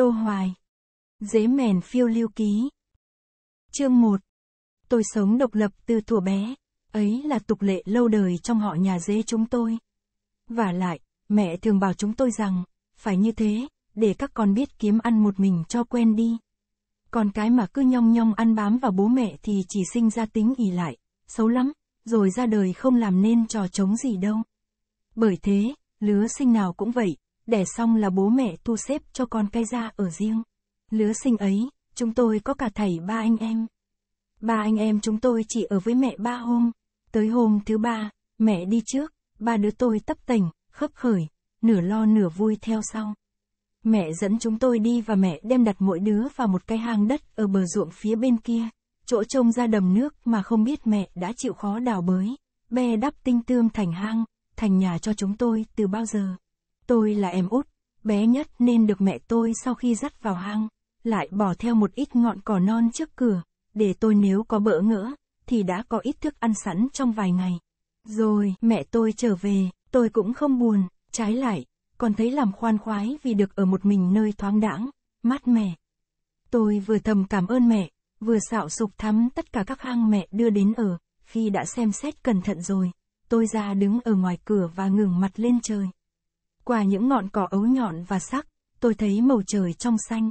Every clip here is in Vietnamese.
Tô Hoài. Dế mèn phiêu lưu ký. Chương 1. Tôi sống độc lập từ thuở bé, ấy là tục lệ lâu đời trong họ nhà dế chúng tôi. Và lại, mẹ thường bảo chúng tôi rằng, phải như thế, để các con biết kiếm ăn một mình cho quen đi. Còn cái mà cứ nhong nhong ăn bám vào bố mẹ thì chỉ sinh ra tính ỉ lại, xấu lắm, rồi ra đời không làm nên trò trống gì đâu. Bởi thế, lứa sinh nào cũng vậy, đẻ xong là bố mẹ thu xếp cho con cái ra ở riêng. Lứa sinh ấy, chúng tôi có cả thầy ba anh em. Ba anh em chúng tôi chỉ ở với mẹ ba hôm, tới hôm thứ ba, mẹ đi trước, ba đứa tôi tấp tỉnh, khấp khởi, nửa lo nửa vui theo sau. Mẹ dẫn chúng tôi đi và mẹ đem đặt mỗi đứa vào một cái hang đất ở bờ ruộng phía bên kia, chỗ trông ra đầm nước mà không biết mẹ đã chịu khó đào bới, bè đắp tinh tươm thành hang, thành nhà cho chúng tôi từ bao giờ. Tôi là em út, bé nhất nên được mẹ tôi sau khi dắt vào hang, lại bỏ theo một ít ngọn cỏ non trước cửa, để tôi nếu có bỡ ngỡ, thì đã có ít thức ăn sẵn trong vài ngày. Rồi, mẹ tôi trở về, tôi cũng không buồn, trái lại, còn thấy làm khoan khoái vì được ở một mình nơi thoáng đãng, mát mẻ. Tôi vừa thầm cảm ơn mẹ, vừa xạo sục thắm tất cả các hang mẹ đưa đến ở, khi đã xem xét cẩn thận rồi, tôi ra đứng ở ngoài cửa và ngừng mặt lên trời. Qua những ngọn cỏ ấu nhọn và sắc, tôi thấy màu trời trong xanh.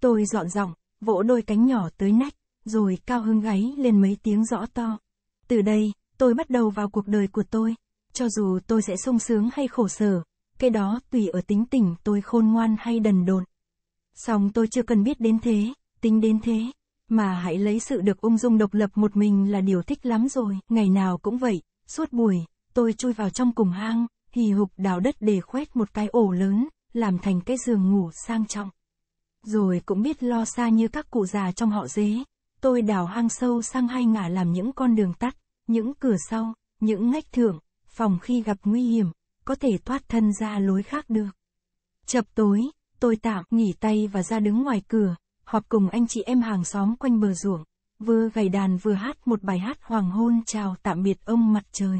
Tôi dọn dòng, vỗ đôi cánh nhỏ tới nách, rồi cao hưng gáy lên mấy tiếng rõ to. Từ đây, tôi bắt đầu vào cuộc đời của tôi. Cho dù tôi sẽ sung sướng hay khổ sở, cái đó tùy ở tính tình tôi khôn ngoan hay đần độn. Song tôi chưa cần biết đến thế, tính đến thế, mà hãy lấy sự được ung dung độc lập một mình là điều thích lắm rồi. Ngày nào cũng vậy, suốt buổi, tôi chui vào trong cùng hang, hì hục đào đất để khoét một cái ổ lớn, làm thành cái giường ngủ sang trọng. Rồi cũng biết lo xa như các cụ già trong họ dế, tôi đào hang sâu sang hai ngả làm những con đường tắt, những cửa sau, những ngách thượng phòng khi gặp nguy hiểm, có thể thoát thân ra lối khác được. Chập tối, tôi tạm nghỉ tay và ra đứng ngoài cửa, họp cùng anh chị em hàng xóm quanh bờ ruộng, vừa gầy đàn vừa hát một bài hát hoàng hôn chào tạm biệt ông mặt trời.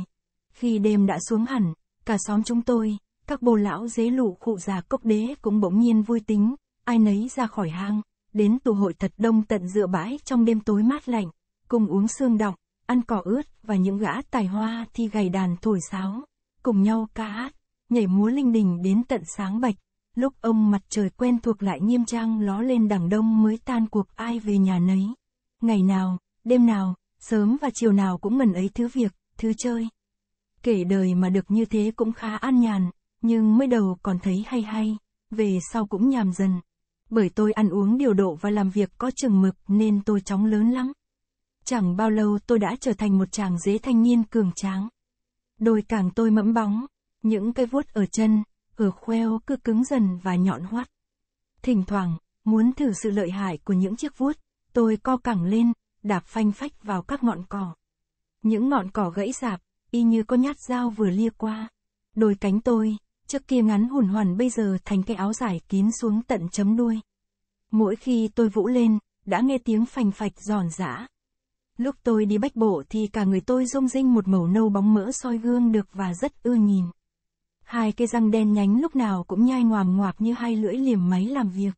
Khi đêm đã xuống hẳn, Cả xóm chúng tôi, các bồ lão dế lụ cụ già cốc đế cũng bỗng nhiên vui tính, ai nấy ra khỏi hang, đến tù hội thật đông tận dựa bãi trong đêm tối mát lạnh, cùng uống xương đọng, ăn cỏ ướt và những gã tài hoa thi gầy đàn thổi sáo, cùng nhau ca hát, nhảy múa linh đình đến tận sáng bạch, lúc ông mặt trời quen thuộc lại nghiêm trang ló lên đằng đông mới tan cuộc ai về nhà nấy. Ngày nào, đêm nào, sớm và chiều nào cũng ngần ấy thứ việc, thứ chơi. Kể đời mà được như thế cũng khá an nhàn, nhưng mới đầu còn thấy hay hay, về sau cũng nhàm dần. Bởi tôi ăn uống điều độ và làm việc có chừng mực nên tôi chóng lớn lắm. Chẳng bao lâu tôi đã trở thành một chàng dế thanh niên cường tráng. Đôi càng tôi mẫm bóng, những cái vuốt ở chân, ở khoeo cứ cứng dần và nhọn hoắt. Thỉnh thoảng, muốn thử sự lợi hại của những chiếc vuốt, tôi co cẳng lên, đạp phanh phách vào các ngọn cỏ. Những ngọn cỏ gãy rạp, y như có nhát dao vừa lia qua. Đôi cánh tôi, trước kia ngắn hùn hoàn bây giờ thành cái áo dài kín xuống tận chấm đuôi. Mỗi khi tôi vũ lên, đã nghe tiếng phành phạch giòn giã. Lúc tôi đi bách bộ thì cả người tôi rông rinh một màu nâu bóng mỡ soi gương được và rất ưa nhìn. Hai cái răng đen nhánh lúc nào cũng nhai ngoàm ngoạp như hai lưỡi liềm máy làm việc.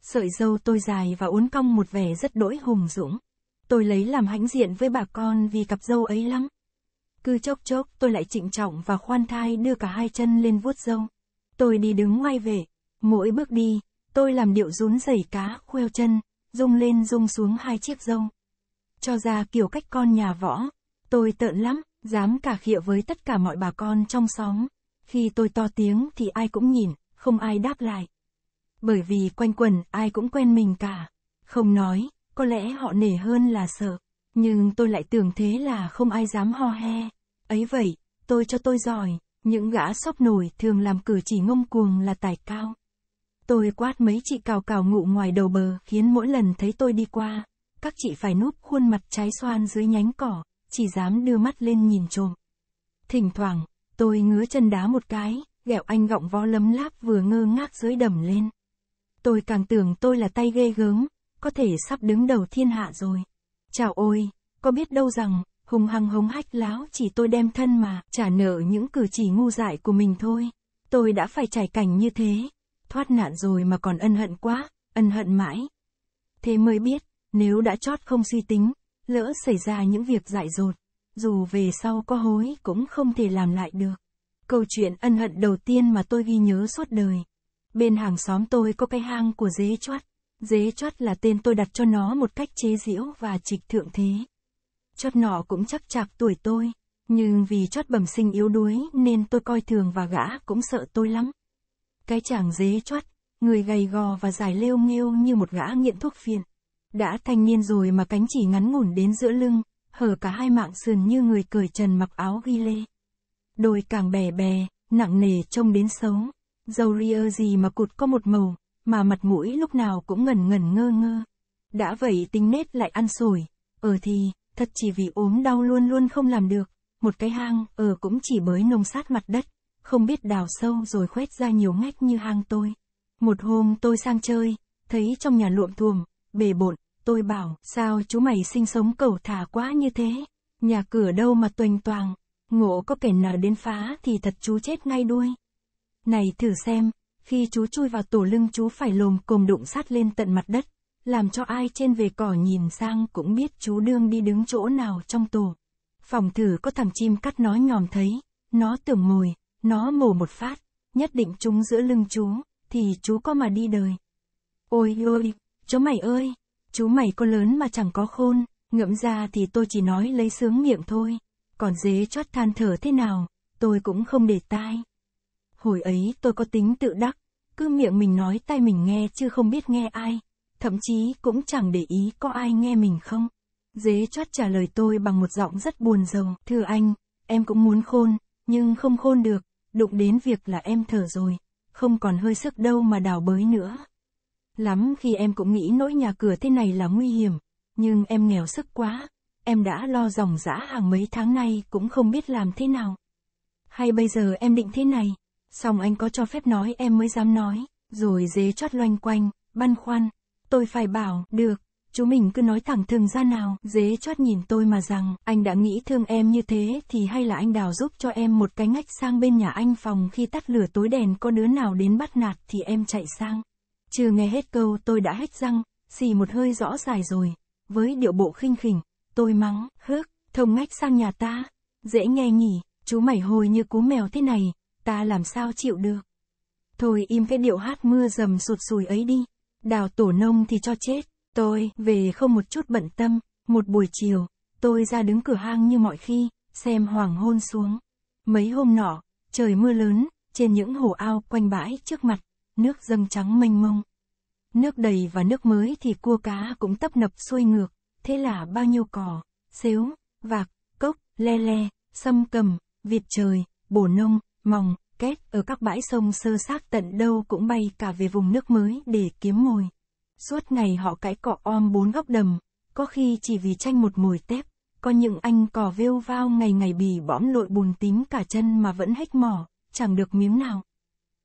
Sợi dâu tôi dài và uốn cong một vẻ rất đỗi hùng dũng. Tôi lấy làm hãnh diện với bà con vì cặp dâu ấy lắm. Cứ chốc chốc tôi lại trịnh trọng và khoan thai đưa cả hai chân lên vuốt râu Tôi đi đứng ngoài về. Mỗi bước đi, tôi làm điệu rún giày cá, khuêu chân, rung lên rung xuống hai chiếc râu Cho ra kiểu cách con nhà võ. Tôi tợn lắm, dám cả khịa với tất cả mọi bà con trong xóm. Khi tôi to tiếng thì ai cũng nhìn, không ai đáp lại. Bởi vì quanh quần ai cũng quen mình cả. Không nói, có lẽ họ nể hơn là sợ. Nhưng tôi lại tưởng thế là không ai dám ho he. Ấy vậy, tôi cho tôi giỏi, những gã sóc nổi thường làm cử chỉ ngông cuồng là tài cao. Tôi quát mấy chị cào cào ngụ ngoài đầu bờ khiến mỗi lần thấy tôi đi qua, các chị phải núp khuôn mặt trái xoan dưới nhánh cỏ, chỉ dám đưa mắt lên nhìn trộm. Thỉnh thoảng, tôi ngứa chân đá một cái, gẹo anh gọng vó lấm láp vừa ngơ ngác dưới đầm lên. Tôi càng tưởng tôi là tay ghê gớm, có thể sắp đứng đầu thiên hạ rồi. Chào ôi, có biết đâu rằng, hung hăng hống hách láo chỉ tôi đem thân mà, trả nợ những cử chỉ ngu dại của mình thôi. Tôi đã phải trải cảnh như thế, thoát nạn rồi mà còn ân hận quá, ân hận mãi. Thế mới biết, nếu đã chót không suy tính, lỡ xảy ra những việc dại dột, dù về sau có hối cũng không thể làm lại được. Câu chuyện ân hận đầu tiên mà tôi ghi nhớ suốt đời. Bên hàng xóm tôi có cái hang của dế chót Dế chót là tên tôi đặt cho nó một cách chế giễu và trịch thượng thế chót nọ cũng chắc chạc tuổi tôi, nhưng vì chót bẩm sinh yếu đuối nên tôi coi thường và gã cũng sợ tôi lắm. Cái chàng dế chót, người gầy gò và dài lêu nghêu như một gã nghiện thuốc phiện. Đã thanh niên rồi mà cánh chỉ ngắn ngủn đến giữa lưng, hở cả hai mạng sườn như người cởi trần mặc áo ghi lê. Đôi càng bè bè, nặng nề trông đến xấu. Dầu ria gì mà cụt có một màu, mà mặt mũi lúc nào cũng ngẩn ngẩn ngơ ngơ. Đã vậy tính nết lại ăn sổi, ở thì, thật chỉ vì ốm đau luôn luôn không làm được, một cái hang ở cũng chỉ bới nông sát mặt đất, không biết đào sâu rồi khoét ra nhiều ngách như hang tôi. Một hôm tôi sang chơi, thấy trong nhà luộm thùm bề bộn, tôi bảo, sao chú mày sinh sống cầu thả quá như thế, nhà cửa đâu mà tuềnh toàng, ngộ có kẻ nào đến phá thì thật chú chết ngay đuôi. Này thử xem, khi chú chui vào tổ lưng chú phải lồm cồm đụng sát lên tận mặt đất, làm cho ai trên về cỏ nhìn sang cũng biết chú đương đi đứng chỗ nào trong tổ. Phòng thử có thằng chim cắt nó nhòm thấy, nó tưởng mồi, nó mổ một phát, nhất định chúng giữa lưng chú, thì chú có mà đi đời. Ôi ôi, chú mày ơi, chú mày có lớn mà chẳng có khôn, ngậm ra thì tôi chỉ nói lấy sướng miệng thôi, còn dế chót than thở thế nào, tôi cũng không để tai. Hồi ấy tôi có tính tự đắc, cứ miệng mình nói tai mình nghe chứ không biết nghe ai thậm chí cũng chẳng để ý có ai nghe mình không. Dế chót trả lời tôi bằng một giọng rất buồn rầu, thưa anh, em cũng muốn khôn, nhưng không khôn được, đụng đến việc là em thở rồi, không còn hơi sức đâu mà đào bới nữa. Lắm khi em cũng nghĩ nỗi nhà cửa thế này là nguy hiểm, nhưng em nghèo sức quá, em đã lo dòng dã hàng mấy tháng nay cũng không biết làm thế nào. Hay bây giờ em định thế này, xong anh có cho phép nói em mới dám nói, rồi dế chót loanh quanh, băn khoăn, Tôi phải bảo, được, chú mình cứ nói thẳng thường ra nào, dế chót nhìn tôi mà rằng, anh đã nghĩ thương em như thế thì hay là anh đào giúp cho em một cái ngách sang bên nhà anh phòng khi tắt lửa tối đèn có đứa nào đến bắt nạt thì em chạy sang. Chưa nghe hết câu tôi đã hết răng, xì một hơi rõ dài rồi, với điệu bộ khinh khỉnh, tôi mắng, hước, thông ngách sang nhà ta, dễ nghe nhỉ, chú mày hồi như cú mèo thế này, ta làm sao chịu được. Thôi im cái điệu hát mưa dầm sụt sùi ấy đi. Đào tổ nông thì cho chết. Tôi, về không một chút bận tâm, một buổi chiều, tôi ra đứng cửa hang như mọi khi, xem hoàng hôn xuống. Mấy hôm nọ, trời mưa lớn, trên những hồ ao quanh bãi trước mặt, nước dâng trắng mênh mông. Nước đầy và nước mới thì cua cá cũng tấp nập xuôi ngược, thế là bao nhiêu cỏ, xếu, vạc, cốc, le le, sâm cầm, vịt trời, bổ nông, mòng, kết ở các bãi sông sơ xác tận đâu cũng bay cả về vùng nước mới để kiếm mồi. Suốt ngày họ cãi cọ om bốn góc đầm, có khi chỉ vì tranh một mồi tép, có những anh cò vêu vao ngày ngày bì bõm lội bùn tím cả chân mà vẫn hách mỏ, chẳng được miếng nào.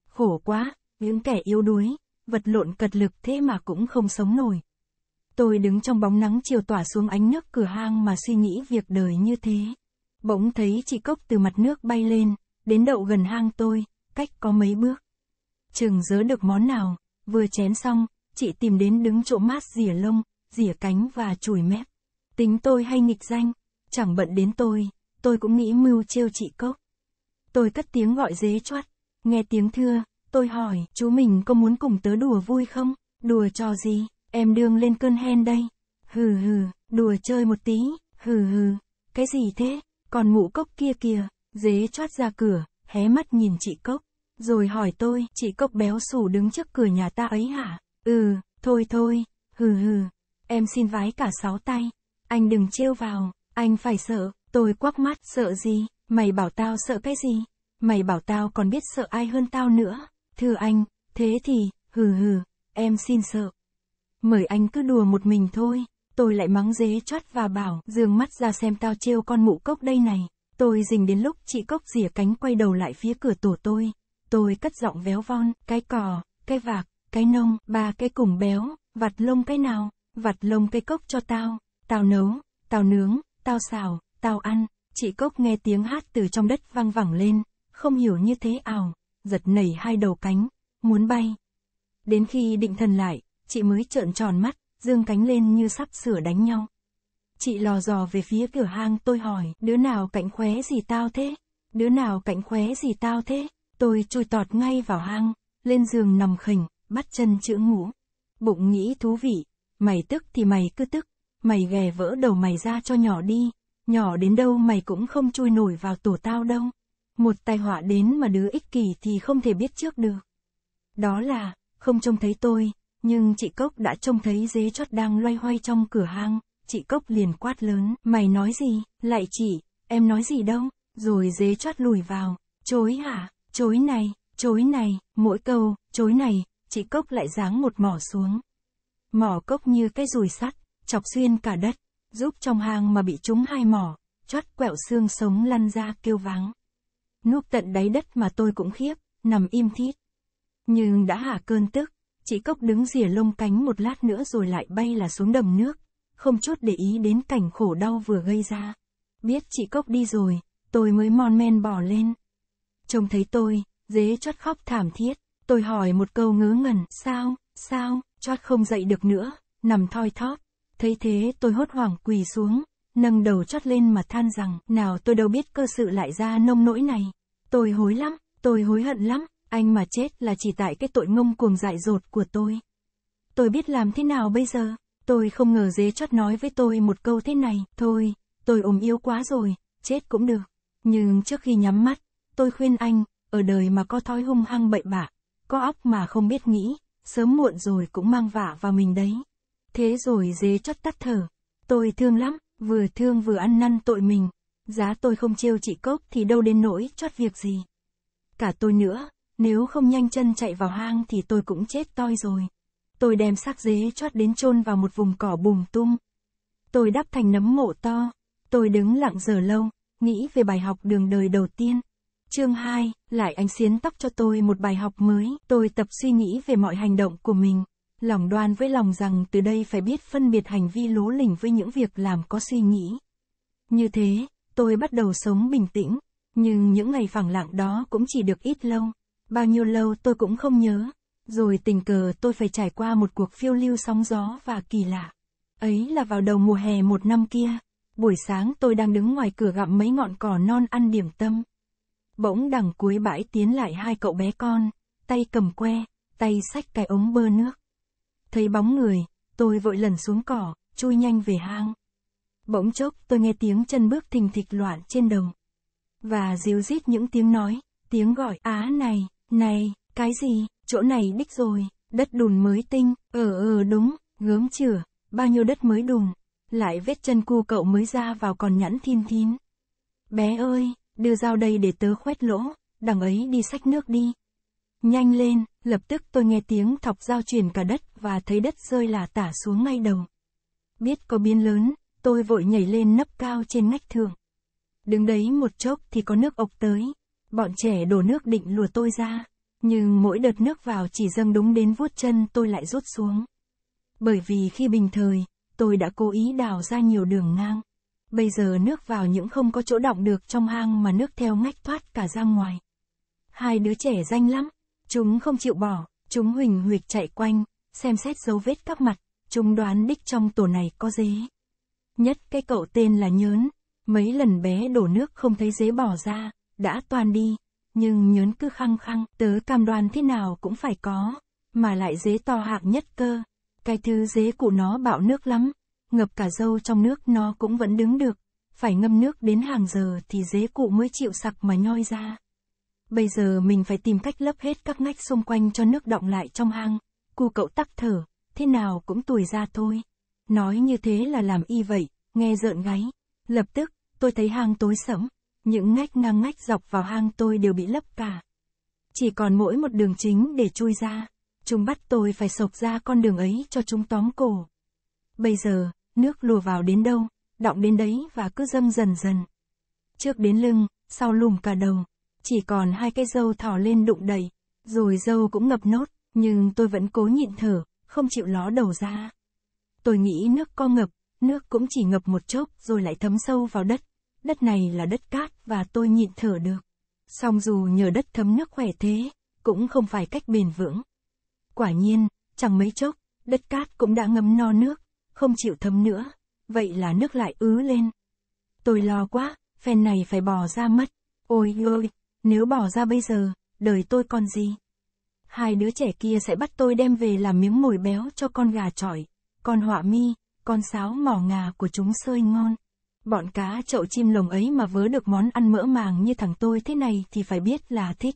Khổ quá, những kẻ yếu đuối, vật lộn cật lực thế mà cũng không sống nổi. Tôi đứng trong bóng nắng chiều tỏa xuống ánh nước cửa hang mà suy nghĩ việc đời như thế. Bỗng thấy chị Cốc từ mặt nước bay lên, đến đậu gần hang tôi, cách có mấy bước. Chừng dớ được món nào, vừa chén xong, chị tìm đến đứng chỗ mát rỉa lông, rỉa cánh và chùi mép. Tính tôi hay nghịch danh, chẳng bận đến tôi, tôi cũng nghĩ mưu trêu chị cốc. Tôi cất tiếng gọi dế choắt, nghe tiếng thưa, tôi hỏi, chú mình có muốn cùng tớ đùa vui không? Đùa trò gì, em đương lên cơn hen đây. Hừ hừ, đùa chơi một tí, hừ hừ, cái gì thế, còn mụ cốc kia kìa, Dế choát ra cửa, hé mắt nhìn chị Cốc, rồi hỏi tôi, chị Cốc béo xù đứng trước cửa nhà ta ấy hả? Ừ, thôi thôi, hừ hừ, em xin vái cả sáu tay, anh đừng trêu vào, anh phải sợ, tôi quắc mắt, sợ gì, mày bảo tao sợ cái gì, mày bảo tao còn biết sợ ai hơn tao nữa, thưa anh, thế thì, hừ hừ, em xin sợ. Mời anh cứ đùa một mình thôi, tôi lại mắng dế chót và bảo, dường mắt ra xem tao trêu con mụ cốc đây này. Tôi dình đến lúc chị cốc rỉa cánh quay đầu lại phía cửa tổ tôi. Tôi cất giọng véo von, cái cò, cái vạc, cái nông, ba cái cùng béo, vặt lông cái nào, vặt lông cái cốc cho tao, tao nấu, tao nướng, tao xào, tao ăn. Chị cốc nghe tiếng hát từ trong đất vang vẳng lên, không hiểu như thế ảo, giật nảy hai đầu cánh, muốn bay. Đến khi định thần lại, chị mới trợn tròn mắt, dương cánh lên như sắp sửa đánh nhau. Chị lò dò về phía cửa hang tôi hỏi, đứa nào cạnh khóe gì tao thế? Đứa nào cạnh khóe gì tao thế? Tôi chui tọt ngay vào hang, lên giường nằm khỉnh, bắt chân chữa ngủ. Bụng nghĩ thú vị, mày tức thì mày cứ tức, mày ghè vỡ đầu mày ra cho nhỏ đi, nhỏ đến đâu mày cũng không chui nổi vào tổ tao đâu. Một tai họa đến mà đứa ích kỷ thì không thể biết trước được. Đó là, không trông thấy tôi, nhưng chị Cốc đã trông thấy dế chót đang loay hoay trong cửa hang, chị Cốc liền quát lớn, mày nói gì, lại chị em nói gì đâu, rồi dế chót lùi vào, chối hả, chối này, chối này, mỗi câu, chối này, chị Cốc lại giáng một mỏ xuống. Mỏ cốc như cái rùi sắt, chọc xuyên cả đất, giúp trong hang mà bị trúng hai mỏ, chót quẹo xương sống lăn ra kêu váng. Núp tận đáy đất mà tôi cũng khiếp, nằm im thít. Nhưng đã hạ cơn tức, chị Cốc đứng rìa lông cánh một lát nữa rồi lại bay là xuống đầm nước, không chút để ý đến cảnh khổ đau vừa gây ra. Biết chị Cốc đi rồi, tôi mới mon men bỏ lên. Trông thấy tôi, dế chót khóc thảm thiết, tôi hỏi một câu ngớ ngẩn, sao, sao, chót không dậy được nữa, nằm thoi thóp. Thấy thế tôi hốt hoảng quỳ xuống, nâng đầu chót lên mà than rằng, nào tôi đâu biết cơ sự lại ra nông nỗi này. Tôi hối lắm, tôi hối hận lắm, anh mà chết là chỉ tại cái tội ngông cuồng dại dột của tôi. Tôi biết làm thế nào bây giờ? Tôi không ngờ dế chót nói với tôi một câu thế này, thôi, tôi ốm yếu quá rồi, chết cũng được. Nhưng trước khi nhắm mắt, tôi khuyên anh, ở đời mà có thói hung hăng bậy bạ, có óc mà không biết nghĩ, sớm muộn rồi cũng mang vạ vào mình đấy. Thế rồi dế chót tắt thở. Tôi thương lắm, vừa thương vừa ăn năn tội mình. Giá tôi không trêu chị Cốc thì đâu đến nỗi chót việc gì. Cả tôi nữa, nếu không nhanh chân chạy vào hang thì tôi cũng chết toi rồi. Tôi đem xác dế chót đến chôn vào một vùng cỏ bùm tung. Tôi đắp thành nấm mộ to. Tôi đứng lặng giờ lâu, nghĩ về bài học đường đời đầu tiên. Chương 2, lại anh xiến tóc cho tôi một bài học mới. Tôi tập suy nghĩ về mọi hành động của mình. Lòng đoan với lòng rằng từ đây phải biết phân biệt hành vi lố lỉnh với những việc làm có suy nghĩ. Như thế, tôi bắt đầu sống bình tĩnh. Nhưng những ngày phẳng lặng đó cũng chỉ được ít lâu. Bao nhiêu lâu tôi cũng không nhớ, rồi tình cờ tôi phải trải qua một cuộc phiêu lưu sóng gió và kỳ lạ. Ấy là vào đầu mùa hè một năm kia, buổi sáng tôi đang đứng ngoài cửa gặm mấy ngọn cỏ non ăn điểm tâm. Bỗng đằng cuối bãi tiến lại hai cậu bé con, tay cầm que, tay xách cái ống bơ nước. Thấy bóng người, tôi vội lần xuống cỏ, chui nhanh về hang. Bỗng chốc tôi nghe tiếng chân bước thình thịch loạn trên đồng. Và díu rít những tiếng nói, tiếng gọi á này, này, cái gì, chỗ này đích rồi, đất đùn mới tinh, ờ ờ đúng, gớm chửa, bao nhiêu đất mới đùn, lại vết chân cu cậu mới ra vào còn nhẵn thin thin. Bé ơi, đưa dao đây để tớ khoét lỗ, đằng ấy đi sách nước đi. Nhanh lên, lập tức tôi nghe tiếng thọc dao chuyển cả đất và thấy đất rơi là tả xuống ngay đầu. Biết có biến lớn, tôi vội nhảy lên nấp cao trên ngách thượng Đứng đấy một chốc thì có nước ộc tới, bọn trẻ đổ nước định lùa tôi ra. Nhưng mỗi đợt nước vào chỉ dâng đúng đến vuốt chân tôi lại rút xuống. Bởi vì khi bình thời, tôi đã cố ý đào ra nhiều đường ngang. Bây giờ nước vào những không có chỗ đọng được trong hang mà nước theo ngách thoát cả ra ngoài. Hai đứa trẻ danh lắm, chúng không chịu bỏ, chúng huỳnh huịch chạy quanh, xem xét dấu vết các mặt, chúng đoán đích trong tổ này có dế. Nhất cái cậu tên là Nhớn, mấy lần bé đổ nước không thấy dế bỏ ra, đã toàn đi, nhưng nhớn cứ khăng khăng, tớ cam đoan thế nào cũng phải có, mà lại dế to hạng nhất cơ. Cái thứ dế cụ nó bạo nước lắm, ngập cả dâu trong nước nó cũng vẫn đứng được, phải ngâm nước đến hàng giờ thì dế cụ mới chịu sặc mà nhoi ra. Bây giờ mình phải tìm cách lấp hết các ngách xung quanh cho nước động lại trong hang, cu cậu tắc thở, thế nào cũng tuổi ra thôi. Nói như thế là làm y vậy, nghe rợn gáy. Lập tức, tôi thấy hang tối sẫm, những ngách ngang ngách dọc vào hang tôi đều bị lấp cả. Chỉ còn mỗi một đường chính để chui ra. Chúng bắt tôi phải sộc ra con đường ấy cho chúng tóm cổ. Bây giờ, nước lùa vào đến đâu, đọng đến đấy và cứ dâng dần dần. Trước đến lưng, sau lùm cả đầu. Chỉ còn hai cái dâu thỏ lên đụng đẩy. Rồi dâu cũng ngập nốt, nhưng tôi vẫn cố nhịn thở, không chịu ló đầu ra. Tôi nghĩ nước co ngập, nước cũng chỉ ngập một chốc rồi lại thấm sâu vào đất, đất này là đất cát và tôi nhịn thở được. Song dù nhờ đất thấm nước khỏe thế, cũng không phải cách bền vững. Quả nhiên, chẳng mấy chốc, đất cát cũng đã ngấm no nước, không chịu thấm nữa, vậy là nước lại ứ lên. Tôi lo quá, phen này phải bỏ ra mất. Ôi ơi, nếu bỏ ra bây giờ, đời tôi còn gì? Hai đứa trẻ kia sẽ bắt tôi đem về làm miếng mồi béo cho con gà trọi, con họa mi, con sáo mỏ ngà của chúng sơi ngon. Bọn cá chậu chim lồng ấy mà vớ được món ăn mỡ màng như thằng tôi thế này thì phải biết là thích.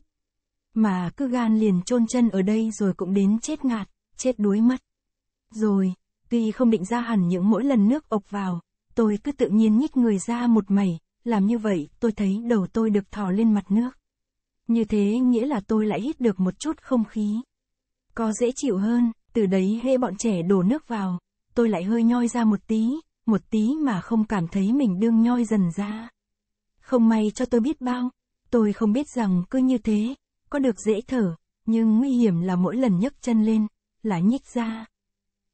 Mà cứ gan liền chôn chân ở đây rồi cũng đến chết ngạt, chết đuối mất. Rồi, tuy không định ra hẳn những mỗi lần nước ộc vào, tôi cứ tự nhiên nhích người ra một mày làm như vậy tôi thấy đầu tôi được thò lên mặt nước. Như thế nghĩa là tôi lại hít được một chút không khí. Có dễ chịu hơn, từ đấy hễ bọn trẻ đổ nước vào, tôi lại hơi nhoi ra một tí, một tí mà không cảm thấy mình đương nhoi dần ra. Không may cho tôi biết bao, tôi không biết rằng cứ như thế, có được dễ thở, nhưng nguy hiểm là mỗi lần nhấc chân lên, là nhích ra.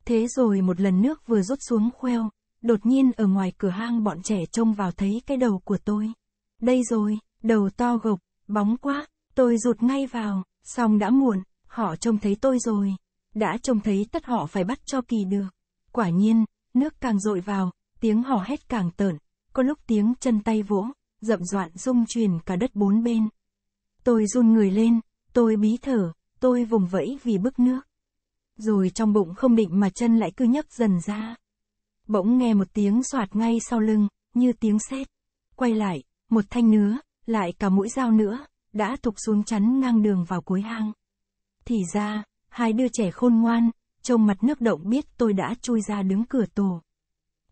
Thế rồi một lần nước vừa rút xuống khoeo, đột nhiên ở ngoài cửa hang bọn trẻ trông vào thấy cái đầu của tôi. Đây rồi, đầu to gục bóng quá, tôi rụt ngay vào, xong đã muộn, họ trông thấy tôi rồi. Đã trông thấy tất họ phải bắt cho kỳ được. Quả nhiên, Nước càng dội vào, tiếng hò hét càng tởn, có lúc tiếng chân tay vỗ, rậm dọạn rung truyền cả đất bốn bên. Tôi run người lên, tôi bí thở, tôi vùng vẫy vì bức nước. Rồi trong bụng không định mà chân lại cứ nhấc dần ra. Bỗng nghe một tiếng soạt ngay sau lưng, như tiếng sét. Quay lại, một thanh nứa, lại cả mũi dao nữa, đã thục xuống chắn ngang đường vào cuối hang. Thì ra, hai đứa trẻ khôn ngoan, trông mặt nước động biết tôi đã chui ra đứng cửa tù.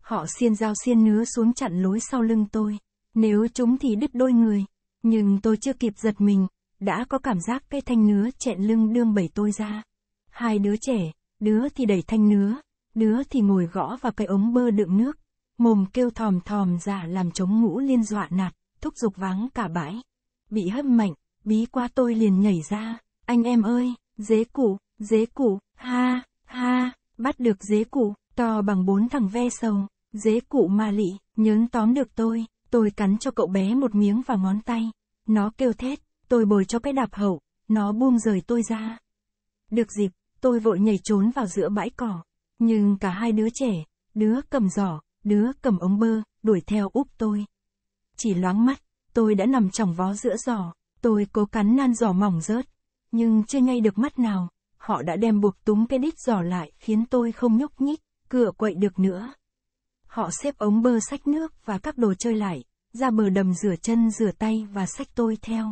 Họ xiên dao xiên nứa xuống chặn lối sau lưng tôi. Nếu chúng thì đứt đôi người. Nhưng tôi chưa kịp giật mình, đã có cảm giác cái thanh nứa chẹn lưng đương bẩy tôi ra. Hai đứa trẻ, đứa thì đẩy thanh nứa, đứa thì ngồi gõ vào cái ống bơ đựng nước. Mồm kêu thòm thòm giả làm chống ngũ liên dọa nạt, thúc giục vắng cả bãi. Bị hấp mạnh, bí qua tôi liền nhảy ra. Anh em ơi, dế củ, dế củ, ha ha, bắt được dế cụ, to bằng bốn thằng ve sầu, dế cụ ma lị, nhớn tóm được tôi, tôi cắn cho cậu bé một miếng vào ngón tay, nó kêu thét, tôi bồi cho cái đạp hậu, nó buông rời tôi ra. Được dịp, tôi vội nhảy trốn vào giữa bãi cỏ, nhưng cả hai đứa trẻ, đứa cầm giỏ, đứa cầm ống bơ, đuổi theo úp tôi. Chỉ loáng mắt, tôi đã nằm trong vó giữa giỏ, tôi cố cắn nan giỏ mỏng rớt, nhưng chưa ngay được mắt nào, họ đã đem buộc túm cái đít giỏ lại khiến tôi không nhúc nhích, cửa quậy được nữa. Họ xếp ống bơ sách nước và các đồ chơi lại, ra bờ đầm rửa chân rửa tay và sách tôi theo.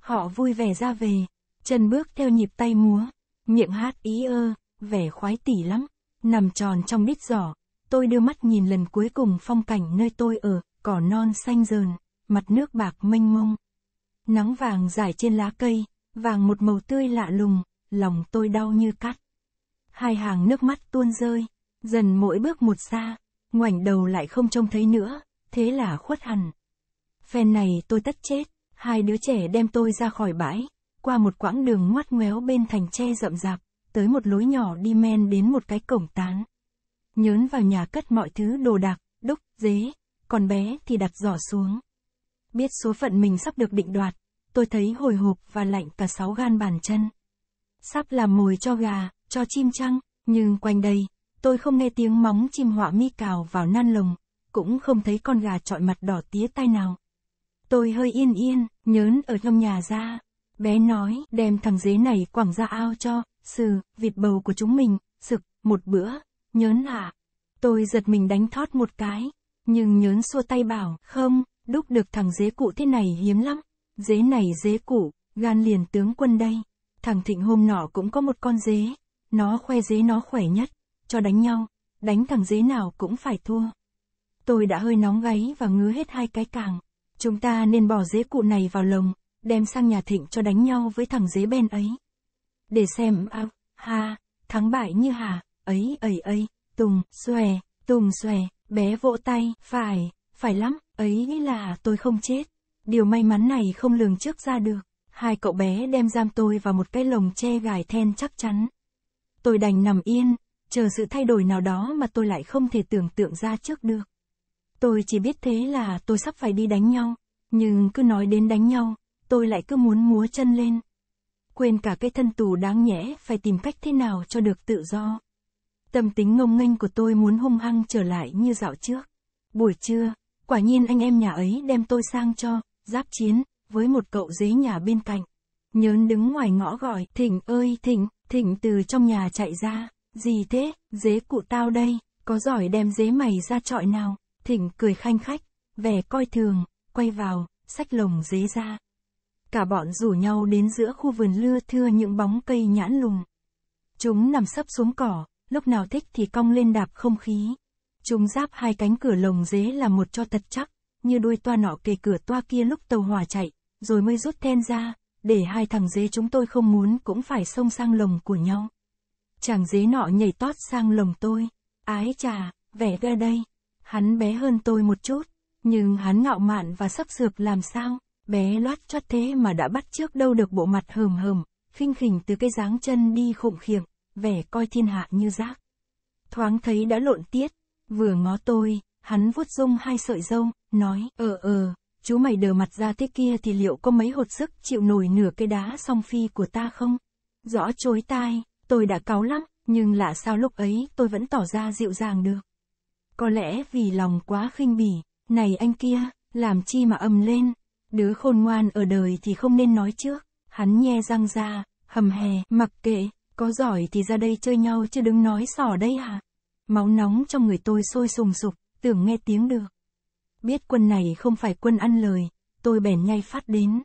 Họ vui vẻ ra về, chân bước theo nhịp tay múa, miệng hát ý ơ, vẻ khoái tỉ lắm, nằm tròn trong đít giỏ. Tôi đưa mắt nhìn lần cuối cùng phong cảnh nơi tôi ở, cỏ non xanh rờn, mặt nước bạc mênh mông. Nắng vàng rải trên lá cây, vàng một màu tươi lạ lùng, lòng tôi đau như cắt. Hai hàng nước mắt tuôn rơi, dần mỗi bước một xa, ngoảnh đầu lại không trông thấy nữa, thế là khuất hẳn. Phen này tôi tất chết, hai đứa trẻ đem tôi ra khỏi bãi, qua một quãng đường ngoắt ngoéo bên thành tre rậm rạp, tới một lối nhỏ đi men đến một cái cổng tán. Nhớn vào nhà cất mọi thứ đồ đạc, đúc, dế, còn bé thì đặt giỏ xuống. Biết số phận mình sắp được định đoạt, tôi thấy hồi hộp và lạnh cả sáu gan bàn chân sắp làm mồi cho gà, cho chim chăng, nhưng quanh đây, tôi không nghe tiếng móng chim họa mi cào vào nan lồng, cũng không thấy con gà trọi mặt đỏ tía tai nào. Tôi hơi yên yên, nhớn ở trong nhà ra. Bé nói, đem thằng dế này quẳng ra ao cho, sừ, vịt bầu của chúng mình, sực, một bữa, nhớn à. Tôi giật mình đánh thót một cái, nhưng nhớn xua tay bảo, không, đúc được thằng dế cụ thế này hiếm lắm. Dế này dế cụ, gan liền tướng quân đây. Thằng Thịnh hôm nọ cũng có một con dế, nó khoe dế nó khỏe nhất, cho đánh nhau, đánh thằng dế nào cũng phải thua. Tôi đã hơi nóng gáy và ngứa hết hai cái càng, chúng ta nên bỏ dế cụ này vào lồng, đem sang nhà Thịnh cho đánh nhau với thằng dế bên ấy. Để xem à, ha, thắng bại như hà, ấy ấy ấy, tùng, xòe, tùng xòe, bé vỗ tay, phải, phải lắm, ấy là tôi không chết. Điều may mắn này không lường trước ra được hai cậu bé đem giam tôi vào một cái lồng che gài then chắc chắn. Tôi đành nằm yên, chờ sự thay đổi nào đó mà tôi lại không thể tưởng tượng ra trước được. Tôi chỉ biết thế là tôi sắp phải đi đánh nhau, nhưng cứ nói đến đánh nhau, tôi lại cứ muốn múa chân lên. Quên cả cái thân tù đáng nhẽ phải tìm cách thế nào cho được tự do. Tâm tính ngông nghênh của tôi muốn hung hăng trở lại như dạo trước. Buổi trưa, quả nhiên anh em nhà ấy đem tôi sang cho, giáp chiến, với một cậu dế nhà bên cạnh. Nhớn đứng ngoài ngõ gọi, Thỉnh ơi Thỉnh, Thỉnh từ trong nhà chạy ra, gì thế, dế cụ tao đây, có giỏi đem dế mày ra trọi nào, Thỉnh cười khanh khách, vẻ coi thường, quay vào, sách lồng dế ra. Cả bọn rủ nhau đến giữa khu vườn lưa thưa những bóng cây nhãn lùng. Chúng nằm sấp xuống cỏ, lúc nào thích thì cong lên đạp không khí. Chúng giáp hai cánh cửa lồng dế là một cho thật chắc, như đuôi toa nọ kề cửa toa kia lúc tàu hỏa chạy, rồi mới rút then ra, để hai thằng dế chúng tôi không muốn cũng phải xông sang lồng của nhau. Chàng dế nọ nhảy tót sang lồng tôi, ái chà, vẻ ra đây, hắn bé hơn tôi một chút, nhưng hắn ngạo mạn và sắc sược làm sao, bé loát chót thế mà đã bắt trước đâu được bộ mặt hờm hờm, khinh khỉnh từ cái dáng chân đi khụng khiệng, vẻ coi thiên hạ như rác. Thoáng thấy đã lộn tiết, vừa ngó tôi, hắn vuốt rung hai sợi râu, nói, ờ ờ, chú mày đờ mặt ra thế kia thì liệu có mấy hột sức chịu nổi nửa cây đá song phi của ta không? Rõ chối tai, tôi đã cáu lắm, nhưng lạ sao lúc ấy tôi vẫn tỏ ra dịu dàng được. Có lẽ vì lòng quá khinh bỉ, này anh kia, làm chi mà âm lên, đứa khôn ngoan ở đời thì không nên nói trước, hắn nhe răng ra, hầm hè, mặc kệ, có giỏi thì ra đây chơi nhau chứ đừng nói sỏ đây hả? Máu nóng trong người tôi sôi sùng sục, tưởng nghe tiếng được. Biết quân này không phải quân ăn lời, tôi bèn ngay phát đến.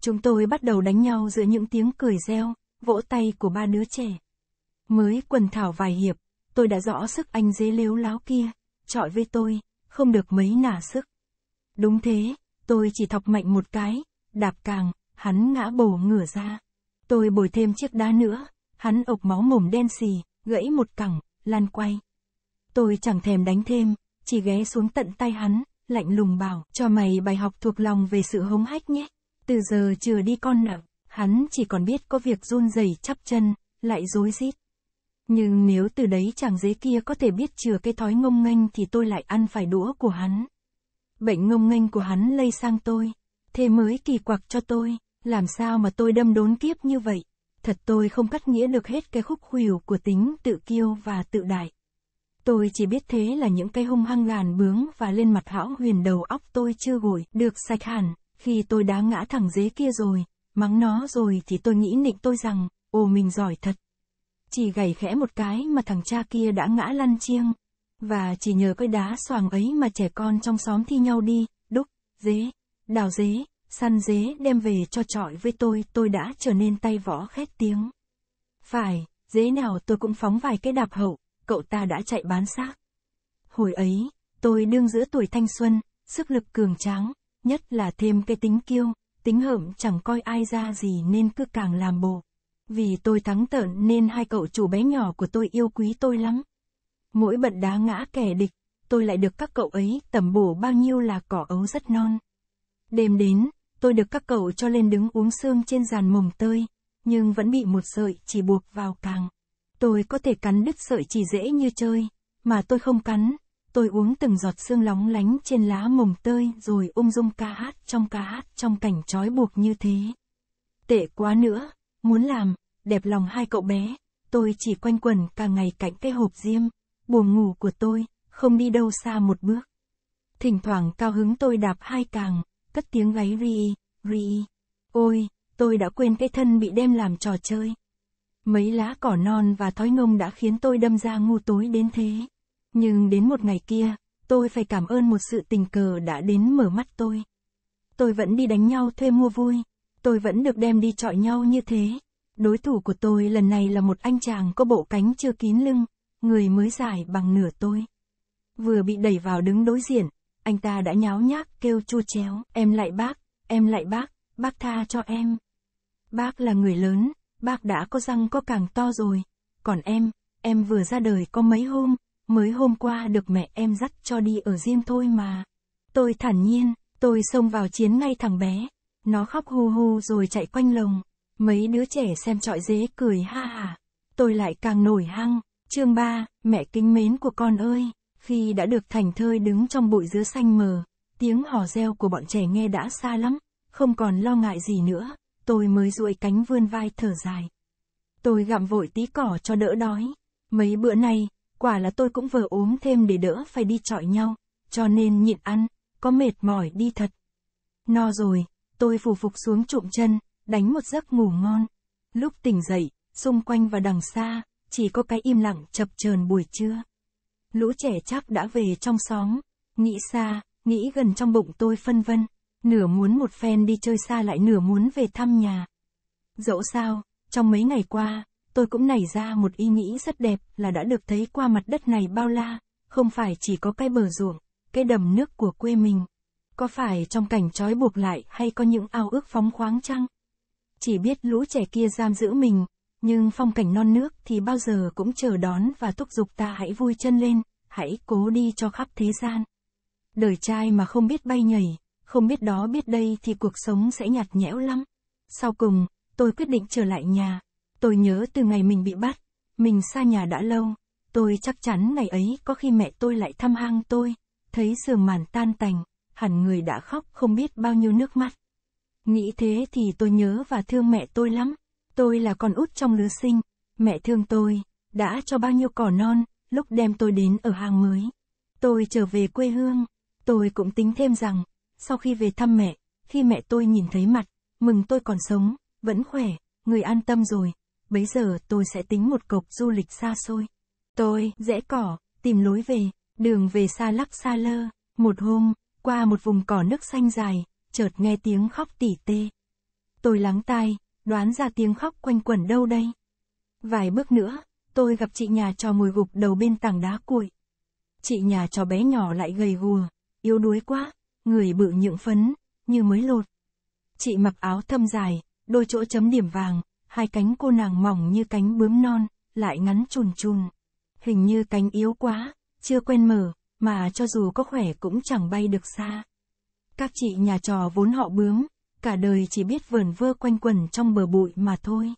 Chúng tôi bắt đầu đánh nhau giữa những tiếng cười reo, vỗ tay của ba đứa trẻ. Mới quần thảo vài hiệp, tôi đã rõ sức anh dế lếu láo kia, trọi với tôi, không được mấy nả sức. Đúng thế, tôi chỉ thọc mạnh một cái, đạp càng, hắn ngã bổ ngửa ra. Tôi bồi thêm chiếc đá nữa, hắn ộc máu mồm đen xì, gãy một cẳng, lan quay. Tôi chẳng thèm đánh thêm, chỉ ghé xuống tận tay hắn, lạnh lùng bảo, cho mày bài học thuộc lòng về sự hống hách nhé. Từ giờ chừa đi con nợ, hắn chỉ còn biết có việc run rẩy chắp chân, lại rối rít. Nhưng nếu từ đấy chàng dế kia có thể biết chừa cái thói ngông nghênh thì tôi lại ăn phải đũa của hắn. Bệnh ngông nghênh của hắn lây sang tôi, thế mới kỳ quặc cho tôi, làm sao mà tôi đâm đốn kiếp như vậy. Thật tôi không cắt nghĩa được hết cái khúc khuỷu của tính tự kiêu và tự đại. Tôi chỉ biết thế là những cây hung hăng gàn bướng và lên mặt hão huyền đầu óc tôi chưa gội, được sạch hẳn, khi tôi đã ngã thẳng dế kia rồi, mắng nó rồi thì tôi nghĩ nịnh tôi rằng, ồ mình giỏi thật. Chỉ gầy khẽ một cái mà thằng cha kia đã ngã lăn chiêng, và chỉ nhờ cái đá xoàng ấy mà trẻ con trong xóm thi nhau đi, đúc, dế, đào dế, săn dế đem về cho trọi với tôi, tôi đã trở nên tay võ khét tiếng. Phải, dế nào tôi cũng phóng vài cái đạp hậu, cậu ta đã chạy bán xác. Hồi ấy, tôi đương giữa tuổi thanh xuân, sức lực cường tráng, nhất là thêm cái tính kiêu, tính hởm chẳng coi ai ra gì nên cứ càng làm bộ. Vì tôi thắng tợn nên hai cậu chủ bé nhỏ của tôi yêu quý tôi lắm. Mỗi bận đá ngã kẻ địch, tôi lại được các cậu ấy tẩm bổ bao nhiêu là cỏ ấu rất non. Đêm đến, tôi được các cậu cho lên đứng uống sương trên giàn mồng tơi, nhưng vẫn bị một sợi chỉ buộc vào càng. Tôi có thể cắn đứt sợi chỉ dễ như chơi, mà tôi không cắn. Tôi uống từng giọt sương lóng lánh trên lá mồng tơi rồi ung dung ca hát trong ca hát trong cảnh trói buộc như thế. Tệ quá nữa, muốn làm, đẹp lòng hai cậu bé, tôi chỉ quanh quẩn cả ngày cạnh cái hộp diêm, buồn ngủ của tôi, không đi đâu xa một bước. Thỉnh thoảng cao hứng tôi đạp hai càng, cất tiếng gáy ri, ri. Ôi, tôi đã quên cái thân bị đem làm trò chơi. Mấy lá cỏ non và thói ngông đã khiến tôi đâm ra ngu tối đến thế. Nhưng đến một ngày kia, tôi phải cảm ơn một sự tình cờ đã đến mở mắt tôi. Tôi vẫn đi đánh nhau thuê mua vui. Tôi vẫn được đem đi chọi nhau như thế. Đối thủ của tôi lần này là một anh chàng có bộ cánh chưa kín lưng, người mới dài bằng nửa tôi. Vừa bị đẩy vào đứng đối diện, anh ta đã nháo nhác kêu chua chéo, em lại bác, em lại bác, bác tha cho em. Bác là người lớn, bác đã có răng có càng to rồi. Còn em, em vừa ra đời có mấy hôm, mới hôm qua được mẹ em dắt cho đi ở riêng thôi mà. Tôi thản nhiên, tôi xông vào chiến ngay thằng bé. Nó khóc hù hù rồi chạy quanh lồng. Mấy đứa trẻ xem trọi dế cười ha hả. Tôi lại càng nổi hăng. Chương ba, mẹ kính mến của con ơi. Khi đã được thành thơi đứng trong bụi dứa xanh mờ, tiếng hò reo của bọn trẻ nghe đã xa lắm, không còn lo ngại gì nữa tôi mới duỗi cánh vươn vai thở dài. Tôi gặm vội tí cỏ cho đỡ đói. Mấy bữa nay, quả là tôi cũng vừa ốm thêm để đỡ phải đi chọi nhau, cho nên nhịn ăn, có mệt mỏi đi thật. No rồi, tôi phù phục xuống trụm chân, đánh một giấc ngủ ngon. Lúc tỉnh dậy, xung quanh và đằng xa, chỉ có cái im lặng chập chờn buổi trưa. Lũ trẻ chắc đã về trong xóm, nghĩ xa, nghĩ gần trong bụng tôi phân vân nửa muốn một phen đi chơi xa lại nửa muốn về thăm nhà. Dẫu sao, trong mấy ngày qua, tôi cũng nảy ra một ý nghĩ rất đẹp là đã được thấy qua mặt đất này bao la, không phải chỉ có cái bờ ruộng, cái đầm nước của quê mình. Có phải trong cảnh trói buộc lại hay có những ao ước phóng khoáng chăng? Chỉ biết lũ trẻ kia giam giữ mình, nhưng phong cảnh non nước thì bao giờ cũng chờ đón và thúc giục ta hãy vui chân lên, hãy cố đi cho khắp thế gian. Đời trai mà không biết bay nhảy, không biết đó biết đây thì cuộc sống sẽ nhạt nhẽo lắm. Sau cùng, tôi quyết định trở lại nhà. Tôi nhớ từ ngày mình bị bắt, mình xa nhà đã lâu. Tôi chắc chắn ngày ấy có khi mẹ tôi lại thăm hang tôi, thấy giường màn tan tành, hẳn người đã khóc không biết bao nhiêu nước mắt. Nghĩ thế thì tôi nhớ và thương mẹ tôi lắm. Tôi là con út trong lứa sinh, mẹ thương tôi, đã cho bao nhiêu cỏ non, lúc đem tôi đến ở hang mới. Tôi trở về quê hương, tôi cũng tính thêm rằng, sau khi về thăm mẹ, khi mẹ tôi nhìn thấy mặt, mừng tôi còn sống, vẫn khỏe, người an tâm rồi. Bấy giờ tôi sẽ tính một cộc du lịch xa xôi. Tôi, rẽ cỏ, tìm lối về, đường về xa lắc xa lơ. Một hôm, qua một vùng cỏ nước xanh dài, chợt nghe tiếng khóc tỉ tê. Tôi lắng tai, đoán ra tiếng khóc quanh quẩn đâu đây. Vài bước nữa, tôi gặp chị nhà trò mùi gục đầu bên tảng đá cuội. Chị nhà trò bé nhỏ lại gầy gùa, yếu đuối quá, người bự nhượng phấn, như mới lột. Chị mặc áo thâm dài, đôi chỗ chấm điểm vàng, hai cánh cô nàng mỏng như cánh bướm non, lại ngắn chùn chùn. Hình như cánh yếu quá, chưa quen mở, mà cho dù có khỏe cũng chẳng bay được xa. Các chị nhà trò vốn họ bướm, cả đời chỉ biết vườn vơ quanh quần trong bờ bụi mà thôi.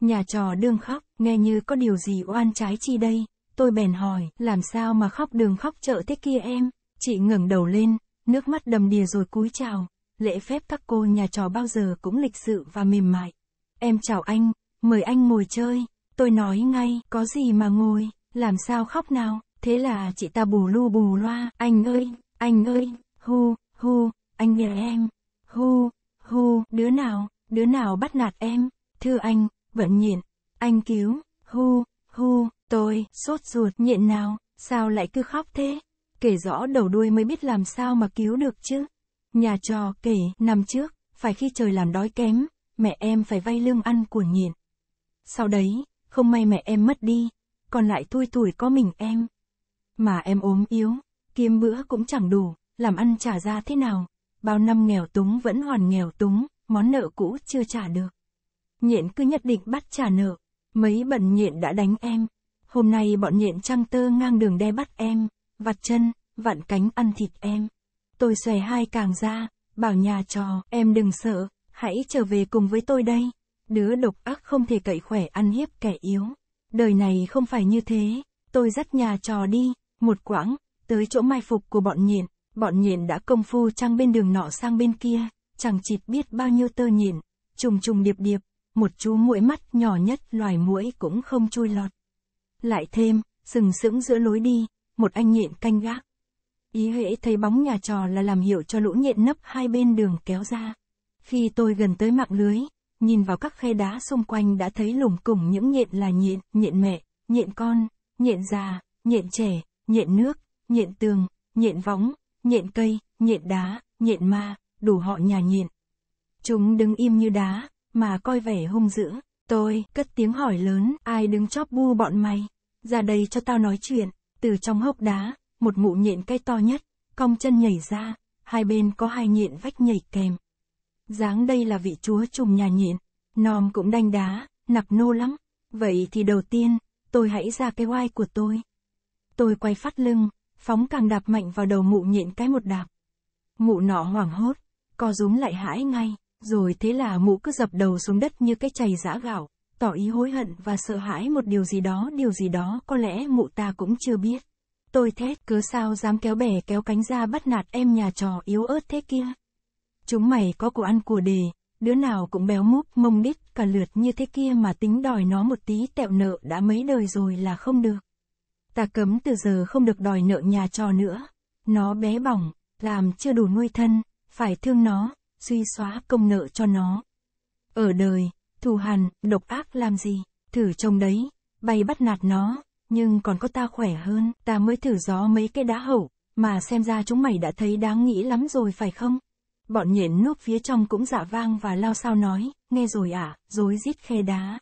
Nhà trò đương khóc, nghe như có điều gì oan trái chi đây, tôi bèn hỏi, làm sao mà khóc đường khóc chợ thế kia em, chị ngẩng đầu lên, Nước mắt đầm đìa rồi cúi chào, lễ phép các cô nhà trò bao giờ cũng lịch sự và mềm mại. Em chào anh, mời anh ngồi chơi. Tôi nói ngay, có gì mà ngồi, làm sao khóc nào. Thế là chị ta bù lu bù loa, anh ơi, anh ơi, hu, hu, anh nhà em, hu, hu, đứa nào, đứa nào bắt nạt em, thưa anh, vẫn nhịn, anh cứu, hu, hu, tôi, sốt ruột, nhịn nào, sao lại cứ khóc thế? kể rõ đầu đuôi mới biết làm sao mà cứu được chứ. Nhà trò kể, năm trước, phải khi trời làm đói kém, mẹ em phải vay lương ăn của nhịn. Sau đấy, không may mẹ em mất đi, còn lại tôi tuổi có mình em. Mà em ốm yếu, kiếm bữa cũng chẳng đủ, làm ăn trả ra thế nào, bao năm nghèo túng vẫn hoàn nghèo túng, món nợ cũ chưa trả được. Nhện cứ nhất định bắt trả nợ, mấy bận nhện đã đánh em. Hôm nay bọn nhện trăng tơ ngang đường đe bắt em vặt chân, vặn cánh ăn thịt em. Tôi xòe hai càng ra, bảo nhà trò, em đừng sợ, hãy trở về cùng với tôi đây. Đứa độc ác không thể cậy khỏe ăn hiếp kẻ yếu. Đời này không phải như thế, tôi dắt nhà trò đi, một quãng, tới chỗ mai phục của bọn nhện, bọn nhện đã công phu trăng bên đường nọ sang bên kia, chẳng chịt biết bao nhiêu tơ nhện, trùng trùng điệp điệp, một chú mũi mắt nhỏ nhất loài muỗi cũng không chui lọt. Lại thêm, sừng sững giữa lối đi, một anh nhện canh gác. Ý hễ thấy bóng nhà trò là làm hiệu cho lũ nhện nấp hai bên đường kéo ra. Khi tôi gần tới mạng lưới, nhìn vào các khe đá xung quanh đã thấy lủng củng những nhện là nhện, nhện mẹ, nhện con, nhện già, nhện trẻ, nhện nước, nhện tường, nhện võng, nhện cây, nhện đá, nhện ma, đủ họ nhà nhện. Chúng đứng im như đá, mà coi vẻ hung dữ. Tôi cất tiếng hỏi lớn, ai đứng chóp bu bọn mày? Ra đây cho tao nói chuyện. Từ trong hốc đá, một mụ nhện cây to nhất, cong chân nhảy ra, hai bên có hai nhện vách nhảy kèm. Dáng đây là vị chúa trùng nhà nhện, nom cũng đanh đá, nặc nô lắm. Vậy thì đầu tiên, tôi hãy ra cái oai của tôi. Tôi quay phát lưng, phóng càng đạp mạnh vào đầu mụ nhện cái một đạp. Mụ nọ hoảng hốt, co rúm lại hãi ngay, rồi thế là mụ cứ dập đầu xuống đất như cái chày giã gạo tỏ ý hối hận và sợ hãi một điều gì đó, điều gì đó có lẽ mụ ta cũng chưa biết. Tôi thét cớ sao dám kéo bè kéo cánh ra bắt nạt em nhà trò yếu ớt thế kia. Chúng mày có của ăn của đề, đứa nào cũng béo múp mông đít cả lượt như thế kia mà tính đòi nó một tí tẹo nợ đã mấy đời rồi là không được. Ta cấm từ giờ không được đòi nợ nhà trò nữa. Nó bé bỏng, làm chưa đủ nuôi thân, phải thương nó, suy xóa công nợ cho nó. Ở đời, Thù hằn, độc ác làm gì, thử trông đấy, bay bắt nạt nó, nhưng còn có ta khỏe hơn, ta mới thử gió mấy cái đá hậu, mà xem ra chúng mày đã thấy đáng nghĩ lắm rồi phải không? Bọn nhện núp phía trong cũng dạ vang và lao sao nói, nghe rồi à, dối rít khe đá.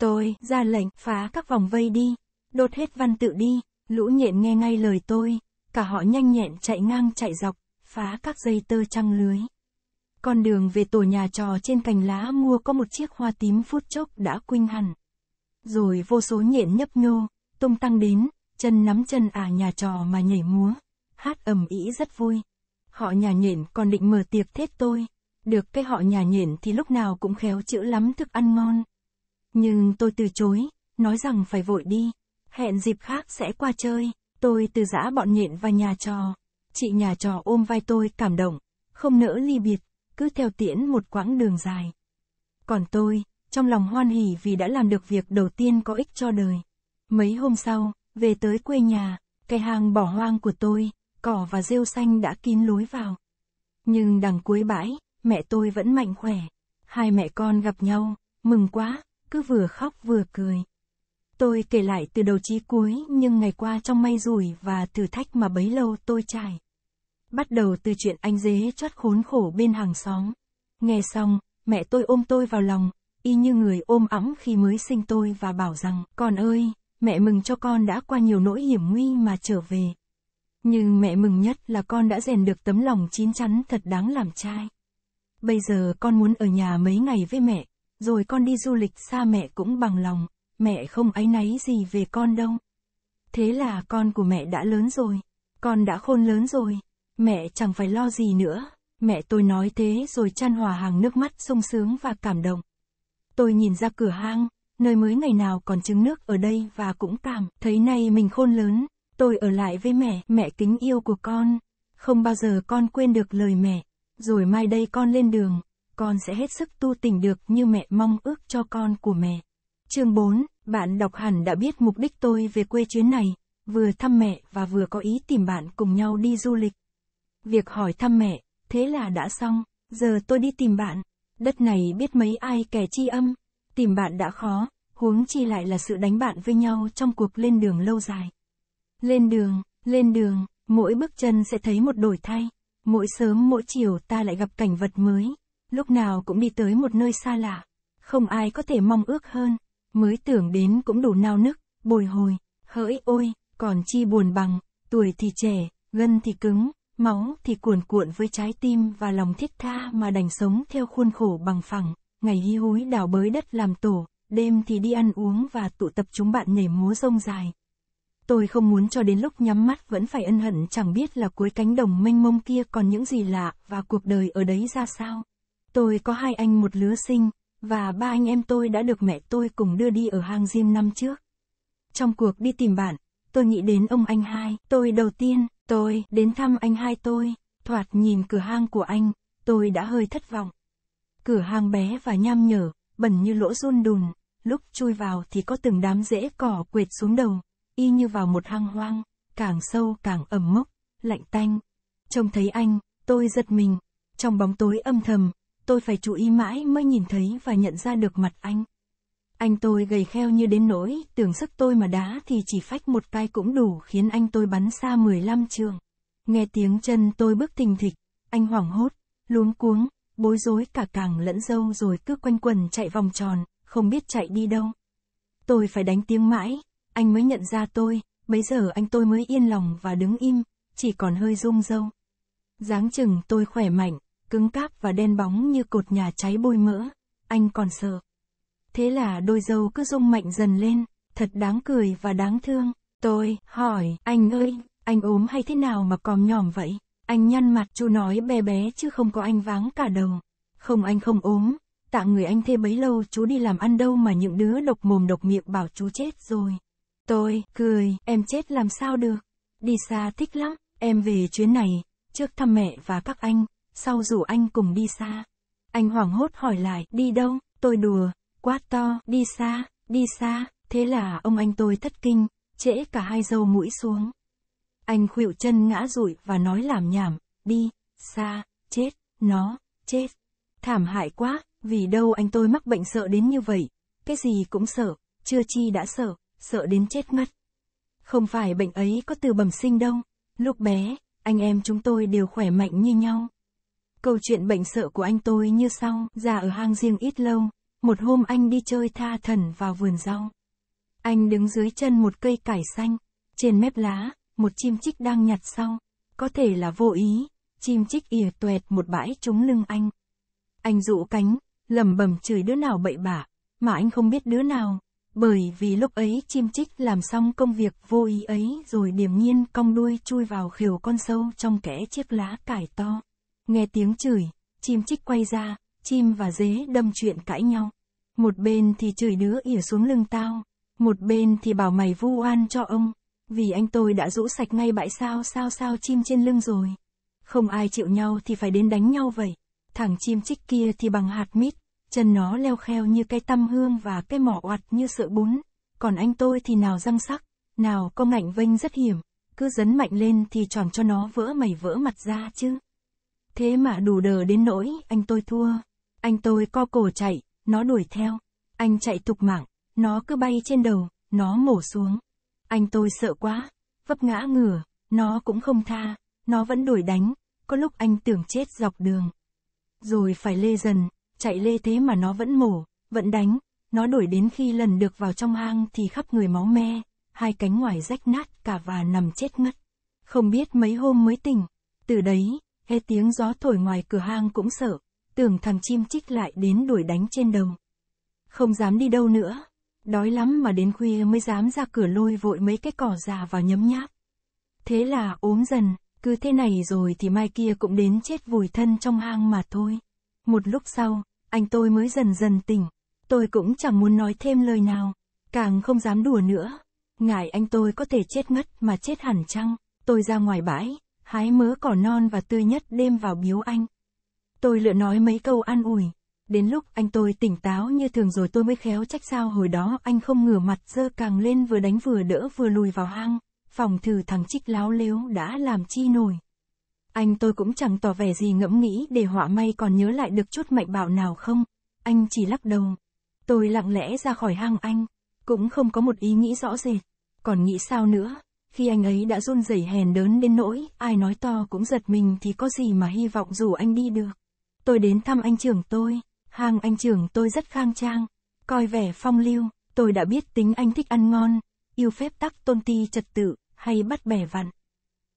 Tôi, ra lệnh, phá các vòng vây đi, đốt hết văn tự đi, lũ nhện nghe ngay lời tôi, cả họ nhanh nhẹn chạy ngang chạy dọc, phá các dây tơ trăng lưới. Con đường về tổ nhà trò trên cành lá mua có một chiếc hoa tím phút chốc đã quinh hẳn. Rồi vô số nhện nhấp nhô, tung tăng đến, chân nắm chân ả à nhà trò mà nhảy múa, hát ầm ĩ rất vui. Họ nhà nhện còn định mở tiệc thết tôi, được cái họ nhà nhện thì lúc nào cũng khéo chữ lắm thức ăn ngon. Nhưng tôi từ chối, nói rằng phải vội đi, hẹn dịp khác sẽ qua chơi, tôi từ giã bọn nhện và nhà trò. Chị nhà trò ôm vai tôi cảm động, không nỡ ly biệt cứ theo tiễn một quãng đường dài. Còn tôi, trong lòng hoan hỉ vì đã làm được việc đầu tiên có ích cho đời. Mấy hôm sau, về tới quê nhà, cây hàng bỏ hoang của tôi, cỏ và rêu xanh đã kín lối vào. Nhưng đằng cuối bãi, mẹ tôi vẫn mạnh khỏe. Hai mẹ con gặp nhau, mừng quá, cứ vừa khóc vừa cười. Tôi kể lại từ đầu chí cuối nhưng ngày qua trong may rủi và thử thách mà bấy lâu tôi trải bắt đầu từ chuyện anh dế chót khốn khổ bên hàng xóm. Nghe xong, mẹ tôi ôm tôi vào lòng, y như người ôm ẵm khi mới sinh tôi và bảo rằng, con ơi, mẹ mừng cho con đã qua nhiều nỗi hiểm nguy mà trở về. Nhưng mẹ mừng nhất là con đã rèn được tấm lòng chín chắn thật đáng làm trai. Bây giờ con muốn ở nhà mấy ngày với mẹ, rồi con đi du lịch xa mẹ cũng bằng lòng, mẹ không áy náy gì về con đâu. Thế là con của mẹ đã lớn rồi, con đã khôn lớn rồi, Mẹ chẳng phải lo gì nữa, mẹ tôi nói thế rồi chăn hòa hàng nước mắt sung sướng và cảm động. Tôi nhìn ra cửa hang, nơi mới ngày nào còn trứng nước ở đây và cũng cảm thấy nay mình khôn lớn, tôi ở lại với mẹ, mẹ kính yêu của con, không bao giờ con quên được lời mẹ, rồi mai đây con lên đường, con sẽ hết sức tu tỉnh được như mẹ mong ước cho con của mẹ. Chương 4, bạn đọc hẳn đã biết mục đích tôi về quê chuyến này, vừa thăm mẹ và vừa có ý tìm bạn cùng nhau đi du lịch. Việc hỏi thăm mẹ, thế là đã xong, giờ tôi đi tìm bạn. Đất này biết mấy ai kẻ chi âm, tìm bạn đã khó, huống chi lại là sự đánh bạn với nhau trong cuộc lên đường lâu dài. Lên đường, lên đường, mỗi bước chân sẽ thấy một đổi thay. Mỗi sớm mỗi chiều ta lại gặp cảnh vật mới. Lúc nào cũng đi tới một nơi xa lạ. Không ai có thể mong ước hơn. Mới tưởng đến cũng đủ nao nức, bồi hồi. Hỡi ôi, còn chi buồn bằng, tuổi thì trẻ, gân thì cứng, Máu thì cuồn cuộn với trái tim và lòng thiết tha mà đành sống theo khuôn khổ bằng phẳng, ngày hí húi đào bới đất làm tổ, đêm thì đi ăn uống và tụ tập chúng bạn nhảy múa rông dài. Tôi không muốn cho đến lúc nhắm mắt vẫn phải ân hận chẳng biết là cuối cánh đồng mênh mông kia còn những gì lạ và cuộc đời ở đấy ra sao. Tôi có hai anh một lứa sinh, và ba anh em tôi đã được mẹ tôi cùng đưa đi ở hang diêm năm trước. Trong cuộc đi tìm bạn, tôi nghĩ đến ông anh hai, tôi đầu tiên, tôi đến thăm anh hai tôi, thoạt nhìn cửa hang của anh, tôi đã hơi thất vọng. Cửa hang bé và nham nhở, bẩn như lỗ run đùn, lúc chui vào thì có từng đám rễ cỏ quệt xuống đầu, y như vào một hang hoang, càng sâu càng ẩm mốc, lạnh tanh. Trông thấy anh, tôi giật mình, trong bóng tối âm thầm, tôi phải chú ý mãi mới nhìn thấy và nhận ra được mặt anh. Anh tôi gầy kheo như đến nỗi, tưởng sức tôi mà đá thì chỉ phách một cái cũng đủ khiến anh tôi bắn xa 15 trường. Nghe tiếng chân tôi bước thình thịch, anh hoảng hốt, luống cuống, bối rối cả càng lẫn dâu rồi cứ quanh quần chạy vòng tròn, không biết chạy đi đâu. Tôi phải đánh tiếng mãi, anh mới nhận ra tôi, bấy giờ anh tôi mới yên lòng và đứng im, chỉ còn hơi rung dâu. Dáng chừng tôi khỏe mạnh, cứng cáp và đen bóng như cột nhà cháy bôi mỡ, anh còn sợ. Thế là đôi dâu cứ rung mạnh dần lên, thật đáng cười và đáng thương. Tôi, hỏi, anh ơi, anh ốm hay thế nào mà còm nhòm vậy? Anh nhăn mặt chú nói bé bé chứ không có anh váng cả đầu. Không anh không ốm, tạ người anh thê bấy lâu chú đi làm ăn đâu mà những đứa độc mồm độc miệng bảo chú chết rồi. Tôi, cười, em chết làm sao được. Đi xa thích lắm, em về chuyến này, trước thăm mẹ và các anh, sau rủ anh cùng đi xa. Anh hoảng hốt hỏi lại, đi đâu, tôi đùa, quát to, đi xa, đi xa, thế là ông anh tôi thất kinh, trễ cả hai dâu mũi xuống. Anh khuỵu chân ngã rụi và nói làm nhảm, đi, xa, chết, nó, chết. Thảm hại quá, vì đâu anh tôi mắc bệnh sợ đến như vậy, cái gì cũng sợ, chưa chi đã sợ, sợ đến chết mất Không phải bệnh ấy có từ bẩm sinh đâu, lúc bé, anh em chúng tôi đều khỏe mạnh như nhau. Câu chuyện bệnh sợ của anh tôi như sau, già ở hang riêng ít lâu, một hôm anh đi chơi tha thần vào vườn rau. Anh đứng dưới chân một cây cải xanh, trên mép lá, một chim chích đang nhặt xong, có thể là vô ý, chim chích ỉa tuẹt một bãi trúng lưng anh. Anh dụ cánh, lầm bầm chửi đứa nào bậy bạ, mà anh không biết đứa nào, bởi vì lúc ấy chim chích làm xong công việc vô ý ấy rồi điềm nhiên cong đuôi chui vào khều con sâu trong kẽ chiếc lá cải to. Nghe tiếng chửi, chim chích quay ra, chim và dế đâm chuyện cãi nhau. Một bên thì chửi đứa ỉa xuống lưng tao, một bên thì bảo mày vu oan cho ông, vì anh tôi đã rũ sạch ngay bãi sao sao sao chim trên lưng rồi. Không ai chịu nhau thì phải đến đánh nhau vậy. Thằng chim chích kia thì bằng hạt mít, chân nó leo kheo như cái tăm hương và cái mỏ oặt như sợi bún. Còn anh tôi thì nào răng sắc, nào có ngạnh vênh rất hiểm, cứ dấn mạnh lên thì tròn cho nó vỡ mày vỡ mặt ra chứ. Thế mà đủ đờ đến nỗi, anh tôi thua. Anh tôi co cổ chạy, nó đuổi theo. Anh chạy tục mạng, nó cứ bay trên đầu, nó mổ xuống. Anh tôi sợ quá, vấp ngã ngửa, nó cũng không tha, nó vẫn đuổi đánh, có lúc anh tưởng chết dọc đường. Rồi phải lê dần, chạy lê thế mà nó vẫn mổ, vẫn đánh, nó đuổi đến khi lần được vào trong hang thì khắp người máu me, hai cánh ngoài rách nát cả và nằm chết ngất. Không biết mấy hôm mới tỉnh, từ đấy, nghe tiếng gió thổi ngoài cửa hang cũng sợ, tưởng thằng chim chích lại đến đuổi đánh trên đồng. Không dám đi đâu nữa, đói lắm mà đến khuya mới dám ra cửa lôi vội mấy cái cỏ già vào nhấm nháp. Thế là ốm dần, cứ thế này rồi thì mai kia cũng đến chết vùi thân trong hang mà thôi. Một lúc sau, anh tôi mới dần dần tỉnh, tôi cũng chẳng muốn nói thêm lời nào, càng không dám đùa nữa. Ngại anh tôi có thể chết ngất mà chết hẳn chăng, tôi ra ngoài bãi, hái mớ cỏ non và tươi nhất đêm vào biếu anh. Tôi lựa nói mấy câu an ủi. Đến lúc anh tôi tỉnh táo như thường rồi tôi mới khéo trách sao hồi đó anh không ngửa mặt dơ càng lên vừa đánh vừa đỡ vừa lùi vào hang, phòng thử thằng trích láo lếu đã làm chi nổi. Anh tôi cũng chẳng tỏ vẻ gì ngẫm nghĩ để họa may còn nhớ lại được chút mạch bảo nào không, anh chỉ lắc đầu. Tôi lặng lẽ ra khỏi hang anh, cũng không có một ý nghĩ rõ rệt, còn nghĩ sao nữa, khi anh ấy đã run rẩy hèn đớn đến nỗi ai nói to cũng giật mình thì có gì mà hy vọng dù anh đi được tôi đến thăm anh trưởng tôi, hàng anh trưởng tôi rất khang trang, coi vẻ phong lưu, tôi đã biết tính anh thích ăn ngon, yêu phép tắc tôn ti trật tự, hay bắt bẻ vặn.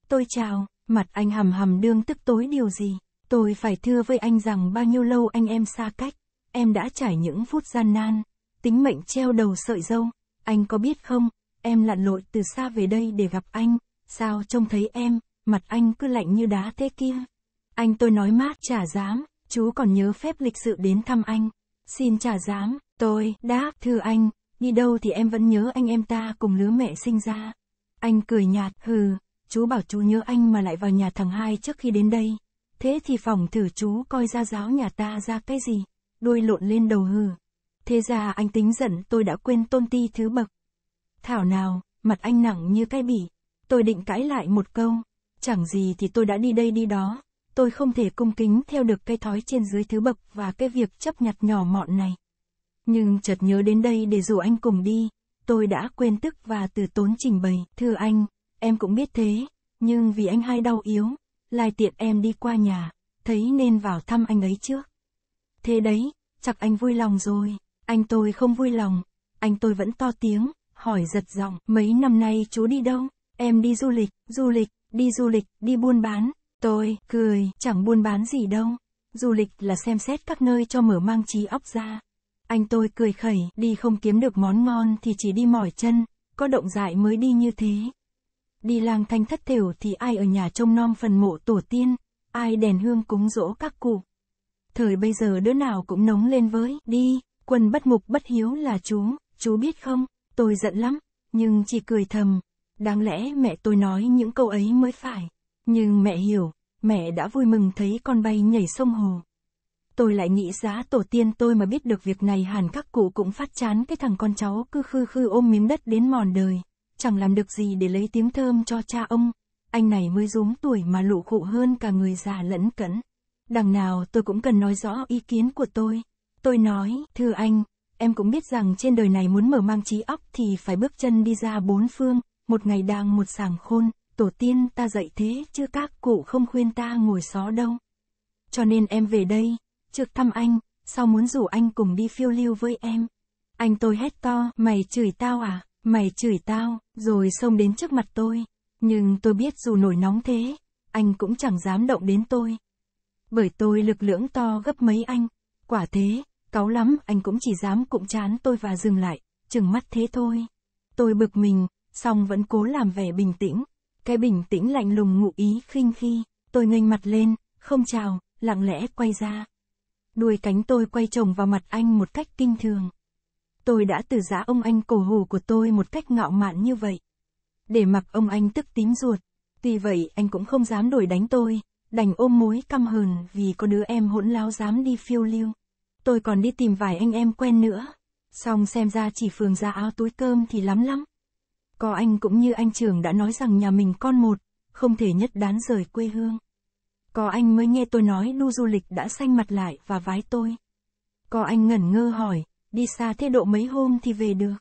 Tôi chào, mặt anh hầm hầm đương tức tối điều gì, tôi phải thưa với anh rằng bao nhiêu lâu anh em xa cách, em đã trải những phút gian nan, tính mệnh treo đầu sợi dâu, anh có biết không, em lặn lội từ xa về đây để gặp anh, sao trông thấy em, mặt anh cứ lạnh như đá thế kia. Anh tôi nói mát chả dám, chú còn nhớ phép lịch sự đến thăm anh. Xin trả giám, tôi, đáp, thưa anh, đi đâu thì em vẫn nhớ anh em ta cùng lứa mẹ sinh ra. Anh cười nhạt, hừ, chú bảo chú nhớ anh mà lại vào nhà thằng hai trước khi đến đây. Thế thì phòng thử chú coi ra giáo nhà ta ra cái gì, đuôi lộn lên đầu hừ. Thế ra anh tính giận tôi đã quên tôn ti thứ bậc. Thảo nào, mặt anh nặng như cái bỉ. Tôi định cãi lại một câu. Chẳng gì thì tôi đã đi đây đi đó tôi không thể cung kính theo được cái thói trên dưới thứ bậc và cái việc chấp nhặt nhỏ mọn này. Nhưng chợt nhớ đến đây để rủ anh cùng đi, tôi đã quên tức và từ tốn trình bày, thưa anh, em cũng biết thế, nhưng vì anh hai đau yếu, lai tiện em đi qua nhà, thấy nên vào thăm anh ấy trước. Thế đấy, chắc anh vui lòng rồi, anh tôi không vui lòng, anh tôi vẫn to tiếng, hỏi giật giọng, mấy năm nay chú đi đâu? Em đi du lịch, du lịch, đi du lịch, đi buôn bán, Tôi, cười, chẳng buôn bán gì đâu. Du lịch là xem xét các nơi cho mở mang trí óc ra. Anh tôi cười khẩy, đi không kiếm được món ngon thì chỉ đi mỏi chân, có động dại mới đi như thế. Đi lang thanh thất thểu thì ai ở nhà trông nom phần mộ tổ tiên, ai đèn hương cúng dỗ các cụ. Thời bây giờ đứa nào cũng nóng lên với, đi, quân bất mục bất hiếu là chú, chú biết không, tôi giận lắm, nhưng chỉ cười thầm. Đáng lẽ mẹ tôi nói những câu ấy mới phải. Nhưng mẹ hiểu, mẹ đã vui mừng thấy con bay nhảy sông hồ. Tôi lại nghĩ giá tổ tiên tôi mà biết được việc này hẳn các cụ cũng phát chán cái thằng con cháu cứ khư khư ôm miếng đất đến mòn đời. Chẳng làm được gì để lấy tiếng thơm cho cha ông. Anh này mới rúm tuổi mà lụ khụ hơn cả người già lẫn cẩn Đằng nào tôi cũng cần nói rõ ý kiến của tôi. Tôi nói, thưa anh, em cũng biết rằng trên đời này muốn mở mang trí óc thì phải bước chân đi ra bốn phương, một ngày đang một sàng khôn tổ tiên ta dạy thế chứ các cụ không khuyên ta ngồi xó đâu. Cho nên em về đây, trước thăm anh, sau muốn rủ anh cùng đi phiêu lưu với em. Anh tôi hét to, mày chửi tao à, mày chửi tao, rồi xông đến trước mặt tôi. Nhưng tôi biết dù nổi nóng thế, anh cũng chẳng dám động đến tôi. Bởi tôi lực lưỡng to gấp mấy anh, quả thế, cáu lắm anh cũng chỉ dám cụm chán tôi và dừng lại, chừng mắt thế thôi. Tôi bực mình, xong vẫn cố làm vẻ bình tĩnh, cái bình tĩnh lạnh lùng ngụ ý khinh khi, tôi nghênh mặt lên, không chào, lặng lẽ quay ra. Đuôi cánh tôi quay chồng vào mặt anh một cách kinh thường. Tôi đã từ giã ông anh cổ hủ của tôi một cách ngạo mạn như vậy. Để mặc ông anh tức tím ruột, tuy vậy anh cũng không dám đổi đánh tôi, đành ôm mối căm hờn vì có đứa em hỗn láo dám đi phiêu lưu. Tôi còn đi tìm vài anh em quen nữa, xong xem ra chỉ phường ra áo túi cơm thì lắm lắm. Có anh cũng như anh Trường đã nói rằng nhà mình con một, không thể nhất đán rời quê hương. Có anh mới nghe tôi nói đu du lịch đã xanh mặt lại và vái tôi. Có anh ngẩn ngơ hỏi, đi xa thế độ mấy hôm thì về được.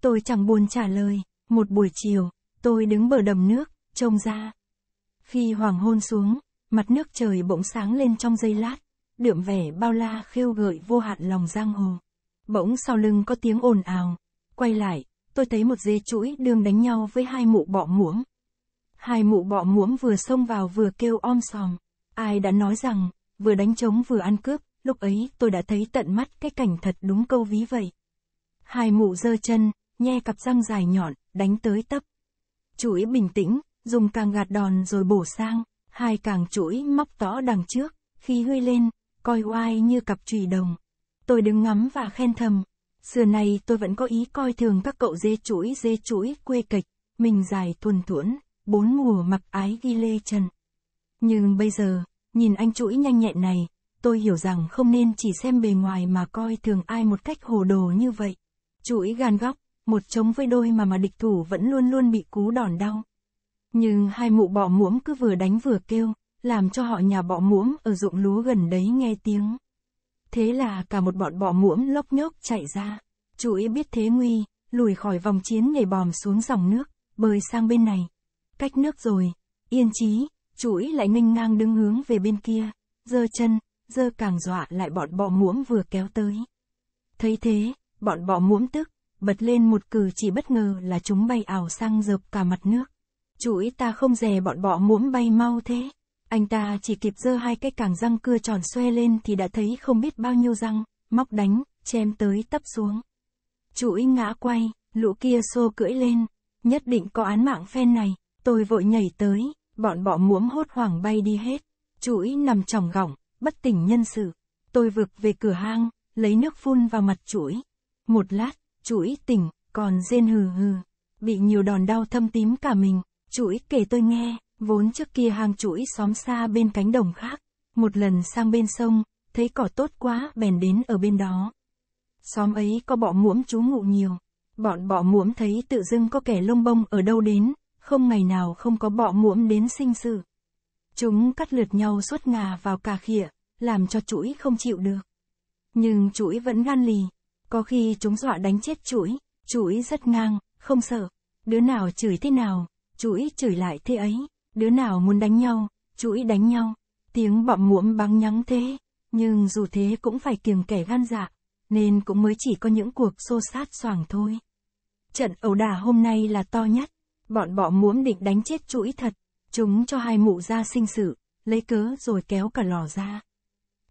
Tôi chẳng buồn trả lời, một buổi chiều, tôi đứng bờ đầm nước, trông ra. phi hoàng hôn xuống, mặt nước trời bỗng sáng lên trong giây lát, đượm vẻ bao la khêu gợi vô hạn lòng giang hồ. Bỗng sau lưng có tiếng ồn ào, quay lại, tôi thấy một dê chuỗi đương đánh nhau với hai mụ bọ muỗng. Hai mụ bọ muỗng vừa xông vào vừa kêu om sòm. Ai đã nói rằng, vừa đánh trống vừa ăn cướp, lúc ấy tôi đã thấy tận mắt cái cảnh thật đúng câu ví vậy. Hai mụ giơ chân, nhe cặp răng dài nhọn, đánh tới tấp. Chuỗi bình tĩnh, dùng càng gạt đòn rồi bổ sang, hai càng chuỗi móc tỏ đằng trước, khi huy lên, coi oai như cặp chùy đồng. Tôi đứng ngắm và khen thầm, Xưa nay tôi vẫn có ý coi thường các cậu dê chuỗi dê chuỗi quê kịch, mình dài thuần thuẫn, bốn mùa mặc ái ghi lê trần. Nhưng bây giờ, nhìn anh chuỗi nhanh nhẹn này, tôi hiểu rằng không nên chỉ xem bề ngoài mà coi thường ai một cách hồ đồ như vậy. Chuỗi gan góc, một trống với đôi mà mà địch thủ vẫn luôn luôn bị cú đòn đau. Nhưng hai mụ bọ muỗm cứ vừa đánh vừa kêu, làm cho họ nhà bọ muỗm ở ruộng lúa gần đấy nghe tiếng. Thế là cả một bọn bọ muỗng lốc nhốc chạy ra. Chuỗi biết thế nguy, lùi khỏi vòng chiến nhảy bòm xuống dòng nước, bơi sang bên này. Cách nước rồi, yên chí, chuỗi lại nghênh ngang đứng hướng về bên kia, giơ chân, giơ càng dọa lại bọn bọ muỗng vừa kéo tới. Thấy thế, bọn bọ muỗng tức, bật lên một cử chỉ bất ngờ là chúng bay ảo sang dợp cả mặt nước. Chuỗi ta không dè bọn bọ muỗng bay mau thế. Anh ta chỉ kịp giơ hai cái càng răng cưa tròn xoe lên thì đã thấy không biết bao nhiêu răng, móc đánh, chém tới tấp xuống. chuỗi ngã quay, lũ kia xô cưỡi lên, nhất định có án mạng phen này, tôi vội nhảy tới, bọn bọ muỗm hốt hoảng bay đi hết. chuỗi nằm tròng gọng bất tỉnh nhân sự. Tôi vượt về cửa hang, lấy nước phun vào mặt chuỗi. Một lát, chuỗi tỉnh, còn rên hừ hừ. Bị nhiều đòn đau thâm tím cả mình, chuỗi kể tôi nghe, Vốn trước kia hàng chuỗi xóm xa bên cánh đồng khác, một lần sang bên sông, thấy cỏ tốt quá bèn đến ở bên đó. Xóm ấy có bọ muỗm chú ngụ nhiều, bọn bọ muỗm thấy tự dưng có kẻ lông bông ở đâu đến, không ngày nào không có bọ muỗm đến sinh sự. Chúng cắt lượt nhau suốt ngà vào cà khịa, làm cho chuỗi không chịu được. Nhưng chuỗi vẫn gan lì, có khi chúng dọa đánh chết chuỗi, chuỗi rất ngang, không sợ, đứa nào chửi thế nào, chuỗi chửi lại thế ấy đứa nào muốn đánh nhau, chuỗi đánh nhau, tiếng bọm muỗm băng nhắng thế, nhưng dù thế cũng phải kiềm kẻ gan dạ, nên cũng mới chỉ có những cuộc xô sát xoàng thôi. Trận ẩu đả hôm nay là to nhất, bọn bọ muỗm định đánh chết chuỗi thật, chúng cho hai mụ ra sinh sự, lấy cớ rồi kéo cả lò ra.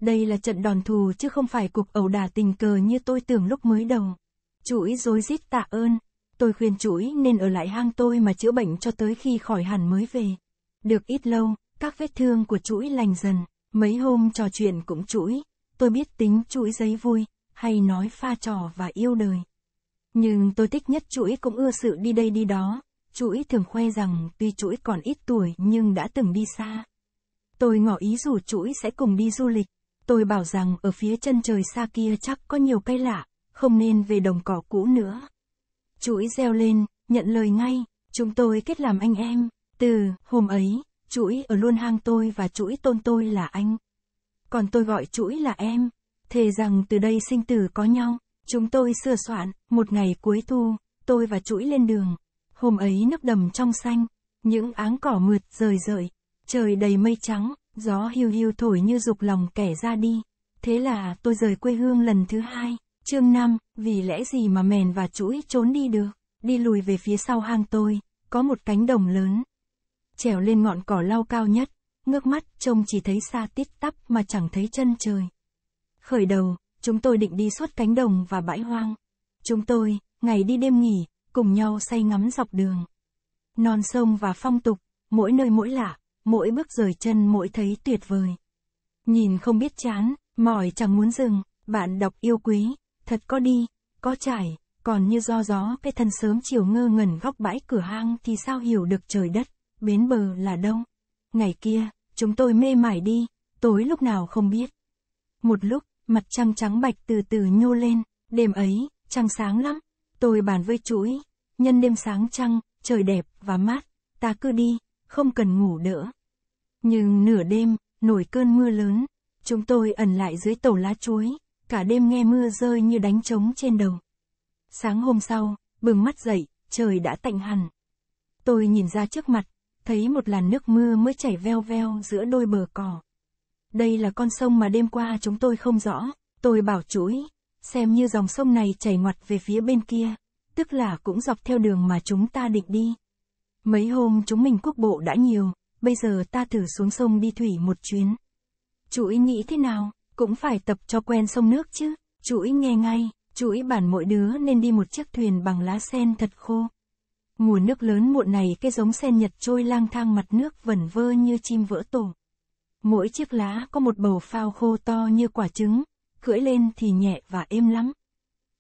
Đây là trận đòn thù chứ không phải cuộc ẩu đả tình cờ như tôi tưởng lúc mới đầu. Chuỗi rối rít tạ ơn, tôi khuyên chuỗi nên ở lại hang tôi mà chữa bệnh cho tới khi khỏi hẳn mới về. Được ít lâu, các vết thương của chuỗi lành dần, mấy hôm trò chuyện cũng chuỗi, tôi biết tính chuỗi giấy vui, hay nói pha trò và yêu đời. Nhưng tôi thích nhất chuỗi cũng ưa sự đi đây đi đó, chuỗi thường khoe rằng tuy chuỗi còn ít tuổi nhưng đã từng đi xa. Tôi ngỏ ý rủ chuỗi sẽ cùng đi du lịch, tôi bảo rằng ở phía chân trời xa kia chắc có nhiều cây lạ, không nên về đồng cỏ cũ nữa. Chuỗi reo lên, nhận lời ngay, chúng tôi kết làm anh em. Từ hôm ấy, chuỗi ở luôn hang tôi và chuỗi tôn tôi là anh. Còn tôi gọi chuỗi là em. Thề rằng từ đây sinh tử có nhau. Chúng tôi sửa soạn, một ngày cuối thu, tôi và chuỗi lên đường. Hôm ấy nước đầm trong xanh, những áng cỏ mượt rời rợi trời đầy mây trắng, gió hiu hiu thổi như dục lòng kẻ ra đi. Thế là tôi rời quê hương lần thứ hai, chương năm vì lẽ gì mà mèn và chuỗi trốn đi được, đi lùi về phía sau hang tôi, có một cánh đồng lớn, trèo lên ngọn cỏ lau cao nhất, ngước mắt trông chỉ thấy xa tít tắp mà chẳng thấy chân trời. Khởi đầu, chúng tôi định đi suốt cánh đồng và bãi hoang. Chúng tôi, ngày đi đêm nghỉ, cùng nhau say ngắm dọc đường. Non sông và phong tục, mỗi nơi mỗi lạ, mỗi bước rời chân mỗi thấy tuyệt vời. Nhìn không biết chán, mỏi chẳng muốn dừng, bạn đọc yêu quý, thật có đi, có trải, còn như do gió cái thân sớm chiều ngơ ngẩn góc bãi cửa hang thì sao hiểu được trời đất bến bờ là đông. Ngày kia, chúng tôi mê mải đi, tối lúc nào không biết. Một lúc, mặt trăng trắng bạch từ từ nhô lên, đêm ấy, trăng sáng lắm. Tôi bàn với chuỗi, nhân đêm sáng trăng, trời đẹp và mát, ta cứ đi, không cần ngủ đỡ. Nhưng nửa đêm, nổi cơn mưa lớn, chúng tôi ẩn lại dưới tổ lá chuối, cả đêm nghe mưa rơi như đánh trống trên đầu. Sáng hôm sau, bừng mắt dậy, trời đã tạnh hẳn. Tôi nhìn ra trước mặt, thấy một làn nước mưa mới chảy veo veo giữa đôi bờ cỏ. Đây là con sông mà đêm qua chúng tôi không rõ, tôi bảo chuỗi, xem như dòng sông này chảy ngoặt về phía bên kia, tức là cũng dọc theo đường mà chúng ta định đi. Mấy hôm chúng mình quốc bộ đã nhiều, bây giờ ta thử xuống sông đi thủy một chuyến. Chuỗi nghĩ thế nào, cũng phải tập cho quen sông nước chứ, chuỗi nghe ngay, chuỗi bản mỗi đứa nên đi một chiếc thuyền bằng lá sen thật khô. Mùa nước lớn muộn này cái giống sen nhật trôi lang thang mặt nước vẩn vơ như chim vỡ tổ. Mỗi chiếc lá có một bầu phao khô to như quả trứng, cưỡi lên thì nhẹ và êm lắm.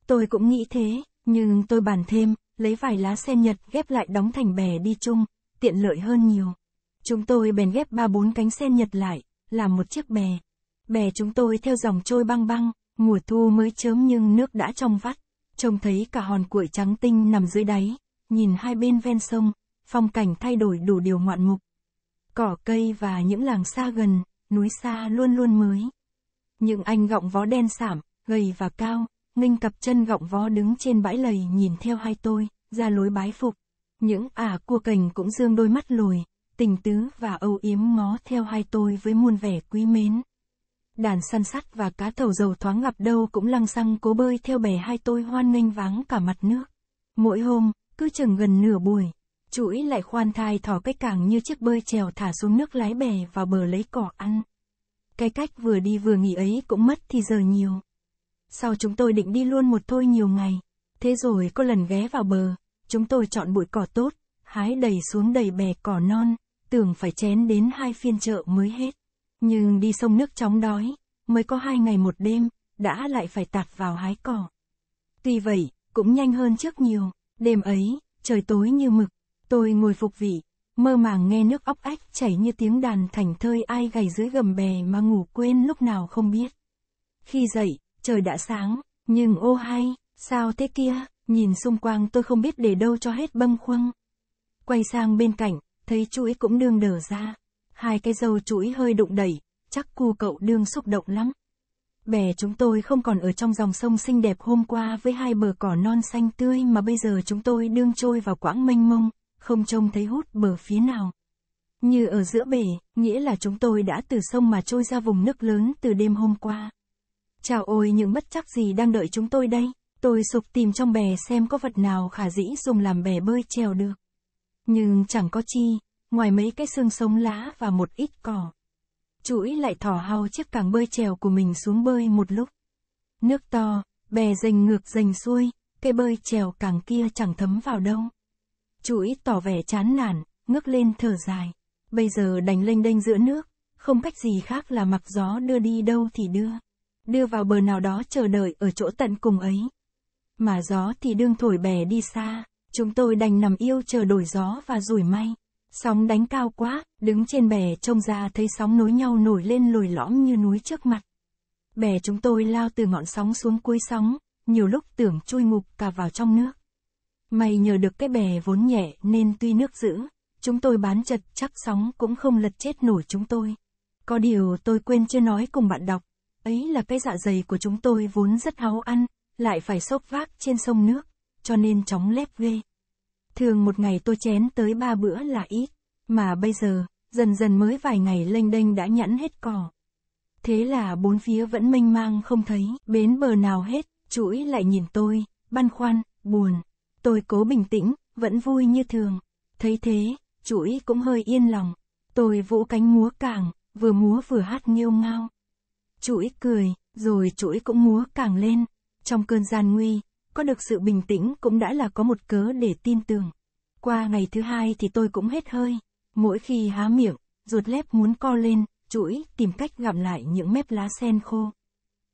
Tôi cũng nghĩ thế, nhưng tôi bàn thêm, lấy vài lá sen nhật ghép lại đóng thành bè đi chung, tiện lợi hơn nhiều. Chúng tôi bèn ghép ba bốn cánh sen nhật lại, làm một chiếc bè. Bè chúng tôi theo dòng trôi băng băng, mùa thu mới chớm nhưng nước đã trong vắt. Trông thấy cả hòn cuội trắng tinh nằm dưới đáy, nhìn hai bên ven sông, phong cảnh thay đổi đủ điều ngoạn mục. Cỏ cây và những làng xa gần, núi xa luôn luôn mới. Những anh gọng vó đen sảm, gầy và cao, ninh cặp chân gọng vó đứng trên bãi lầy nhìn theo hai tôi, ra lối bái phục. Những ả à cua cảnh cũng dương đôi mắt lồi, tình tứ và âu yếm ngó theo hai tôi với muôn vẻ quý mến. Đàn săn sắt và cá thầu dầu thoáng gặp đâu cũng lăng xăng cố bơi theo bè hai tôi hoan nghênh váng cả mặt nước. Mỗi hôm, cứ chừng gần nửa buổi, chuỗi lại khoan thai thỏ cái càng như chiếc bơi trèo thả xuống nước lái bè vào bờ lấy cỏ ăn. Cái cách vừa đi vừa nghỉ ấy cũng mất thì giờ nhiều. Sau chúng tôi định đi luôn một thôi nhiều ngày. Thế rồi có lần ghé vào bờ, chúng tôi chọn bụi cỏ tốt, hái đầy xuống đầy bè cỏ non, tưởng phải chén đến hai phiên chợ mới hết. Nhưng đi sông nước chóng đói, mới có hai ngày một đêm, đã lại phải tạt vào hái cỏ. Tuy vậy, cũng nhanh hơn trước nhiều. Đêm ấy, trời tối như mực, tôi ngồi phục vị, mơ màng nghe nước óc ách chảy như tiếng đàn thành thơi ai gầy dưới gầm bè mà ngủ quên lúc nào không biết. Khi dậy, trời đã sáng, nhưng ô hay, sao thế kia, nhìn xung quanh tôi không biết để đâu cho hết bâng khuâng. Quay sang bên cạnh, thấy chuỗi cũng đương đờ ra, hai cái dâu chuỗi hơi đụng đẩy, chắc cu cậu đương xúc động lắm. Bè chúng tôi không còn ở trong dòng sông xinh đẹp hôm qua với hai bờ cỏ non xanh tươi mà bây giờ chúng tôi đương trôi vào quãng mênh mông, không trông thấy hút bờ phía nào. Như ở giữa bể, nghĩa là chúng tôi đã từ sông mà trôi ra vùng nước lớn từ đêm hôm qua. Chào ôi những bất chắc gì đang đợi chúng tôi đây, tôi sụp tìm trong bè xem có vật nào khả dĩ dùng làm bè bơi trèo được. Nhưng chẳng có chi, ngoài mấy cái xương sống lá và một ít cỏ chuỗi lại thỏ hau chiếc càng bơi trèo của mình xuống bơi một lúc. Nước to, bè dành ngược dành xuôi, cây bơi trèo càng kia chẳng thấm vào đâu. Chuỗi tỏ vẻ chán nản, ngước lên thở dài. Bây giờ đành lênh đênh giữa nước, không cách gì khác là mặc gió đưa đi đâu thì đưa. Đưa vào bờ nào đó chờ đợi ở chỗ tận cùng ấy. Mà gió thì đương thổi bè đi xa, chúng tôi đành nằm yêu chờ đổi gió và rủi may. Sóng đánh cao quá, đứng trên bè trông ra thấy sóng nối nhau nổi lên lồi lõm như núi trước mặt. Bè chúng tôi lao từ ngọn sóng xuống cuối sóng, nhiều lúc tưởng chui ngục cả vào trong nước. May nhờ được cái bè vốn nhẹ nên tuy nước giữ, chúng tôi bán chật chắc sóng cũng không lật chết nổi chúng tôi. Có điều tôi quên chưa nói cùng bạn đọc, ấy là cái dạ dày của chúng tôi vốn rất háo ăn, lại phải xốc vác trên sông nước, cho nên chóng lép ghê. Thường một ngày tôi chén tới ba bữa là ít, mà bây giờ, dần dần mới vài ngày lênh đênh đã nhẵn hết cỏ. Thế là bốn phía vẫn mênh mang không thấy, bến bờ nào hết, chuỗi lại nhìn tôi, băn khoăn, buồn. Tôi cố bình tĩnh, vẫn vui như thường. Thấy thế, chuỗi cũng hơi yên lòng. Tôi vũ cánh múa càng, vừa múa vừa hát nghêu ngao. Chuỗi cười, rồi chuỗi cũng múa càng lên. Trong cơn gian nguy, có được sự bình tĩnh cũng đã là có một cớ để tin tưởng. Qua ngày thứ hai thì tôi cũng hết hơi, mỗi khi há miệng, ruột lép muốn co lên, chuỗi tìm cách gặm lại những mép lá sen khô.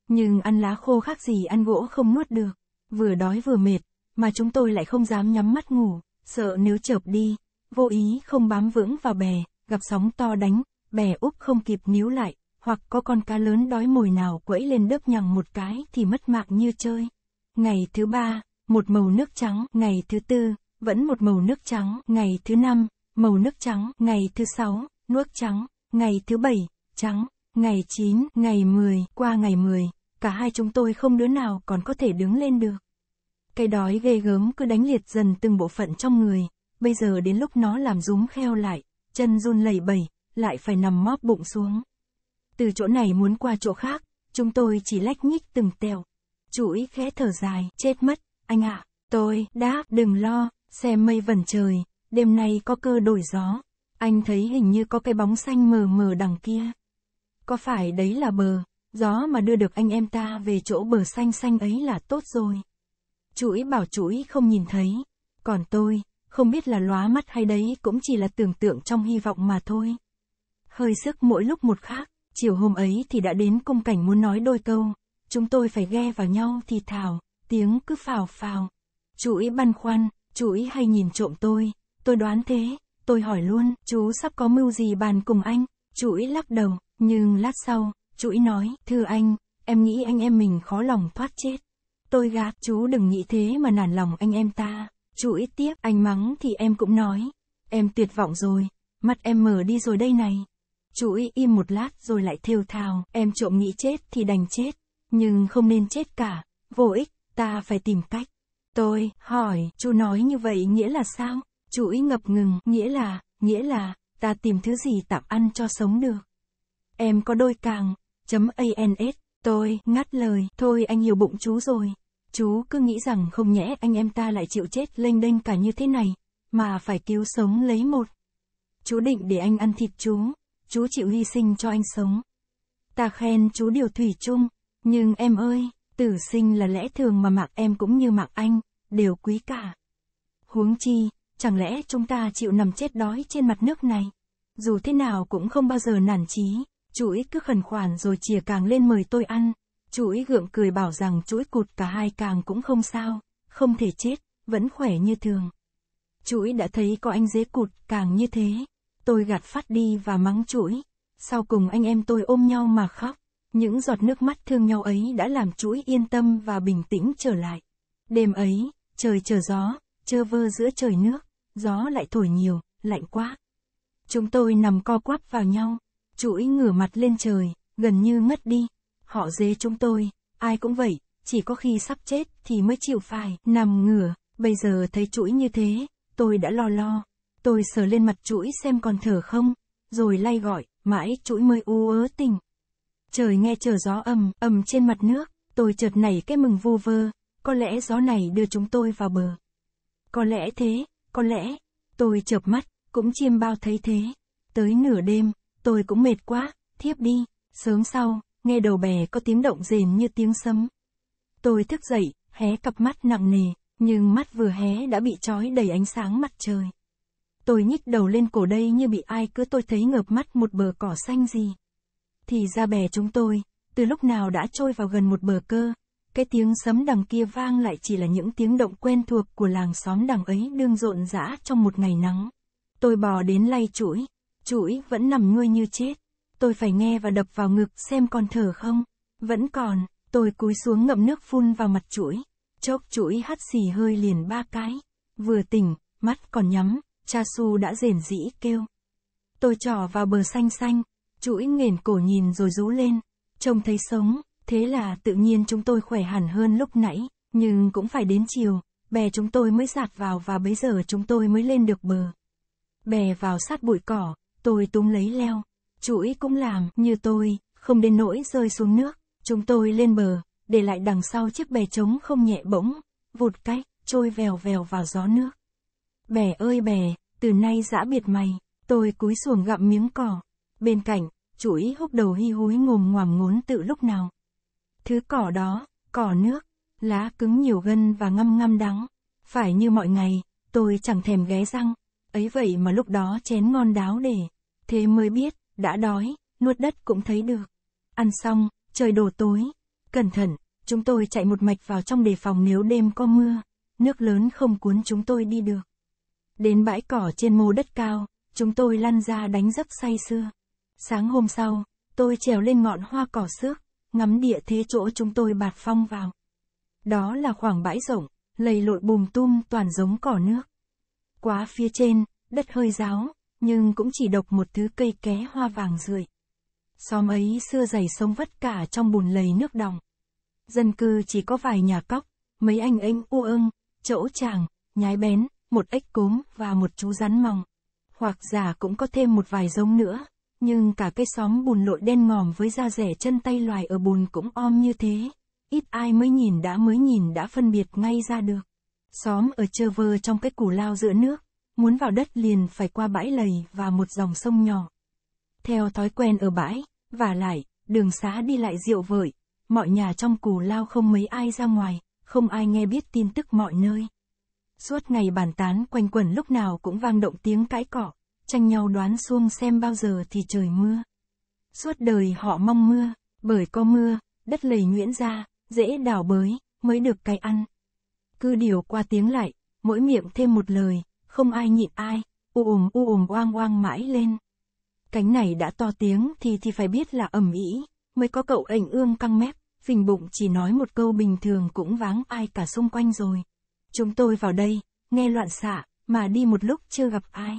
Nhưng ăn lá khô khác gì ăn gỗ không nuốt được, vừa đói vừa mệt, mà chúng tôi lại không dám nhắm mắt ngủ, sợ nếu chợp đi, vô ý không bám vững vào bè, gặp sóng to đánh, bè úp không kịp níu lại, hoặc có con cá lớn đói mồi nào quẫy lên đớp nhằng một cái thì mất mạng như chơi ngày thứ ba, một màu nước trắng, ngày thứ tư, vẫn một màu nước trắng, ngày thứ năm, màu nước trắng, ngày thứ sáu, nước trắng, ngày thứ bảy, trắng, ngày chín ngày mười qua ngày mười cả hai chúng tôi không đứa nào còn có thể đứng lên được. Cái đói ghê gớm cứ đánh liệt dần từng bộ phận trong người, bây giờ đến lúc nó làm rúm kheo lại, chân run lẩy bẩy, lại phải nằm móp bụng xuống. Từ chỗ này muốn qua chỗ khác, chúng tôi chỉ lách nhích từng tèo, chuỗi khẽ thở dài, chết mất, anh ạ, à, tôi, đáp, đừng lo, xem mây vẩn trời, đêm nay có cơ đổi gió, anh thấy hình như có cái bóng xanh mờ mờ đằng kia. Có phải đấy là bờ, gió mà đưa được anh em ta về chỗ bờ xanh xanh ấy là tốt rồi. Chuỗi bảo chuỗi không nhìn thấy, còn tôi, không biết là lóa mắt hay đấy cũng chỉ là tưởng tượng trong hy vọng mà thôi. Hơi sức mỗi lúc một khác, chiều hôm ấy thì đã đến cung cảnh muốn nói đôi câu, Chúng tôi phải ghe vào nhau thì thào, tiếng cứ phào phào. Chú ý băn khoăn, chú ý hay nhìn trộm tôi, tôi đoán thế, tôi hỏi luôn, chú sắp có mưu gì bàn cùng anh, chú ý lắc đầu, nhưng lát sau, chú ý nói, thưa anh, em nghĩ anh em mình khó lòng thoát chết. Tôi gạt chú đừng nghĩ thế mà nản lòng anh em ta, chú ý tiếp, anh mắng thì em cũng nói, em tuyệt vọng rồi, mắt em mở đi rồi đây này. Chú ý im một lát rồi lại thêu thào, em trộm nghĩ chết thì đành chết nhưng không nên chết cả, vô ích, ta phải tìm cách. Tôi, hỏi, chú nói như vậy nghĩa là sao? Chú ý ngập ngừng, nghĩa là, nghĩa là, ta tìm thứ gì tạm ăn cho sống được. Em có đôi càng, chấm ans, tôi, ngắt lời, thôi anh hiểu bụng chú rồi. Chú cứ nghĩ rằng không nhẽ anh em ta lại chịu chết lênh đênh cả như thế này, mà phải cứu sống lấy một. Chú định để anh ăn thịt chú, chú chịu hy sinh cho anh sống. Ta khen chú điều thủy chung, nhưng em ơi, tử sinh là lẽ thường mà mặc em cũng như mặc anh, đều quý cả. Huống chi, chẳng lẽ chúng ta chịu nằm chết đói trên mặt nước này? Dù thế nào cũng không bao giờ nản chí, Chuỗi cứ khẩn khoản rồi chìa càng lên mời tôi ăn. Chuỗi gượng cười bảo rằng chuỗi cụt cả hai càng cũng không sao, không thể chết, vẫn khỏe như thường. Chuỗi đã thấy có anh dế cụt càng như thế, tôi gạt phát đi và mắng chuỗi. Sau cùng anh em tôi ôm nhau mà khóc. Những giọt nước mắt thương nhau ấy đã làm chuỗi yên tâm và bình tĩnh trở lại. Đêm ấy, trời chờ gió, chơ vơ giữa trời nước, gió lại thổi nhiều, lạnh quá. Chúng tôi nằm co quắp vào nhau, chuỗi ngửa mặt lên trời, gần như ngất đi. Họ dế chúng tôi, ai cũng vậy, chỉ có khi sắp chết thì mới chịu phải nằm ngửa, bây giờ thấy chuỗi như thế, tôi đã lo lo. Tôi sờ lên mặt chuỗi xem còn thở không, rồi lay gọi, mãi chuỗi mới u ớ tình trời nghe chờ gió ầm ầm trên mặt nước, tôi chợt nảy cái mừng vô vơ, có lẽ gió này đưa chúng tôi vào bờ. Có lẽ thế, có lẽ, tôi chợp mắt, cũng chiêm bao thấy thế. Tới nửa đêm, tôi cũng mệt quá, thiếp đi, sớm sau, nghe đầu bè có tiếng động rền như tiếng sấm. Tôi thức dậy, hé cặp mắt nặng nề, nhưng mắt vừa hé đã bị trói đầy ánh sáng mặt trời. Tôi nhích đầu lên cổ đây như bị ai cứ tôi thấy ngợp mắt một bờ cỏ xanh gì. Thì ra bè chúng tôi, từ lúc nào đã trôi vào gần một bờ cơ. Cái tiếng sấm đằng kia vang lại chỉ là những tiếng động quen thuộc của làng xóm đằng ấy đương rộn rã trong một ngày nắng. Tôi bò đến lay chuỗi, chuỗi vẫn nằm nguôi như chết. Tôi phải nghe và đập vào ngực xem còn thở không. Vẫn còn, tôi cúi xuống ngậm nước phun vào mặt chuỗi. Chốc chuỗi hắt xì hơi liền ba cái. Vừa tỉnh, mắt còn nhắm, cha su đã rền rĩ kêu. Tôi trỏ vào bờ xanh xanh, chuỗi nghển cổ nhìn rồi rú lên, trông thấy sống, thế là tự nhiên chúng tôi khỏe hẳn hơn lúc nãy, nhưng cũng phải đến chiều, bè chúng tôi mới sạt vào và bây giờ chúng tôi mới lên được bờ. Bè vào sát bụi cỏ, tôi túm lấy leo, chuỗi cũng làm như tôi, không đến nỗi rơi xuống nước, chúng tôi lên bờ, để lại đằng sau chiếc bè trống không nhẹ bỗng, vụt cách, trôi vèo vèo vào gió nước. Bè ơi bè, từ nay dã biệt mày, tôi cúi xuồng gặm miếng cỏ, Bên cạnh, chuỗi húc đầu hi húi ngồm ngoàm ngốn tự lúc nào. Thứ cỏ đó, cỏ nước, lá cứng nhiều gân và ngăm ngăm đắng. Phải như mọi ngày, tôi chẳng thèm ghé răng. Ấy vậy mà lúc đó chén ngon đáo để. Thế mới biết, đã đói, nuốt đất cũng thấy được. Ăn xong, trời đổ tối. Cẩn thận, chúng tôi chạy một mạch vào trong đề phòng nếu đêm có mưa. Nước lớn không cuốn chúng tôi đi được. Đến bãi cỏ trên mô đất cao, chúng tôi lăn ra đánh giấc say sưa. Sáng hôm sau, tôi trèo lên ngọn hoa cỏ xước, ngắm địa thế chỗ chúng tôi bạt phong vào. Đó là khoảng bãi rộng, lầy lội bùm tum toàn giống cỏ nước. Quá phía trên, đất hơi ráo, nhưng cũng chỉ độc một thứ cây ké hoa vàng rượi. Xóm ấy xưa dày sông vất cả trong bùn lầy nước đồng, Dân cư chỉ có vài nhà cóc, mấy anh anh u ưng, chỗ chàng, nhái bén, một ếch cốm và một chú rắn mòng. Hoặc giả cũng có thêm một vài giống nữa, nhưng cả cái xóm bùn lội đen ngòm với da rẻ chân tay loài ở bùn cũng om như thế. Ít ai mới nhìn đã mới nhìn đã phân biệt ngay ra được. Xóm ở chơ vơ trong cái củ lao giữa nước, muốn vào đất liền phải qua bãi lầy và một dòng sông nhỏ. Theo thói quen ở bãi, và lại, đường xá đi lại rượu vợi, mọi nhà trong cù lao không mấy ai ra ngoài, không ai nghe biết tin tức mọi nơi. Suốt ngày bàn tán quanh quẩn lúc nào cũng vang động tiếng cãi cọ tranh nhau đoán xuông xem bao giờ thì trời mưa. Suốt đời họ mong mưa, bởi có mưa, đất lầy nhuyễn ra, dễ đào bới, mới được cái ăn. Cứ điều qua tiếng lại, mỗi miệng thêm một lời, không ai nhịn ai, u ùm u ùm oang oang mãi lên. Cánh này đã to tiếng thì thì phải biết là ẩm ý, mới có cậu ảnh ương căng mép, phình bụng chỉ nói một câu bình thường cũng váng ai cả xung quanh rồi. Chúng tôi vào đây, nghe loạn xạ, mà đi một lúc chưa gặp ai.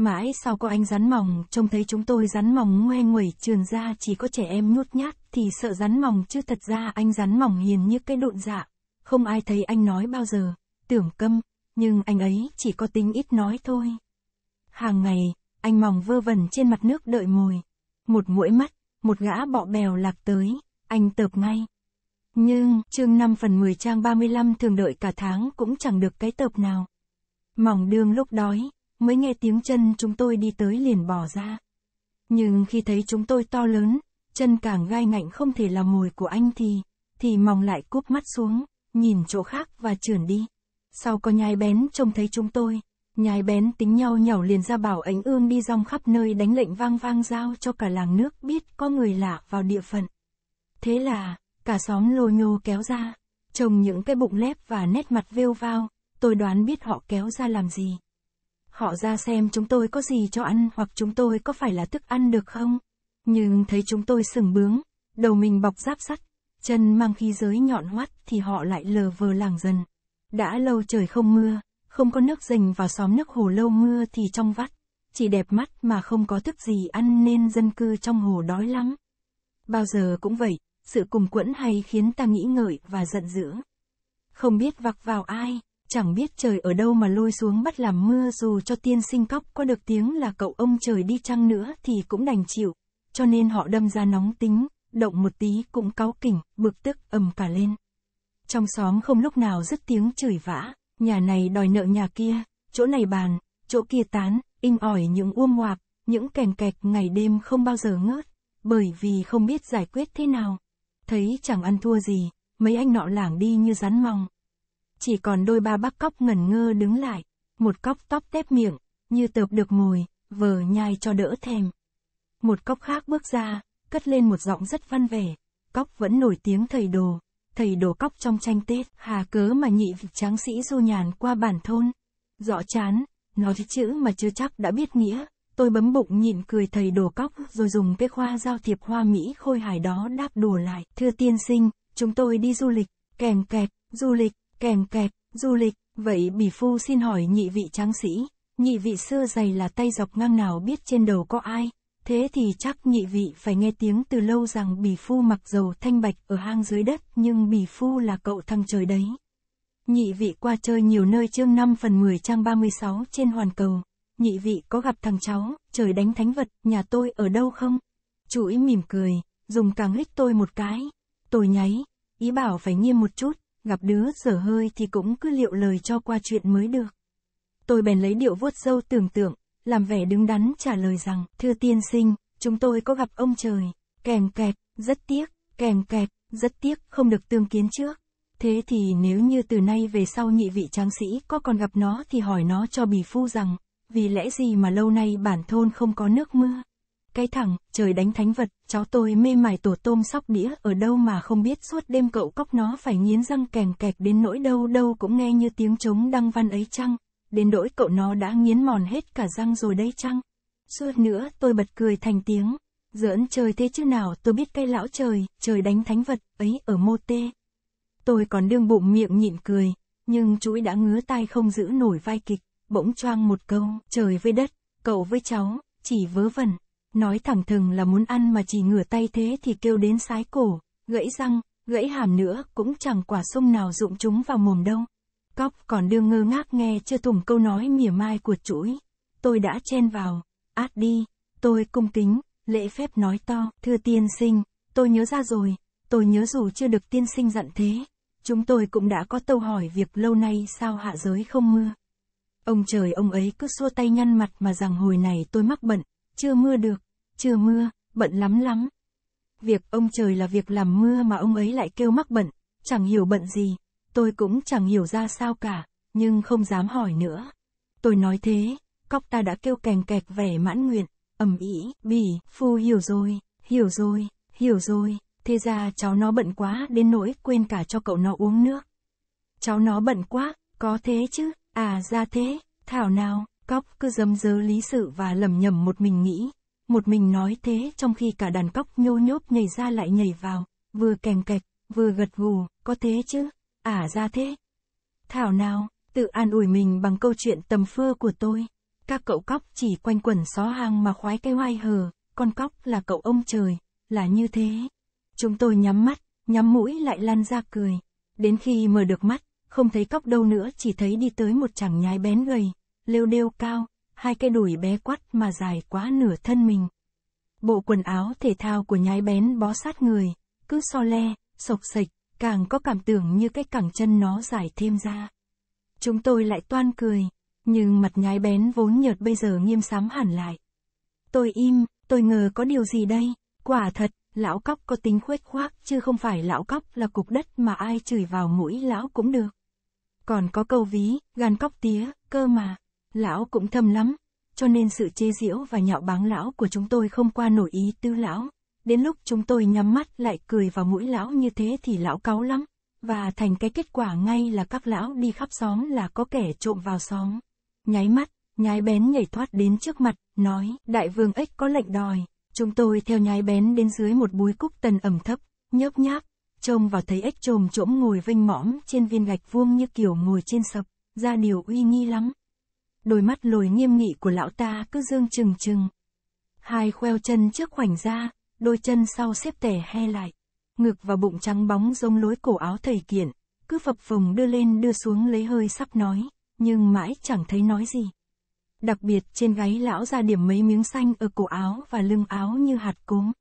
Mãi sau có anh rắn mỏng, trông thấy chúng tôi rắn mỏng ngoe nguẩy trườn ra chỉ có trẻ em nhút nhát, thì sợ rắn mỏng chứ thật ra anh rắn mỏng hiền như cái độn dạ. Không ai thấy anh nói bao giờ, tưởng câm, nhưng anh ấy chỉ có tính ít nói thôi. Hàng ngày, anh mỏng vơ vẩn trên mặt nước đợi mồi. Một mũi mắt, một gã bọ bèo lạc tới, anh tợp ngay. Nhưng, chương 5 phần 10 trang 35 thường đợi cả tháng cũng chẳng được cái tợp nào. Mỏng đương lúc đói, mới nghe tiếng chân chúng tôi đi tới liền bỏ ra. Nhưng khi thấy chúng tôi to lớn, chân càng gai ngạnh không thể là mồi của anh thì, thì mòng lại cúp mắt xuống, nhìn chỗ khác và trườn đi. Sau có nhai bén trông thấy chúng tôi, nhai bén tính nhau nhỏ liền ra bảo ánh ương đi rong khắp nơi đánh lệnh vang vang giao cho cả làng nước biết có người lạ vào địa phận. Thế là, cả xóm lô nhô kéo ra, trông những cái bụng lép và nét mặt vêu vao, tôi đoán biết họ kéo ra làm gì. Họ ra xem chúng tôi có gì cho ăn hoặc chúng tôi có phải là thức ăn được không. Nhưng thấy chúng tôi sừng bướng, đầu mình bọc giáp sắt, chân mang khí giới nhọn hoắt thì họ lại lờ vờ làng dần. Đã lâu trời không mưa, không có nước rình vào xóm nước hồ lâu mưa thì trong vắt, chỉ đẹp mắt mà không có thức gì ăn nên dân cư trong hồ đói lắm. Bao giờ cũng vậy, sự cùng quẫn hay khiến ta nghĩ ngợi và giận dữ. Không biết vặc vào ai, chẳng biết trời ở đâu mà lôi xuống bắt làm mưa dù cho tiên sinh cóc có được tiếng là cậu ông trời đi chăng nữa thì cũng đành chịu, cho nên họ đâm ra nóng tính, động một tí cũng cáu kỉnh, bực tức ầm cả lên. Trong xóm không lúc nào dứt tiếng chửi vã, nhà này đòi nợ nhà kia, chỗ này bàn, chỗ kia tán, in ỏi những uông ngoạc, những kèn kẹt ngày đêm không bao giờ ngớt, bởi vì không biết giải quyết thế nào. Thấy chẳng ăn thua gì, mấy anh nọ lảng đi như rắn mong chỉ còn đôi ba bác cóc ngẩn ngơ đứng lại, một cóc tóc tép miệng, như tợp được mồi, vờ nhai cho đỡ thèm. Một cóc khác bước ra, cất lên một giọng rất văn vẻ, cóc vẫn nổi tiếng thầy đồ, thầy đồ cóc trong tranh Tết, hà cớ mà nhị vực tráng sĩ du nhàn qua bản thôn. Rõ chán, nói chữ mà chưa chắc đã biết nghĩa, tôi bấm bụng nhịn cười thầy đồ cóc rồi dùng cái khoa giao thiệp hoa Mỹ khôi hài đó đáp đùa lại. Thưa tiên sinh, chúng tôi đi du lịch, kèm kẹt, du lịch, kèm kẹp, du lịch, vậy bỉ phu xin hỏi nhị vị tráng sĩ, nhị vị xưa dày là tay dọc ngang nào biết trên đầu có ai, thế thì chắc nhị vị phải nghe tiếng từ lâu rằng bỉ phu mặc dầu thanh bạch ở hang dưới đất nhưng bỉ phu là cậu thăng trời đấy. Nhị vị qua chơi nhiều nơi chương 5 phần 10 trang 36 trên hoàn cầu, nhị vị có gặp thằng cháu, trời đánh thánh vật, nhà tôi ở đâu không? Chuỗi mỉm cười, dùng càng hít tôi một cái, tôi nháy, ý bảo phải nghiêm một chút, gặp đứa dở hơi thì cũng cứ liệu lời cho qua chuyện mới được. Tôi bèn lấy điệu vuốt dâu tưởng tượng, làm vẻ đứng đắn trả lời rằng, thưa tiên sinh, chúng tôi có gặp ông trời, kèm kẹp rất tiếc, kèm kẹp rất tiếc, không được tương kiến trước. Thế thì nếu như từ nay về sau nhị vị tráng sĩ có còn gặp nó thì hỏi nó cho bì phu rằng, vì lẽ gì mà lâu nay bản thôn không có nước mưa. Cái thẳng trời đánh thánh vật, cháu tôi mê mải tổ tôm sóc đĩa ở đâu mà không biết suốt đêm cậu cóc nó phải nghiến răng kèn kẹt đến nỗi đâu đâu cũng nghe như tiếng trống đăng văn ấy chăng, đến nỗi cậu nó đã nghiến mòn hết cả răng rồi đây chăng. Suốt nữa tôi bật cười thành tiếng, giỡn trời thế chứ nào tôi biết cái lão trời, trời đánh thánh vật, ấy ở mô tê. Tôi còn đương bụng miệng nhịn cười, nhưng chuỗi đã ngứa tai không giữ nổi vai kịch, bỗng choang một câu, trời với đất, cậu với cháu, chỉ vớ vẩn nói thẳng thừng là muốn ăn mà chỉ ngửa tay thế thì kêu đến sái cổ, gãy răng, gãy hàm nữa cũng chẳng quả sung nào dụng chúng vào mồm đâu. Cóc còn đương ngơ ngác nghe chưa thủng câu nói mỉa mai của chuỗi. Tôi đã chen vào, át đi, tôi cung kính, lễ phép nói to, thưa tiên sinh, tôi nhớ ra rồi, tôi nhớ dù chưa được tiên sinh dặn thế. Chúng tôi cũng đã có tâu hỏi việc lâu nay sao hạ giới không mưa. Ông trời ông ấy cứ xua tay nhăn mặt mà rằng hồi này tôi mắc bận, chưa mưa được, chưa mưa, bận lắm lắm. Việc ông trời là việc làm mưa mà ông ấy lại kêu mắc bận, chẳng hiểu bận gì, tôi cũng chẳng hiểu ra sao cả, nhưng không dám hỏi nữa. Tôi nói thế, cóc ta đã kêu kèn kẹt vẻ mãn nguyện, ầm ĩ, bỉ, phu hiểu rồi, hiểu rồi, hiểu rồi, thế ra cháu nó bận quá đến nỗi quên cả cho cậu nó uống nước. Cháu nó bận quá, có thế chứ, à ra thế, thảo nào. Cóc cứ dấm dớ lý sự và lầm nhầm một mình nghĩ. Một mình nói thế trong khi cả đàn cóc nhô nhốp nhảy ra lại nhảy vào, vừa kèm kẹt, vừa gật gù, có thế chứ, ả à, ra thế. Thảo nào, tự an ủi mình bằng câu chuyện tầm phơ của tôi. Các cậu cóc chỉ quanh quẩn xó hàng mà khoái cái hoai hờ, con cóc là cậu ông trời, là như thế. Chúng tôi nhắm mắt, nhắm mũi lại lăn ra cười. Đến khi mở được mắt, không thấy cóc đâu nữa chỉ thấy đi tới một chàng nhái bén gầy, lêu đêu cao, hai cái đùi bé quắt mà dài quá nửa thân mình. Bộ quần áo thể thao của nhái bén bó sát người, cứ so le, sộc sịch, càng có cảm tưởng như cái cẳng chân nó dài thêm ra. Chúng tôi lại toan cười, nhưng mặt nhái bén vốn nhợt bây giờ nghiêm sám hẳn lại. Tôi im, tôi ngờ có điều gì đây, quả thật, lão cóc có tính khuếch khoác chứ không phải lão cóc là cục đất mà ai chửi vào mũi lão cũng được. Còn có câu ví, gan cóc tía, cơ mà lão cũng thâm lắm, cho nên sự chế giễu và nhạo báng lão của chúng tôi không qua nổi ý tư lão. Đến lúc chúng tôi nhắm mắt lại cười vào mũi lão như thế thì lão cáu lắm, và thành cái kết quả ngay là các lão đi khắp xóm là có kẻ trộm vào xóm. Nháy mắt, nhái bén nhảy thoát đến trước mặt, nói, đại vương ếch có lệnh đòi, chúng tôi theo nhái bén đến dưới một búi cúc tần ẩm thấp, nhớp nháp, trông vào thấy ếch trồm trỗng ngồi vênh mõm trên viên gạch vuông như kiểu ngồi trên sập, ra điều uy nghi lắm đôi mắt lồi nghiêm nghị của lão ta cứ dương trừng trừng. Hai khoeo chân trước khoảnh ra, đôi chân sau xếp tẻ he lại. Ngực và bụng trắng bóng giống lối cổ áo thầy kiện, cứ phập phồng đưa lên đưa xuống lấy hơi sắp nói, nhưng mãi chẳng thấy nói gì. Đặc biệt trên gáy lão ra điểm mấy miếng xanh ở cổ áo và lưng áo như hạt cốm.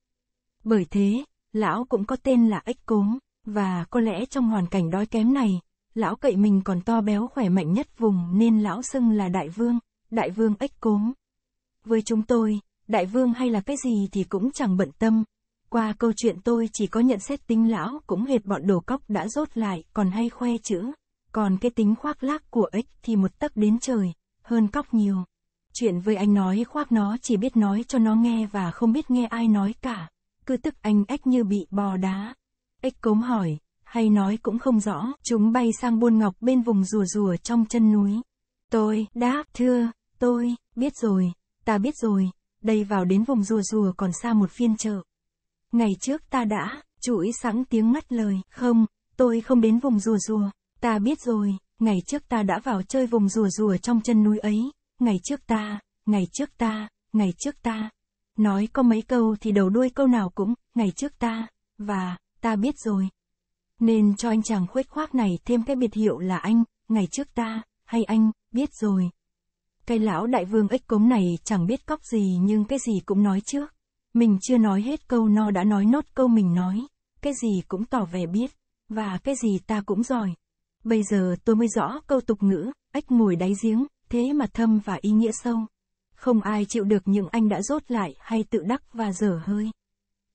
Bởi thế, lão cũng có tên là ếch cốm, và có lẽ trong hoàn cảnh đói kém này, lão cậy mình còn to béo khỏe mạnh nhất vùng nên lão xưng là đại vương, đại vương ếch cốm. Với chúng tôi, đại vương hay là cái gì thì cũng chẳng bận tâm. Qua câu chuyện tôi chỉ có nhận xét tính lão cũng hệt bọn đồ cóc đã rốt lại còn hay khoe chữ. Còn cái tính khoác lác của ếch thì một tấc đến trời, hơn cóc nhiều. Chuyện với anh nói khoác nó chỉ biết nói cho nó nghe và không biết nghe ai nói cả. Cứ tức anh ếch như bị bò đá. Ếch cốm hỏi, hay nói cũng không rõ, chúng bay sang buôn ngọc bên vùng rùa rùa trong chân núi. Tôi, đáp, thưa, tôi, biết rồi, ta biết rồi, đây vào đến vùng rùa rùa còn xa một phiên chợ. Ngày trước ta đã, chuỗi sẵn tiếng ngắt lời, không, tôi không đến vùng rùa rùa, ta biết rồi, ngày trước ta đã vào chơi vùng rùa rùa trong chân núi ấy, ngày trước ta, ngày trước ta, ngày trước ta. Nói có mấy câu thì đầu đuôi câu nào cũng, ngày trước ta, và, ta biết rồi, nên cho anh chàng khuếch khoác này thêm cái biệt hiệu là anh, ngày trước ta, hay anh, biết rồi. Cái lão đại vương ếch cống này chẳng biết cóc gì nhưng cái gì cũng nói trước. Mình chưa nói hết câu nó no đã nói nốt câu mình nói. Cái gì cũng tỏ vẻ biết, và cái gì ta cũng giỏi. Bây giờ tôi mới rõ câu tục ngữ, ếch ngồi đáy giếng, thế mà thâm và ý nghĩa sâu. Không ai chịu được những anh đã rốt lại hay tự đắc và dở hơi.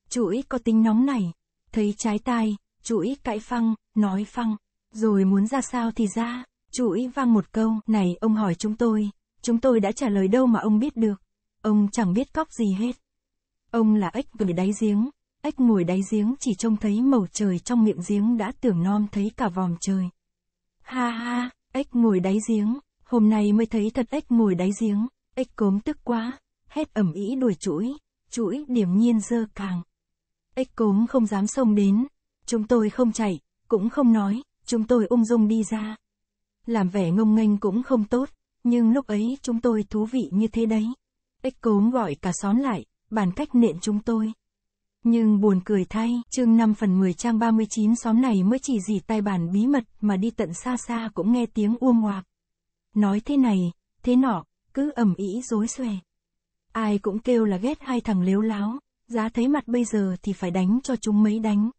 Chuỗi có tính nóng này, thấy trái tai, chuỗi cãi phăng, nói phăng, rồi muốn ra sao thì ra, chuỗi vang một câu, này ông hỏi chúng tôi, chúng tôi đã trả lời đâu mà ông biết được, ông chẳng biết cóc gì hết. Ông là ếch ngồi đáy giếng, ếch ngồi đáy giếng chỉ trông thấy màu trời trong miệng giếng đã tưởng non thấy cả vòm trời. Ha ha, ếch ngồi đáy giếng, hôm nay mới thấy thật ếch ngồi đáy giếng, ếch cốm tức quá, hết ẩm ý đuổi chuỗi, chuỗi điểm nhiên dơ càng. Ếch cốm không dám xông đến, Chúng tôi không chạy, cũng không nói, chúng tôi ung dung đi ra. Làm vẻ ngông nghênh cũng không tốt, nhưng lúc ấy chúng tôi thú vị như thế đấy. Ếch cốm gọi cả xóm lại, bàn cách nện chúng tôi. Nhưng buồn cười thay, chương 5 phần 10 trang 39 xóm này mới chỉ dì tai bàn bí mật mà đi tận xa xa cũng nghe tiếng uông hoạc Nói thế này, thế nọ, cứ ẩm ý dối xòe. Ai cũng kêu là ghét hai thằng lếu láo, giá thấy mặt bây giờ thì phải đánh cho chúng mấy đánh.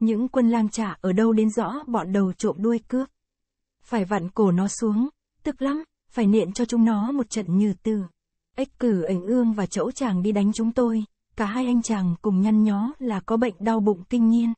Những quân lang trả ở đâu đến rõ bọn đầu trộm đuôi cướp. Phải vặn cổ nó xuống, tức lắm, phải nện cho chúng nó một trận như tư. Ếch cử ảnh ương và chỗ chàng đi đánh chúng tôi, cả hai anh chàng cùng nhăn nhó là có bệnh đau bụng kinh niên.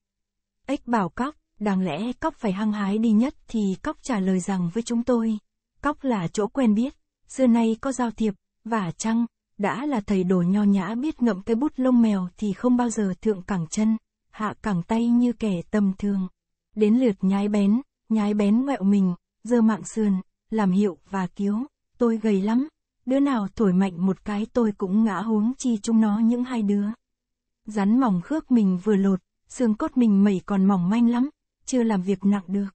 Ếch bảo cóc, đáng lẽ cóc phải hăng hái đi nhất thì cóc trả lời rằng với chúng tôi, cóc là chỗ quen biết, xưa nay có giao thiệp, và chăng, đã là thầy đồ nho nhã biết ngậm cái bút lông mèo thì không bao giờ thượng cẳng chân hạ cẳng tay như kẻ tầm thường. Đến lượt nhái bén, nhái bén ngoẹo mình, dơ mạng sườn, làm hiệu và cứu, tôi gầy lắm, đứa nào thổi mạnh một cái tôi cũng ngã huống chi chúng nó những hai đứa. Rắn mỏng khước mình vừa lột, xương cốt mình mẩy còn mỏng manh lắm, chưa làm việc nặng được.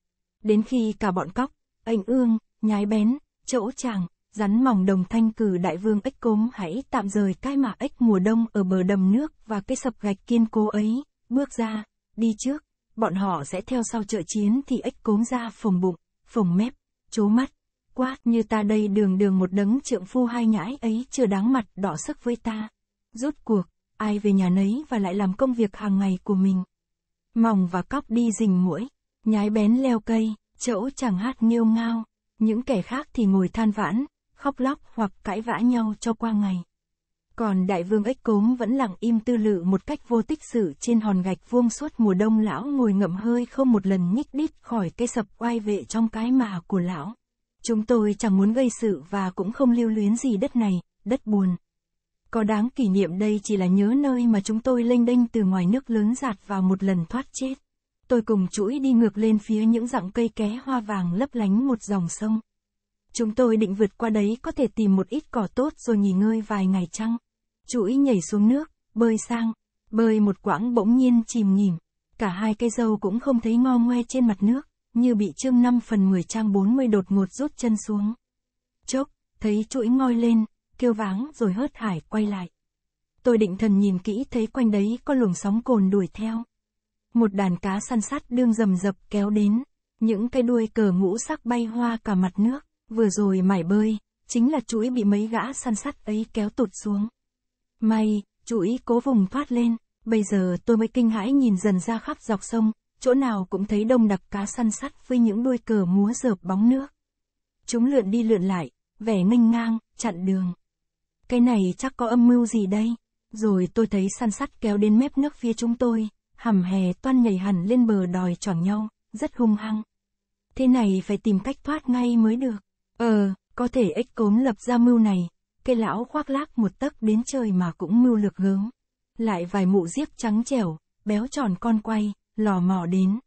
Đến khi cả bọn cóc, ảnh ương, nhái bén, chỗ chàng, rắn mỏng đồng thanh cử đại vương ếch cốm hãy tạm rời cái mà ếch mùa đông ở bờ đầm nước và cái sập gạch kiên cố ấy bước ra, đi trước, bọn họ sẽ theo sau trợ chiến thì ếch cốm ra phồng bụng, phồng mép, chố mắt, quát như ta đây đường đường một đấng trượng phu hai nhãi ấy chưa đáng mặt đỏ sức với ta. Rốt cuộc, ai về nhà nấy và lại làm công việc hàng ngày của mình. Mỏng và cóc đi rình mũi, nhái bén leo cây, chỗ chẳng hát nghêu ngao, những kẻ khác thì ngồi than vãn, khóc lóc hoặc cãi vã nhau cho qua ngày. Còn đại vương ếch cốm vẫn lặng im tư lự một cách vô tích sự trên hòn gạch vuông suốt mùa đông lão ngồi ngậm hơi không một lần nhích đít khỏi cái sập oai vệ trong cái mạ của lão. Chúng tôi chẳng muốn gây sự và cũng không lưu luyến gì đất này, đất buồn. Có đáng kỷ niệm đây chỉ là nhớ nơi mà chúng tôi lênh đênh từ ngoài nước lớn giạt vào một lần thoát chết. Tôi cùng chuỗi đi ngược lên phía những dặng cây ké hoa vàng lấp lánh một dòng sông. Chúng tôi định vượt qua đấy có thể tìm một ít cỏ tốt rồi nghỉ ngơi vài ngày chăng? chuỗi nhảy xuống nước, bơi sang, bơi một quãng bỗng nhiên chìm nghỉm. Cả hai cây dâu cũng không thấy ngo ngoe trên mặt nước, như bị trương 5 phần 10 trang 40 đột ngột rút chân xuống. Chốc, thấy chuỗi ngoi lên, kêu váng rồi hớt hải quay lại. Tôi định thần nhìn kỹ thấy quanh đấy có luồng sóng cồn đuổi theo. Một đàn cá săn sát đương rầm rập kéo đến, những cái đuôi cờ ngũ sắc bay hoa cả mặt nước, vừa rồi mải bơi, chính là chuỗi bị mấy gã săn sát ấy kéo tụt xuống. May, chú ý cố vùng thoát lên, bây giờ tôi mới kinh hãi nhìn dần ra khắp dọc sông, chỗ nào cũng thấy đông đặc cá săn sắt với những đuôi cờ múa rợp bóng nước. Chúng lượn đi lượn lại, vẻ nghênh ngang, chặn đường. Cái này chắc có âm mưu gì đây? Rồi tôi thấy săn sắt kéo đến mép nước phía chúng tôi, hầm hè toan nhảy hẳn lên bờ đòi tròn nhau, rất hung hăng. Thế này phải tìm cách thoát ngay mới được. Ờ, có thể ếch cốm lập ra mưu này, cái lão khoác lác một tấc đến chơi mà cũng mưu lược gớm. Lại vài mụ diếp trắng trẻo, béo tròn con quay, lò mò đến.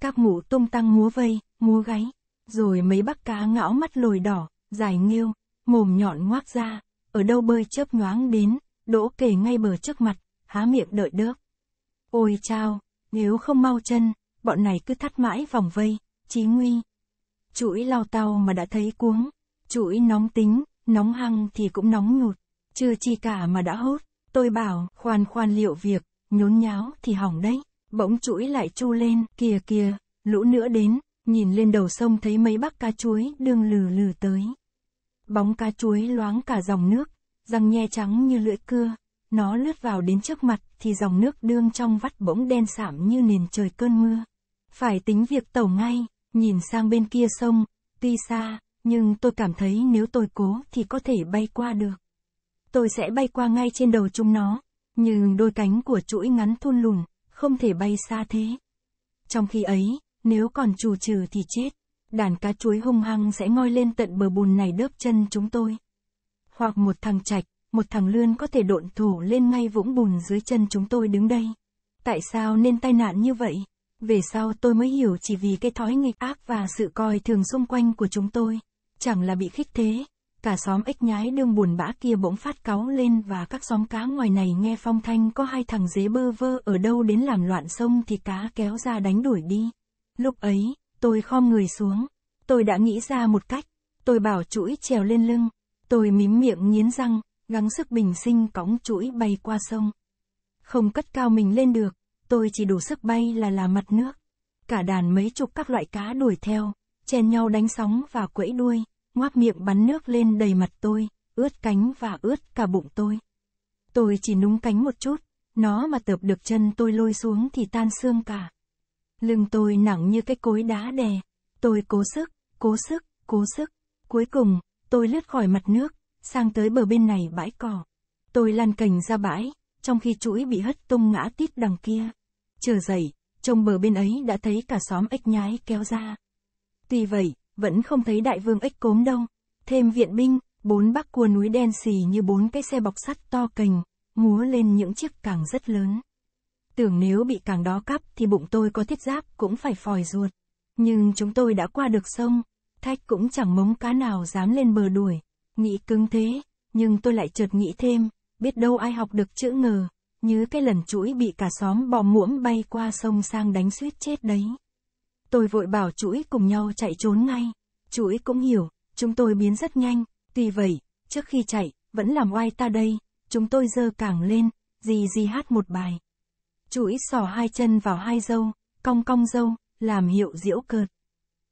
Các mụ tung tăng múa vây, múa gáy. Rồi mấy bác cá ngão mắt lồi đỏ, dài nghêu, mồm nhọn ngoác ra. Ở đâu bơi chớp nhoáng đến, đỗ kề ngay bờ trước mặt, há miệng đợi đớp. Ôi chao, nếu không mau chân, bọn này cứ thắt mãi vòng vây, chí nguy. Chuỗi lao tao mà đã thấy cuống, chuỗi nóng tính, nóng hăng thì cũng nóng nhụt, chưa chi cả mà đã hốt, tôi bảo, khoan khoan liệu việc, nhốn nháo thì hỏng đấy, bỗng chuỗi lại chu lên, kìa kìa, lũ nữa đến, nhìn lên đầu sông thấy mấy bác cá chuối đương lừ lừ tới. Bóng cá chuối loáng cả dòng nước, răng nhe trắng như lưỡi cưa, nó lướt vào đến trước mặt thì dòng nước đương trong vắt bỗng đen sạm như nền trời cơn mưa. Phải tính việc tẩu ngay, nhìn sang bên kia sông, tuy xa, nhưng tôi cảm thấy nếu tôi cố thì có thể bay qua được. Tôi sẽ bay qua ngay trên đầu chúng nó, nhưng đôi cánh của chuỗi ngắn thun lùn, không thể bay xa thế. Trong khi ấy, nếu còn trù trừ thì chết, đàn cá chuối hung hăng sẽ ngoi lên tận bờ bùn này đớp chân chúng tôi. Hoặc một thằng chạch, một thằng lươn có thể độn thủ lên ngay vũng bùn dưới chân chúng tôi đứng đây. Tại sao nên tai nạn như vậy? Về sau tôi mới hiểu chỉ vì cái thói nghịch ác và sự coi thường xung quanh của chúng tôi. Chẳng là bị khích thế, cả xóm ếch nhái đương buồn bã kia bỗng phát cáu lên và các xóm cá ngoài này nghe phong thanh có hai thằng dế bơ vơ ở đâu đến làm loạn sông thì cá kéo ra đánh đuổi đi. Lúc ấy, tôi khom người xuống, tôi đã nghĩ ra một cách, tôi bảo chuỗi trèo lên lưng, tôi mím miệng nghiến răng, gắng sức bình sinh cõng chuỗi bay qua sông. Không cất cao mình lên được, tôi chỉ đủ sức bay là là mặt nước. Cả đàn mấy chục các loại cá đuổi theo, chen nhau đánh sóng và quẫy đuôi ngoác miệng bắn nước lên đầy mặt tôi, ướt cánh và ướt cả bụng tôi. Tôi chỉ núng cánh một chút, nó mà tợp được chân tôi lôi xuống thì tan xương cả. Lưng tôi nặng như cái cối đá đè, tôi cố sức, cố sức, cố sức. Cuối cùng, tôi lướt khỏi mặt nước, sang tới bờ bên này bãi cỏ. Tôi lăn cành ra bãi, trong khi chuỗi bị hất tung ngã tít đằng kia. Chờ dậy, trông bờ bên ấy đã thấy cả xóm ếch nhái kéo ra. Tuy vậy, vẫn không thấy đại vương ếch cốm đâu. Thêm viện binh, bốn bắc cua núi đen xì như bốn cái xe bọc sắt to cành, múa lên những chiếc càng rất lớn. Tưởng nếu bị càng đó cắp thì bụng tôi có thiết giáp cũng phải phòi ruột. Nhưng chúng tôi đã qua được sông, thách cũng chẳng mống cá nào dám lên bờ đuổi. Nghĩ cứng thế, nhưng tôi lại chợt nghĩ thêm, biết đâu ai học được chữ ngờ, như cái lần chuỗi bị cả xóm bò muỗm bay qua sông sang đánh suýt chết đấy. Tôi vội bảo chuỗi cùng nhau chạy trốn ngay. chuỗi cũng hiểu, chúng tôi biến rất nhanh. Tuy vậy, trước khi chạy, vẫn làm oai ta đây. Chúng tôi dơ cẳng lên, gì gì hát một bài. chuỗi Ích sỏ hai chân vào hai dâu, cong cong dâu, làm hiệu diễu cợt.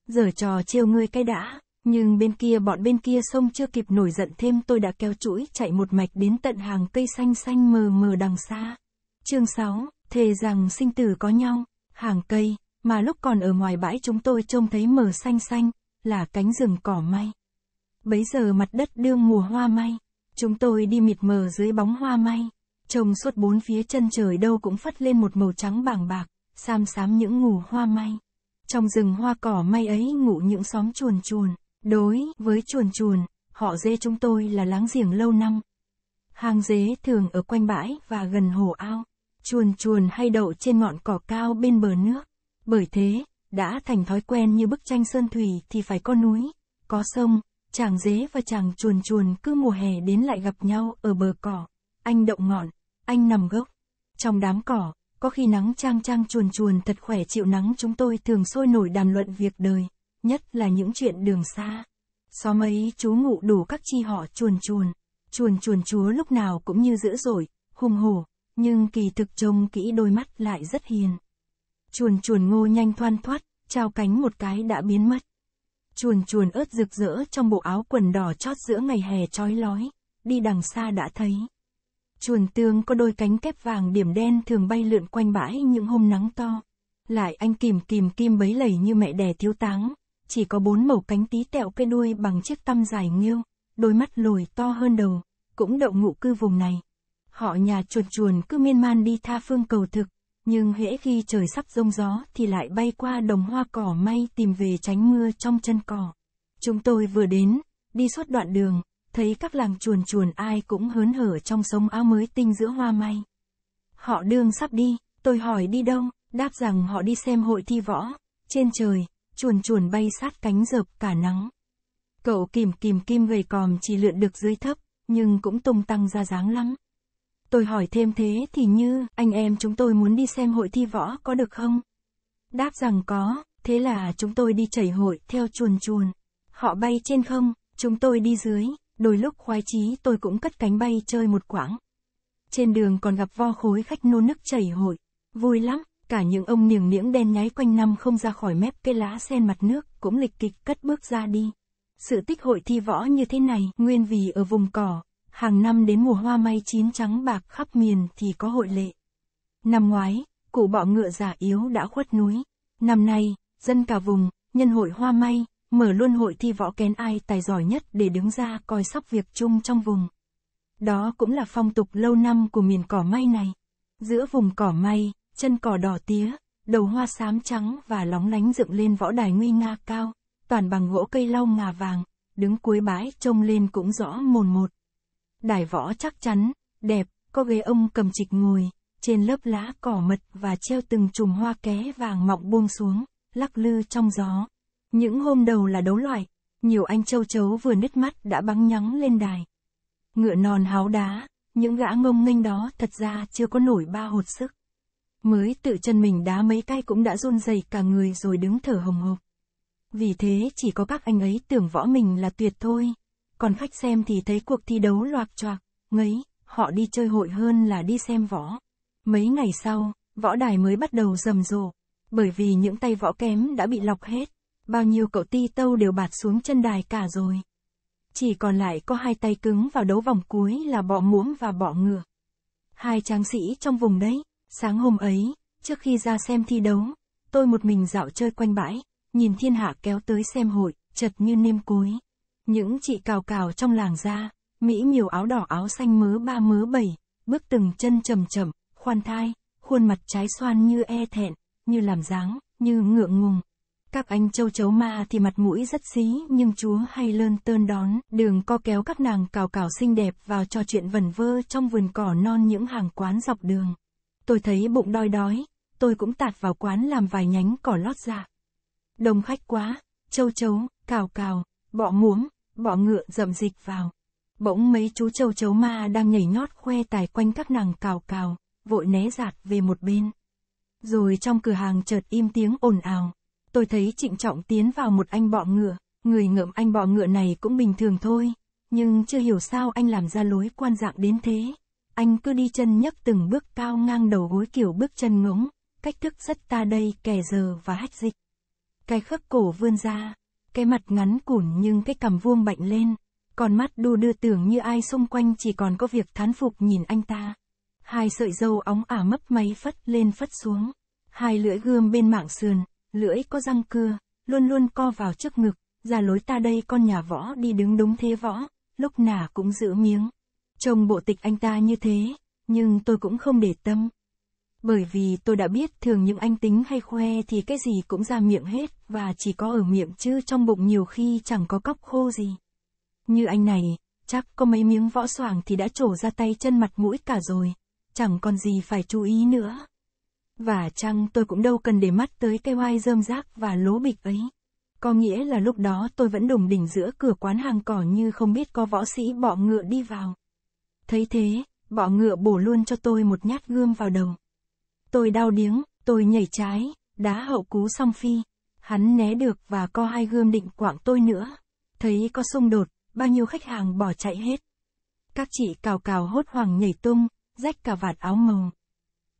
Giờ trò trêu ngươi cái đã, nhưng bên kia bọn bên kia sông chưa kịp nổi giận thêm tôi đã kéo chuỗi chạy một mạch đến tận hàng cây xanh xanh mờ mờ đằng xa. Chương 6, thề rằng sinh tử có nhau, hàng cây, mà lúc còn ở ngoài bãi chúng tôi trông thấy mờ xanh xanh, là cánh rừng cỏ may. Bấy giờ mặt đất đương mùa hoa may, chúng tôi đi mịt mờ dưới bóng hoa may, trông suốt bốn phía chân trời đâu cũng phất lên một màu trắng bàng bạc, xám xám những ngủ hoa may. Trong rừng hoa cỏ may ấy ngủ những xóm chuồn chuồn, đối với chuồn chuồn, họ dê chúng tôi là láng giềng lâu năm. Hàng dế thường ở quanh bãi và gần hồ ao, chuồn chuồn hay đậu trên ngọn cỏ cao bên bờ nước. Bởi thế, đã thành thói quen như bức tranh sơn thủy thì phải có núi, có sông, chàng dế và chàng chuồn chuồn cứ mùa hè đến lại gặp nhau ở bờ cỏ. Anh động ngọn, anh nằm gốc. Trong đám cỏ, có khi nắng trang trang chuồn chuồn thật khỏe chịu nắng chúng tôi thường sôi nổi đàm luận việc đời, nhất là những chuyện đường xa. Xóm ấy chú ngụ đủ các chi họ chuồn chuồn, chuồn chuồn chúa lúc nào cũng như dữ dội, hung hổ, nhưng kỳ thực trông kỹ đôi mắt lại rất hiền. Chuồn chuồn ngô nhanh thoăn thoát, trao cánh một cái đã biến mất. Chuồn chuồn ớt rực rỡ trong bộ áo quần đỏ chót giữa ngày hè trói lói, đi đằng xa đã thấy. Chuồn tương có đôi cánh kép vàng điểm đen thường bay lượn quanh bãi những hôm nắng to. Lại anh kìm kìm kim bấy lầy như mẹ đẻ thiếu táng, chỉ có bốn màu cánh tí tẹo cái đuôi bằng chiếc tăm dài nghiêu, đôi mắt lồi to hơn đầu, cũng đậu ngụ cư vùng này. Họ nhà chuồn chuồn cứ miên man đi tha phương cầu thực, nhưng hễ khi trời sắp rông gió thì lại bay qua đồng hoa cỏ may tìm về tránh mưa trong chân cỏ. Chúng tôi vừa đến, đi suốt đoạn đường, thấy các làng chuồn chuồn ai cũng hớn hở trong sống áo mới tinh giữa hoa may. Họ đương sắp đi, tôi hỏi đi đâu, đáp rằng họ đi xem hội thi võ, trên trời, chuồn chuồn bay sát cánh rợp cả nắng. Cậu kìm kìm kim gầy còm chỉ lượn được dưới thấp, nhưng cũng tung tăng ra dáng lắm. Tôi hỏi thêm thế thì như, anh em chúng tôi muốn đi xem hội thi võ có được không? Đáp rằng có, thế là chúng tôi đi chảy hội theo chuồn chuồn. Họ bay trên không, chúng tôi đi dưới, đôi lúc khoái chí tôi cũng cất cánh bay chơi một quãng. Trên đường còn gặp vo khối khách nô nức chảy hội, vui lắm, cả những ông niềng niễng đen nháy quanh năm không ra khỏi mép cây lá sen mặt nước, cũng lịch kịch cất bước ra đi. Sự tích hội thi võ như thế này, nguyên vì ở vùng cỏ, hàng năm đến mùa hoa may chín trắng bạc khắp miền thì có hội lệ. Năm ngoái, cụ bọ ngựa giả yếu đã khuất núi. Năm nay, dân cả vùng, nhân hội hoa may, mở luôn hội thi võ kén ai tài giỏi nhất để đứng ra coi sóc việc chung trong vùng. Đó cũng là phong tục lâu năm của miền cỏ may này. Giữa vùng cỏ may, chân cỏ đỏ tía, đầu hoa xám trắng và lóng lánh dựng lên võ đài nguy nga cao, toàn bằng gỗ cây lau ngà vàng, đứng cuối bãi trông lên cũng rõ mồn một đài võ chắc chắn, đẹp, có ghế ông cầm trịch ngồi, trên lớp lá cỏ mật và treo từng chùm hoa ké vàng mọng buông xuống, lắc lư trong gió. Những hôm đầu là đấu loại, nhiều anh châu chấu vừa nứt mắt đã bắn nhắng lên đài. Ngựa non háo đá, những gã ngông nghênh đó thật ra chưa có nổi ba hột sức. Mới tự chân mình đá mấy cái cũng đã run rẩy cả người rồi đứng thở hồng hộc. Vì thế chỉ có các anh ấy tưởng võ mình là tuyệt thôi còn khách xem thì thấy cuộc thi đấu loạc choạc, ngấy, họ đi chơi hội hơn là đi xem võ. Mấy ngày sau, võ đài mới bắt đầu rầm rộ, bởi vì những tay võ kém đã bị lọc hết, bao nhiêu cậu ti tâu đều bạt xuống chân đài cả rồi. Chỉ còn lại có hai tay cứng vào đấu vòng cuối là bọ muỗm và bọ ngựa. Hai tráng sĩ trong vùng đấy, sáng hôm ấy, trước khi ra xem thi đấu, tôi một mình dạo chơi quanh bãi, nhìn thiên hạ kéo tới xem hội, chật như niêm cuối. Những chị cào cào trong làng ra, Mỹ miều áo đỏ áo xanh mớ ba mớ bảy, bước từng chân chậm chậm, khoan thai, khuôn mặt trái xoan như e thẹn, như làm dáng, như ngượng ngùng. Các anh châu chấu ma thì mặt mũi rất xí nhưng chúa hay lơn tơn đón, đường co kéo các nàng cào cào xinh đẹp vào trò chuyện vẩn vơ trong vườn cỏ non những hàng quán dọc đường. Tôi thấy bụng đói đói, tôi cũng tạt vào quán làm vài nhánh cỏ lót dạ. Đông khách quá, châu chấu, cào cào, bọ muống, bọ ngựa dầm dịch vào. Bỗng mấy chú châu chấu ma đang nhảy nhót khoe tài quanh các nàng cào cào, vội né giạt về một bên. Rồi trong cửa hàng chợt im tiếng ồn ào. Tôi thấy trịnh trọng tiến vào một anh bọ ngựa, người ngợm anh bọ ngựa này cũng bình thường thôi. Nhưng chưa hiểu sao anh làm ra lối quan dạng đến thế. Anh cứ đi chân nhấc từng bước cao ngang đầu gối kiểu bước chân ngống, cách thức rất ta đây kẻ giờ và hách dịch. Cái khớp cổ vươn ra, cái mặt ngắn củn nhưng cái cằm vuông bệnh lên, còn mắt đu đưa tưởng như ai xung quanh chỉ còn có việc thán phục nhìn anh ta. Hai sợi dâu óng ả mấp máy phất lên phất xuống, hai lưỡi gươm bên mạng sườn, lưỡi có răng cưa, luôn luôn co vào trước ngực, ra lối ta đây con nhà võ đi đứng đúng thế võ, lúc nào cũng giữ miếng. Trông bộ tịch anh ta như thế, nhưng tôi cũng không để tâm. Bởi vì tôi đã biết thường những anh tính hay khoe thì cái gì cũng ra miệng hết, và chỉ có ở miệng chứ trong bụng nhiều khi chẳng có cóc khô gì. Như anh này, chắc có mấy miếng võ soảng thì đã trổ ra tay chân mặt mũi cả rồi, chẳng còn gì phải chú ý nữa. Và chăng tôi cũng đâu cần để mắt tới cái oai rơm rác và lố bịch ấy. Có nghĩa là lúc đó tôi vẫn đùng đỉnh giữa cửa quán hàng cỏ như không biết có võ sĩ bọ ngựa đi vào. Thấy thế, bọ ngựa bổ luôn cho tôi một nhát gươm vào đầu. Tôi đau điếng, tôi nhảy trái, đá hậu cú song phi. Hắn né được và co hai gươm định quạng tôi nữa. Thấy có xung đột, bao nhiêu khách hàng bỏ chạy hết. Các chị cào cào hốt hoảng nhảy tung, rách cả vạt áo màu.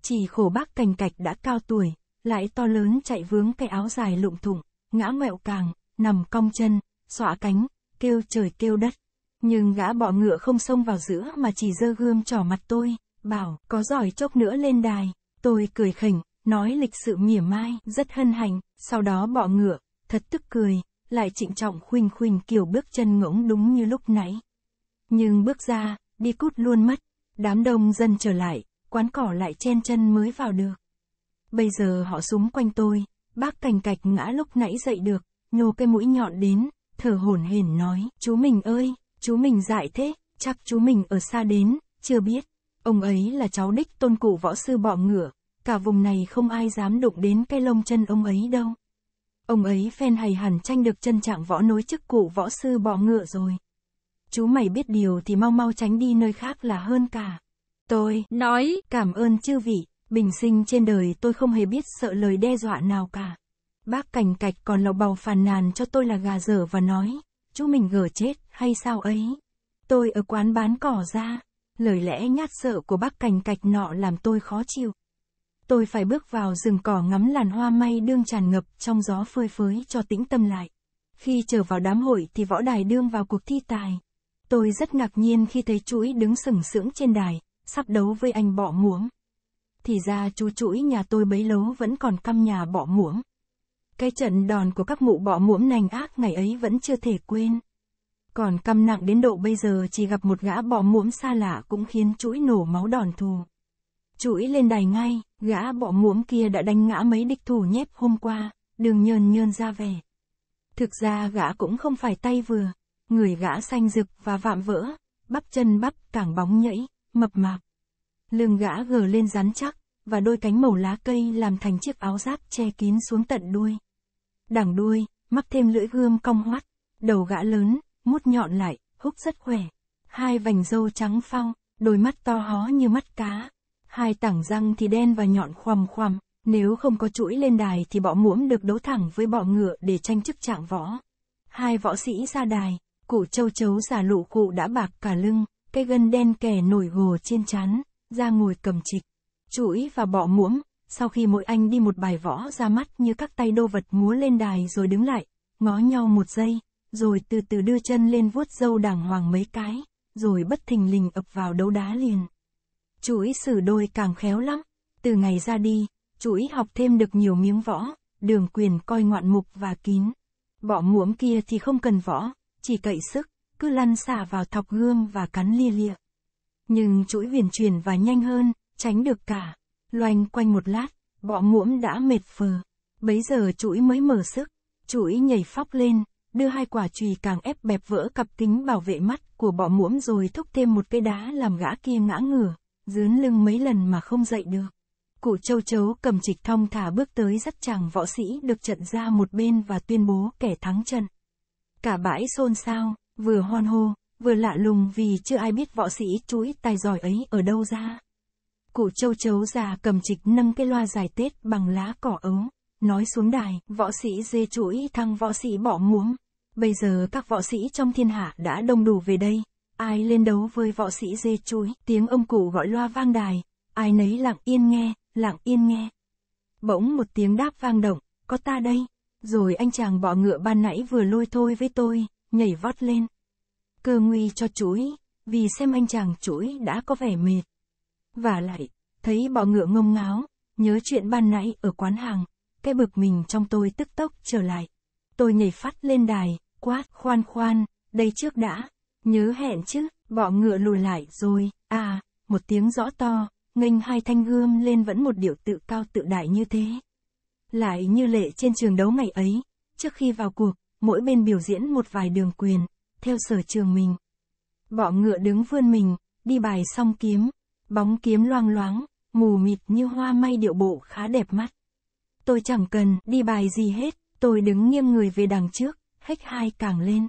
Chỉ khổ bác cành cạch đã cao tuổi, lại to lớn chạy vướng cái áo dài lụng thụng, ngã mẹo càng, nằm cong chân, xọa cánh, kêu trời kêu đất. Nhưng gã bọ ngựa không xông vào giữa mà chỉ dơ gươm trỏ mặt tôi, bảo, có giỏi chốc nữa lên đài. Tôi cười khỉnh, nói lịch sự mỉa mai, rất hân hạnh sau đó bỏ ngựa, thật tức cười, lại trịnh trọng khuynh khuynh kiểu bước chân ngỗng đúng như lúc nãy. Nhưng bước ra, đi cút luôn mất, đám đông dân trở lại, quán cỏ lại chen chân mới vào được. Bây giờ họ súng quanh tôi, bác cành cạch ngã lúc nãy dậy được, nhô cái mũi nhọn đến, thở hổn hển nói, chú mình ơi, chú mình dại thế, chắc chú mình ở xa đến, chưa biết. Ông ấy là cháu đích tôn cụ võ sư bọ ngựa cả vùng này không ai dám đụng đến cái lông chân ông ấy đâu. Ông ấy phen hay hẳn tranh được chân trạng võ nối chức cụ võ sư bọ ngựa rồi. Chú mày biết điều thì mau mau tránh đi nơi khác là hơn cả. Tôi, nói, cảm ơn chư vị, bình sinh trên đời tôi không hề biết sợ lời đe dọa nào cả. Bác cảnh cạch còn lọc bầu phàn nàn cho tôi là gà dở và nói, chú mình gở chết, hay sao ấy. Tôi ở quán bán cỏ ra, lời lẽ nhát sợ của bác cành cạch nọ làm tôi khó chịu. Tôi phải bước vào rừng cỏ ngắm làn hoa may đương tràn ngập trong gió phơi phới cho tĩnh tâm lại. Khi trở vào đám hội thì võ đài đương vào cuộc thi tài. Tôi rất ngạc nhiên khi thấy chuỗi đứng sừng sững trên đài, sắp đấu với anh bọ muống. Thì ra chú chuỗi nhà tôi bấy lâu vẫn còn căm nhà bọ muống. Cái trận đòn của các mụ bọ muỗm nành ác ngày ấy vẫn chưa thể quên. Còn căm nặng đến độ bây giờ chỉ gặp một gã bỏ muỗm xa lạ cũng khiến chuỗi nổ máu đòn thù. Chuỗi lên đài ngay, gã bỏ muỗm kia đã đánh ngã mấy địch thủ nhép hôm qua, đường nhơn nhơn ra về. Thực ra gã cũng không phải tay vừa, người gã xanh rực và vạm vỡ, bắp chân bắp càng bóng nhẫy, mập mạp. Lưng gã gờ lên rắn chắc, và đôi cánh màu lá cây làm thành chiếc áo giáp che kín xuống tận đuôi. Đằng đuôi, mắc thêm lưỡi gươm cong hoắt, đầu gã lớn, mút nhọn lại, húc rất khỏe. Hai vành râu trắng phong, đôi mắt to hó như mắt cá. Hai tảng răng thì đen và nhọn khoằm khoằm, nếu không có chuỗi lên đài thì bọ muỗm được đấu thẳng với bọ ngựa để tranh chức trạng võ. Hai võ sĩ ra đài, cụ châu chấu giả lụ cụ đã bạc cả lưng, cây gân đen kẻ nổi gồ trên chán, ra ngồi cầm trịch. Chuỗi và bọ muỗm. sau khi mỗi anh đi một bài võ ra mắt như các tay đô vật múa lên đài rồi đứng lại, ngó nhau một giây, rồi từ từ đưa chân lên vuốt dâu đàng hoàng mấy cái, rồi bất thình lình ập vào đấu đá liền. Chuỗi xử đôi càng khéo lắm, từ ngày ra đi, chuỗi học thêm được nhiều miếng võ, đường quyền coi ngoạn mục và kín. Bỏ muỗng kia thì không cần võ, chỉ cậy sức, cứ lăn xả vào thọc gươm và cắn lia lịa. Nhưng chuỗi viền chuyển và nhanh hơn, tránh được cả. Loanh quanh một lát, bọ muỗm đã mệt phờ. Bấy giờ chuỗi mới mở sức, chuỗi nhảy phóc lên, đưa hai quả chùy càng ép bẹp vỡ cặp kính bảo vệ mắt của bọ muỗng rồi thúc thêm một cái đá làm gã kia ngã ngửa, dướn lưng mấy lần mà không dậy được. Cụ châu chấu cầm trịch thong thả bước tới dắt chàng võ sĩ được trận ra một bên và tuyên bố kẻ thắng trận. Cả bãi xôn xao, vừa hoan hô, vừa lạ lùng vì chưa ai biết võ sĩ chuỗi tài giỏi ấy ở đâu ra. Cụ châu chấu già cầm trịch nâng cái loa dài Tết bằng lá cỏ ống nói xuống đài, võ sĩ dê chuỗi thăng võ sĩ bỏ muống. Bây giờ các võ sĩ trong thiên hạ đã đông đủ về đây. Ai lên đấu với võ sĩ dê chuỗi, tiếng ông cụ gọi loa vang đài. Ai nấy lặng yên nghe, lặng yên nghe. Bỗng một tiếng đáp vang động, có ta đây. Rồi anh chàng bọ ngựa ban nãy vừa lôi thôi với tôi, nhảy vót lên. Cơ nguy cho chuỗi, vì xem anh chàng chuỗi đã có vẻ mệt. Và lại, thấy bọ ngựa ngông ngáo, nhớ chuyện ban nãy ở quán hàng, cái bực mình trong tôi tức tốc trở lại. Tôi nhảy phát lên đài, quát, khoan khoan, đây trước đã, nhớ hẹn chứ, bọ ngựa lùi lại rồi, à, một tiếng rõ to, nghênh hai thanh gươm lên vẫn một điệu tự cao tự đại như thế. Lại như lệ trên trường đấu ngày ấy, trước khi vào cuộc, mỗi bên biểu diễn một vài đường quyền, theo sở trường mình. Bọ ngựa đứng vươn mình, đi bài song kiếm, bóng kiếm loang loáng, mù mịt như hoa may điệu bộ khá đẹp mắt tôi chẳng cần đi bài gì hết, tôi đứng nghiêm người về đằng trước, hách hai càng lên.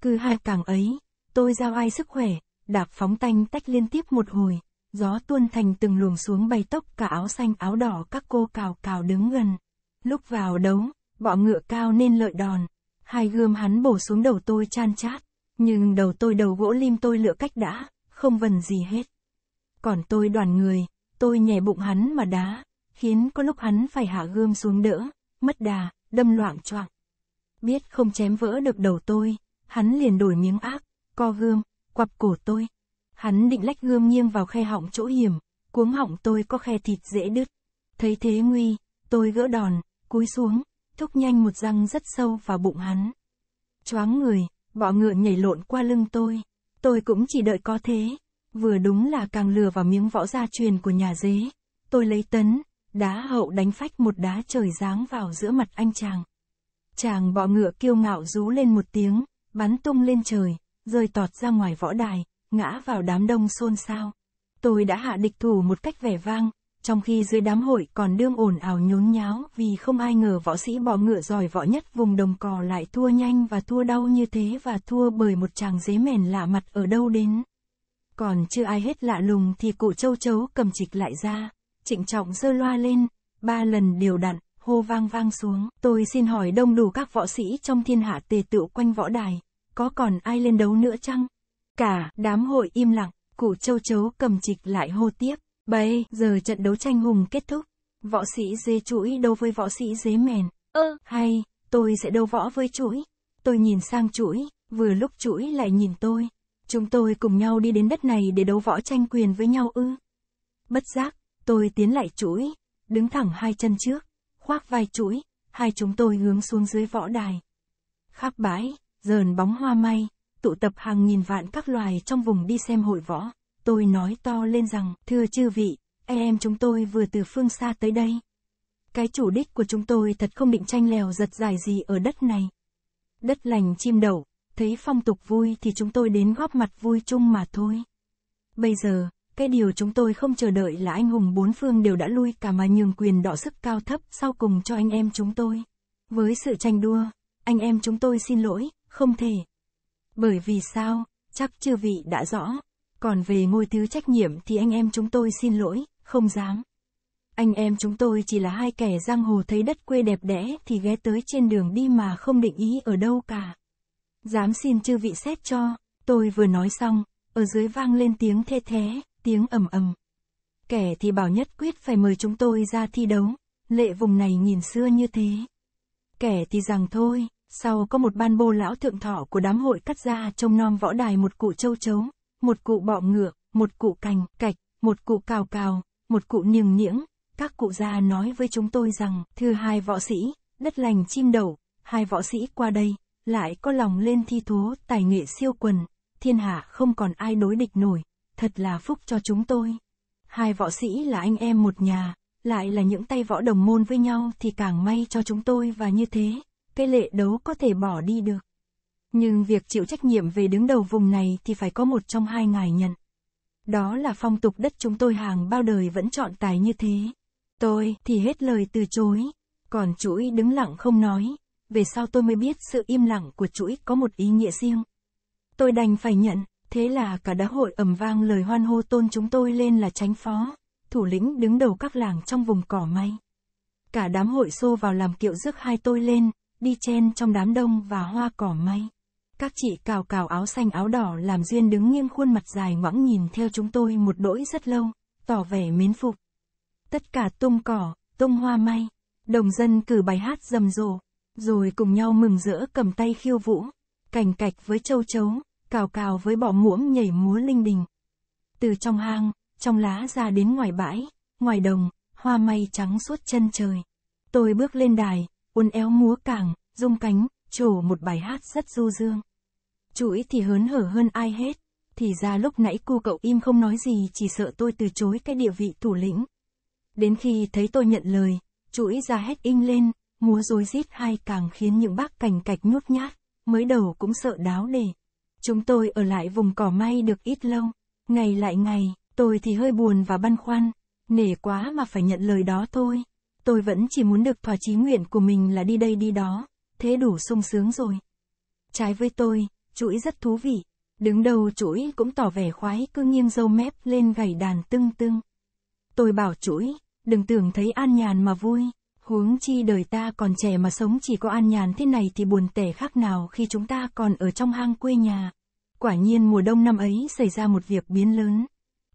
Cứ hai càng ấy, tôi giao ai sức khỏe, đạp phóng tanh tách liên tiếp một hồi, gió tuôn thành từng luồng xuống bay tốc cả áo xanh áo đỏ các cô cào cào đứng gần. Lúc vào đấu, bọ ngựa cao nên lợi đòn, hai gươm hắn bổ xuống đầu tôi chan chát, nhưng đầu tôi đầu gỗ lim tôi lựa cách đã, không vần gì hết. Còn tôi đoàn người, tôi nhè bụng hắn mà đá, khiến có lúc hắn phải hạ gươm xuống đỡ, mất đà, đâm loạn choạng. Biết không chém vỡ được đầu tôi, hắn liền đổi miếng ác, co gươm, quặp cổ tôi. Hắn định lách gươm nghiêng vào khe họng chỗ hiểm, cuống họng tôi có khe thịt dễ đứt. Thấy thế nguy, tôi gỡ đòn, cúi xuống, thúc nhanh một răng rất sâu vào bụng hắn. Choáng người, bọ ngựa nhảy lộn qua lưng tôi. Tôi cũng chỉ đợi có thế. Vừa đúng là càng lừa vào miếng võ gia truyền của nhà dế. Tôi lấy tấn, Đá hậu đánh phách một đá trời giáng vào giữa mặt anh chàng. Chàng bọ ngựa kiêu ngạo rú lên một tiếng, bắn tung lên trời, rơi tọt ra ngoài võ đài, ngã vào đám đông xôn xao. Tôi đã hạ địch thủ một cách vẻ vang, trong khi dưới đám hội còn đương ồn ào nhốn nháo vì không ai ngờ võ sĩ bọ ngựa giỏi võ nhất vùng đồng cò lại thua nhanh và thua đau như thế và thua bởi một chàng dế mèn lạ mặt ở đâu đến. Còn chưa ai hết lạ lùng thì cụ châu chấu cầm chịch lại ra trịnh trọng sơ loa lên, ba lần điều đặn, hô vang vang xuống. Tôi xin hỏi đông đủ các võ sĩ trong thiên hạ tề tựu quanh võ đài, có còn ai lên đấu nữa chăng? Cả, đám hội im lặng, cụ châu chấu cầm trịch lại hô tiếp. bây giờ trận đấu tranh hùng kết thúc. Võ sĩ dê chuỗi đấu với võ sĩ dế mèn. Ơ, ừ. hay, tôi sẽ đấu võ với chuỗi. Tôi nhìn sang chuỗi, vừa lúc chuỗi lại nhìn tôi. Chúng tôi cùng nhau đi đến đất này để đấu võ tranh quyền với nhau ư. Bất giác, Tôi tiến lại chuỗi, đứng thẳng hai chân trước, khoác vai chuỗi, hai chúng tôi hướng xuống dưới võ đài. Khắp bãi, dờn bóng hoa may, tụ tập hàng nghìn vạn các loài trong vùng đi xem hội võ. Tôi nói to lên rằng, thưa chư vị, e em chúng tôi vừa từ phương xa tới đây. Cái chủ đích của chúng tôi thật không định tranh lèo giật giải gì ở đất này. Đất lành chim đậu, thấy phong tục vui thì chúng tôi đến góp mặt vui chung mà thôi. Bây giờ, cái điều chúng tôi không chờ đợi là anh hùng bốn phương đều đã lui cả mà nhường quyền đọ sức cao thấp sau cùng cho anh em chúng tôi. Với sự tranh đua, anh em chúng tôi xin lỗi, không thể. Bởi vì sao, chắc chưa vị đã rõ. Còn về ngôi thứ trách nhiệm thì anh em chúng tôi xin lỗi, không dám. Anh em chúng tôi chỉ là hai kẻ giang hồ thấy đất quê đẹp đẽ thì ghé tới trên đường đi mà không định ý ở đâu cả. Dám xin chư vị xét cho, tôi vừa nói xong, ở dưới vang lên tiếng thê thế tiếng ầm ầm. Kẻ thì bảo nhất quyết phải mời chúng tôi ra thi đấu, lệ vùng này nhìn xưa như thế. Kẻ thì rằng thôi, sau có một ban bô lão thượng thọ của đám hội cắt ra trông nom võ đài một cụ châu chấu, một cụ bọ ngựa, một cụ cành, cạch, một cụ cào cào, một cụ niềng niễng. Các cụ già nói với chúng tôi rằng, thưa hai võ sĩ, đất lành chim đậu, hai võ sĩ qua đây, lại có lòng lên thi thố tài nghệ siêu quần, thiên hạ không còn ai đối địch nổi, thật là phúc cho chúng tôi. Hai võ sĩ là anh em một nhà, lại là những tay võ đồng môn với nhau thì càng may cho chúng tôi và như thế, cái lệ đấu có thể bỏ đi được. Nhưng việc chịu trách nhiệm về đứng đầu vùng này thì phải có một trong hai ngài nhận. Đó là phong tục đất chúng tôi hàng bao đời vẫn chọn tài như thế. Tôi thì hết lời từ chối, còn chuỗi đứng lặng không nói. Về sau tôi mới biết sự im lặng của chuỗi có một ý nghĩa riêng. Tôi đành phải nhận. Thế là cả đá hội ầm vang lời hoan hô tôn chúng tôi lên là tránh phó, thủ lĩnh đứng đầu các làng trong vùng cỏ may. Cả đám hội xô vào làm kiệu rước hai tôi lên, đi chen trong đám đông và hoa cỏ may. Các chị cào cào áo xanh áo đỏ làm duyên đứng nghiêng khuôn mặt dài ngoãng nhìn theo chúng tôi một đỗi rất lâu, tỏ vẻ mến phục. Tất cả tung cỏ, tung hoa may, đồng dân cử bài hát rầm rộ, rồi cùng nhau mừng rỡ cầm tay khiêu vũ, cảnh cạch với châu chấu cào cào với bọ muỗng nhảy múa linh đình. Từ trong hang, trong lá ra đến ngoài bãi, ngoài đồng, hoa may trắng suốt chân trời. Tôi bước lên đài, uốn éo múa cảng, rung cánh, trổ một bài hát rất du dương. Chuỗi thì hớn hở hơn ai hết, thì ra lúc nãy cu cậu im không nói gì chỉ sợ tôi từ chối cái địa vị thủ lĩnh. Đến khi thấy tôi nhận lời, chuỗi ra hét inh lên, múa rối rít hai càng khiến những bác cành cạch nhút nhát, mới đầu cũng sợ đáo đề. Chúng tôi ở lại vùng cỏ may được ít lâu, ngày lại ngày, tôi thì hơi buồn và băn khoăn, nể quá mà phải nhận lời đó thôi. Tôi vẫn chỉ muốn được thỏa chí nguyện của mình là đi đây đi đó, thế đủ sung sướng rồi. Trái với tôi, chuỗi rất thú vị, đứng đầu chuỗi cũng tỏ vẻ khoái cứ nghiêng dâu mép lên gầy đàn tưng tưng. Tôi bảo chuỗi, đừng tưởng thấy an nhàn mà vui, Huống chi đời ta còn trẻ mà sống chỉ có an nhàn thế này thì buồn tẻ khác nào khi chúng ta còn ở trong hang quê nhà. Quả nhiên mùa đông năm ấy xảy ra một việc biến lớn.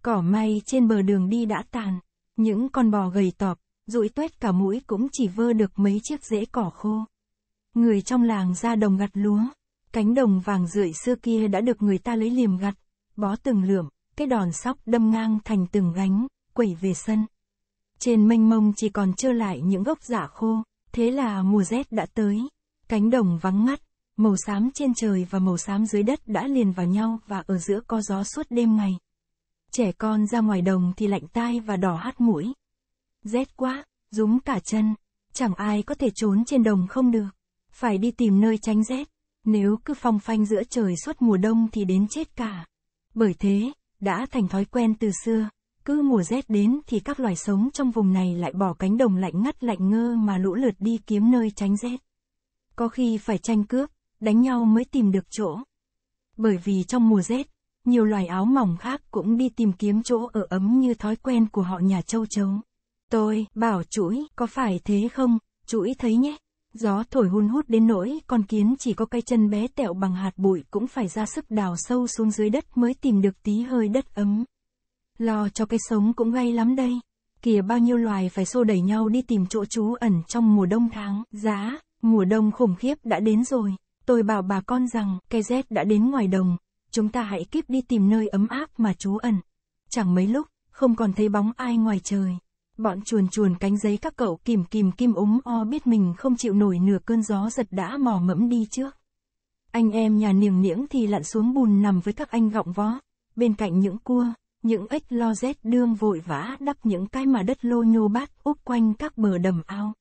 Cỏ may trên bờ đường đi đã tàn, những con bò gầy tọp, rụi tuét cả mũi cũng chỉ vơ được mấy chiếc rễ cỏ khô. Người trong làng ra đồng gặt lúa, cánh đồng vàng rượi xưa kia đã được người ta lấy liềm gặt, bó từng lượm, cái đòn sóc đâm ngang thành từng gánh, quẩy về sân. Trên mênh mông chỉ còn trơ lại những gốc giả dạ khô, thế là mùa rét đã tới. Cánh đồng vắng ngắt, màu xám trên trời và màu xám dưới đất đã liền vào nhau và ở giữa có gió suốt đêm ngày. Trẻ con ra ngoài đồng thì lạnh tai và đỏ hắt mũi. Rét quá, rúm cả chân, chẳng ai có thể trốn trên đồng không được. Phải đi tìm nơi tránh rét, nếu cứ phong phanh giữa trời suốt mùa đông thì đến chết cả. Bởi thế, đã thành thói quen từ xưa. Cứ mùa rét đến thì các loài sống trong vùng này lại bỏ cánh đồng lạnh ngắt lạnh ngơ mà lũ lượt đi kiếm nơi tránh rét. Có khi phải tranh cướp, đánh nhau mới tìm được chỗ. Bởi vì trong mùa rét, nhiều loài áo mỏng khác cũng đi tìm kiếm chỗ ở ấm như thói quen của họ nhà châu chấu. Tôi bảo chuỗi, có phải thế không? Chuỗi thấy nhé. Gió thổi hun hút đến nỗi con kiến chỉ có cái chân bé tẹo bằng hạt bụi cũng phải ra sức đào sâu xuống dưới đất mới tìm được tí hơi đất ấm. Lo cho cái sống cũng gay lắm đây. Kìa bao nhiêu loài phải xô đẩy nhau đi tìm chỗ trú ẩn trong mùa đông tháng, giá, mùa đông khủng khiếp đã đến rồi. Tôi bảo bà con rằng, cái rét đã đến ngoài đồng, chúng ta hãy kiếp đi tìm nơi ấm áp mà trú ẩn. Chẳng mấy lúc, không còn thấy bóng ai ngoài trời. Bọn chuồn chuồn cánh giấy các cậu kìm kìm kim ốm o biết mình không chịu nổi nửa cơn gió giật đã mò mẫm đi trước. Anh em nhà niềng niễng thì lặn xuống bùn nằm với các anh gọng vó, bên cạnh những cua, những ếch lo rét đương vội vã đắp những cái mà đất lô nhô bát úp quanh các bờ đầm ao.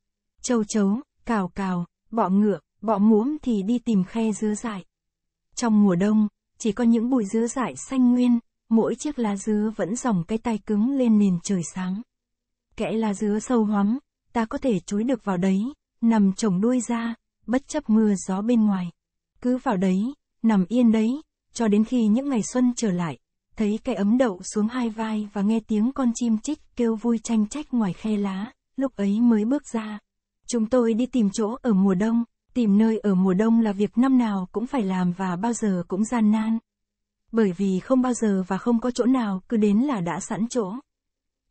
Châu chấu, cào cào, bọ ngựa, bọ muỗm thì đi tìm khe dứa dại. Trong mùa đông, chỉ có những bụi dứa dại xanh nguyên, mỗi chiếc lá dứa vẫn dòng cái tay cứng lên nền trời sáng. Kẽ lá dứa sâu hoắm, ta có thể chối được vào đấy, nằm chồng đuôi ra, bất chấp mưa gió bên ngoài. Cứ vào đấy, nằm yên đấy, cho đến khi những ngày xuân trở lại, thấy cái ấm đậu xuống hai vai và nghe tiếng con chim chích kêu vui tranh trách ngoài khe lá, lúc ấy mới bước ra. Chúng tôi đi tìm chỗ ở mùa đông, tìm nơi ở mùa đông là việc năm nào cũng phải làm và bao giờ cũng gian nan. Bởi vì không bao giờ và không có chỗ nào cứ đến là đã sẵn chỗ.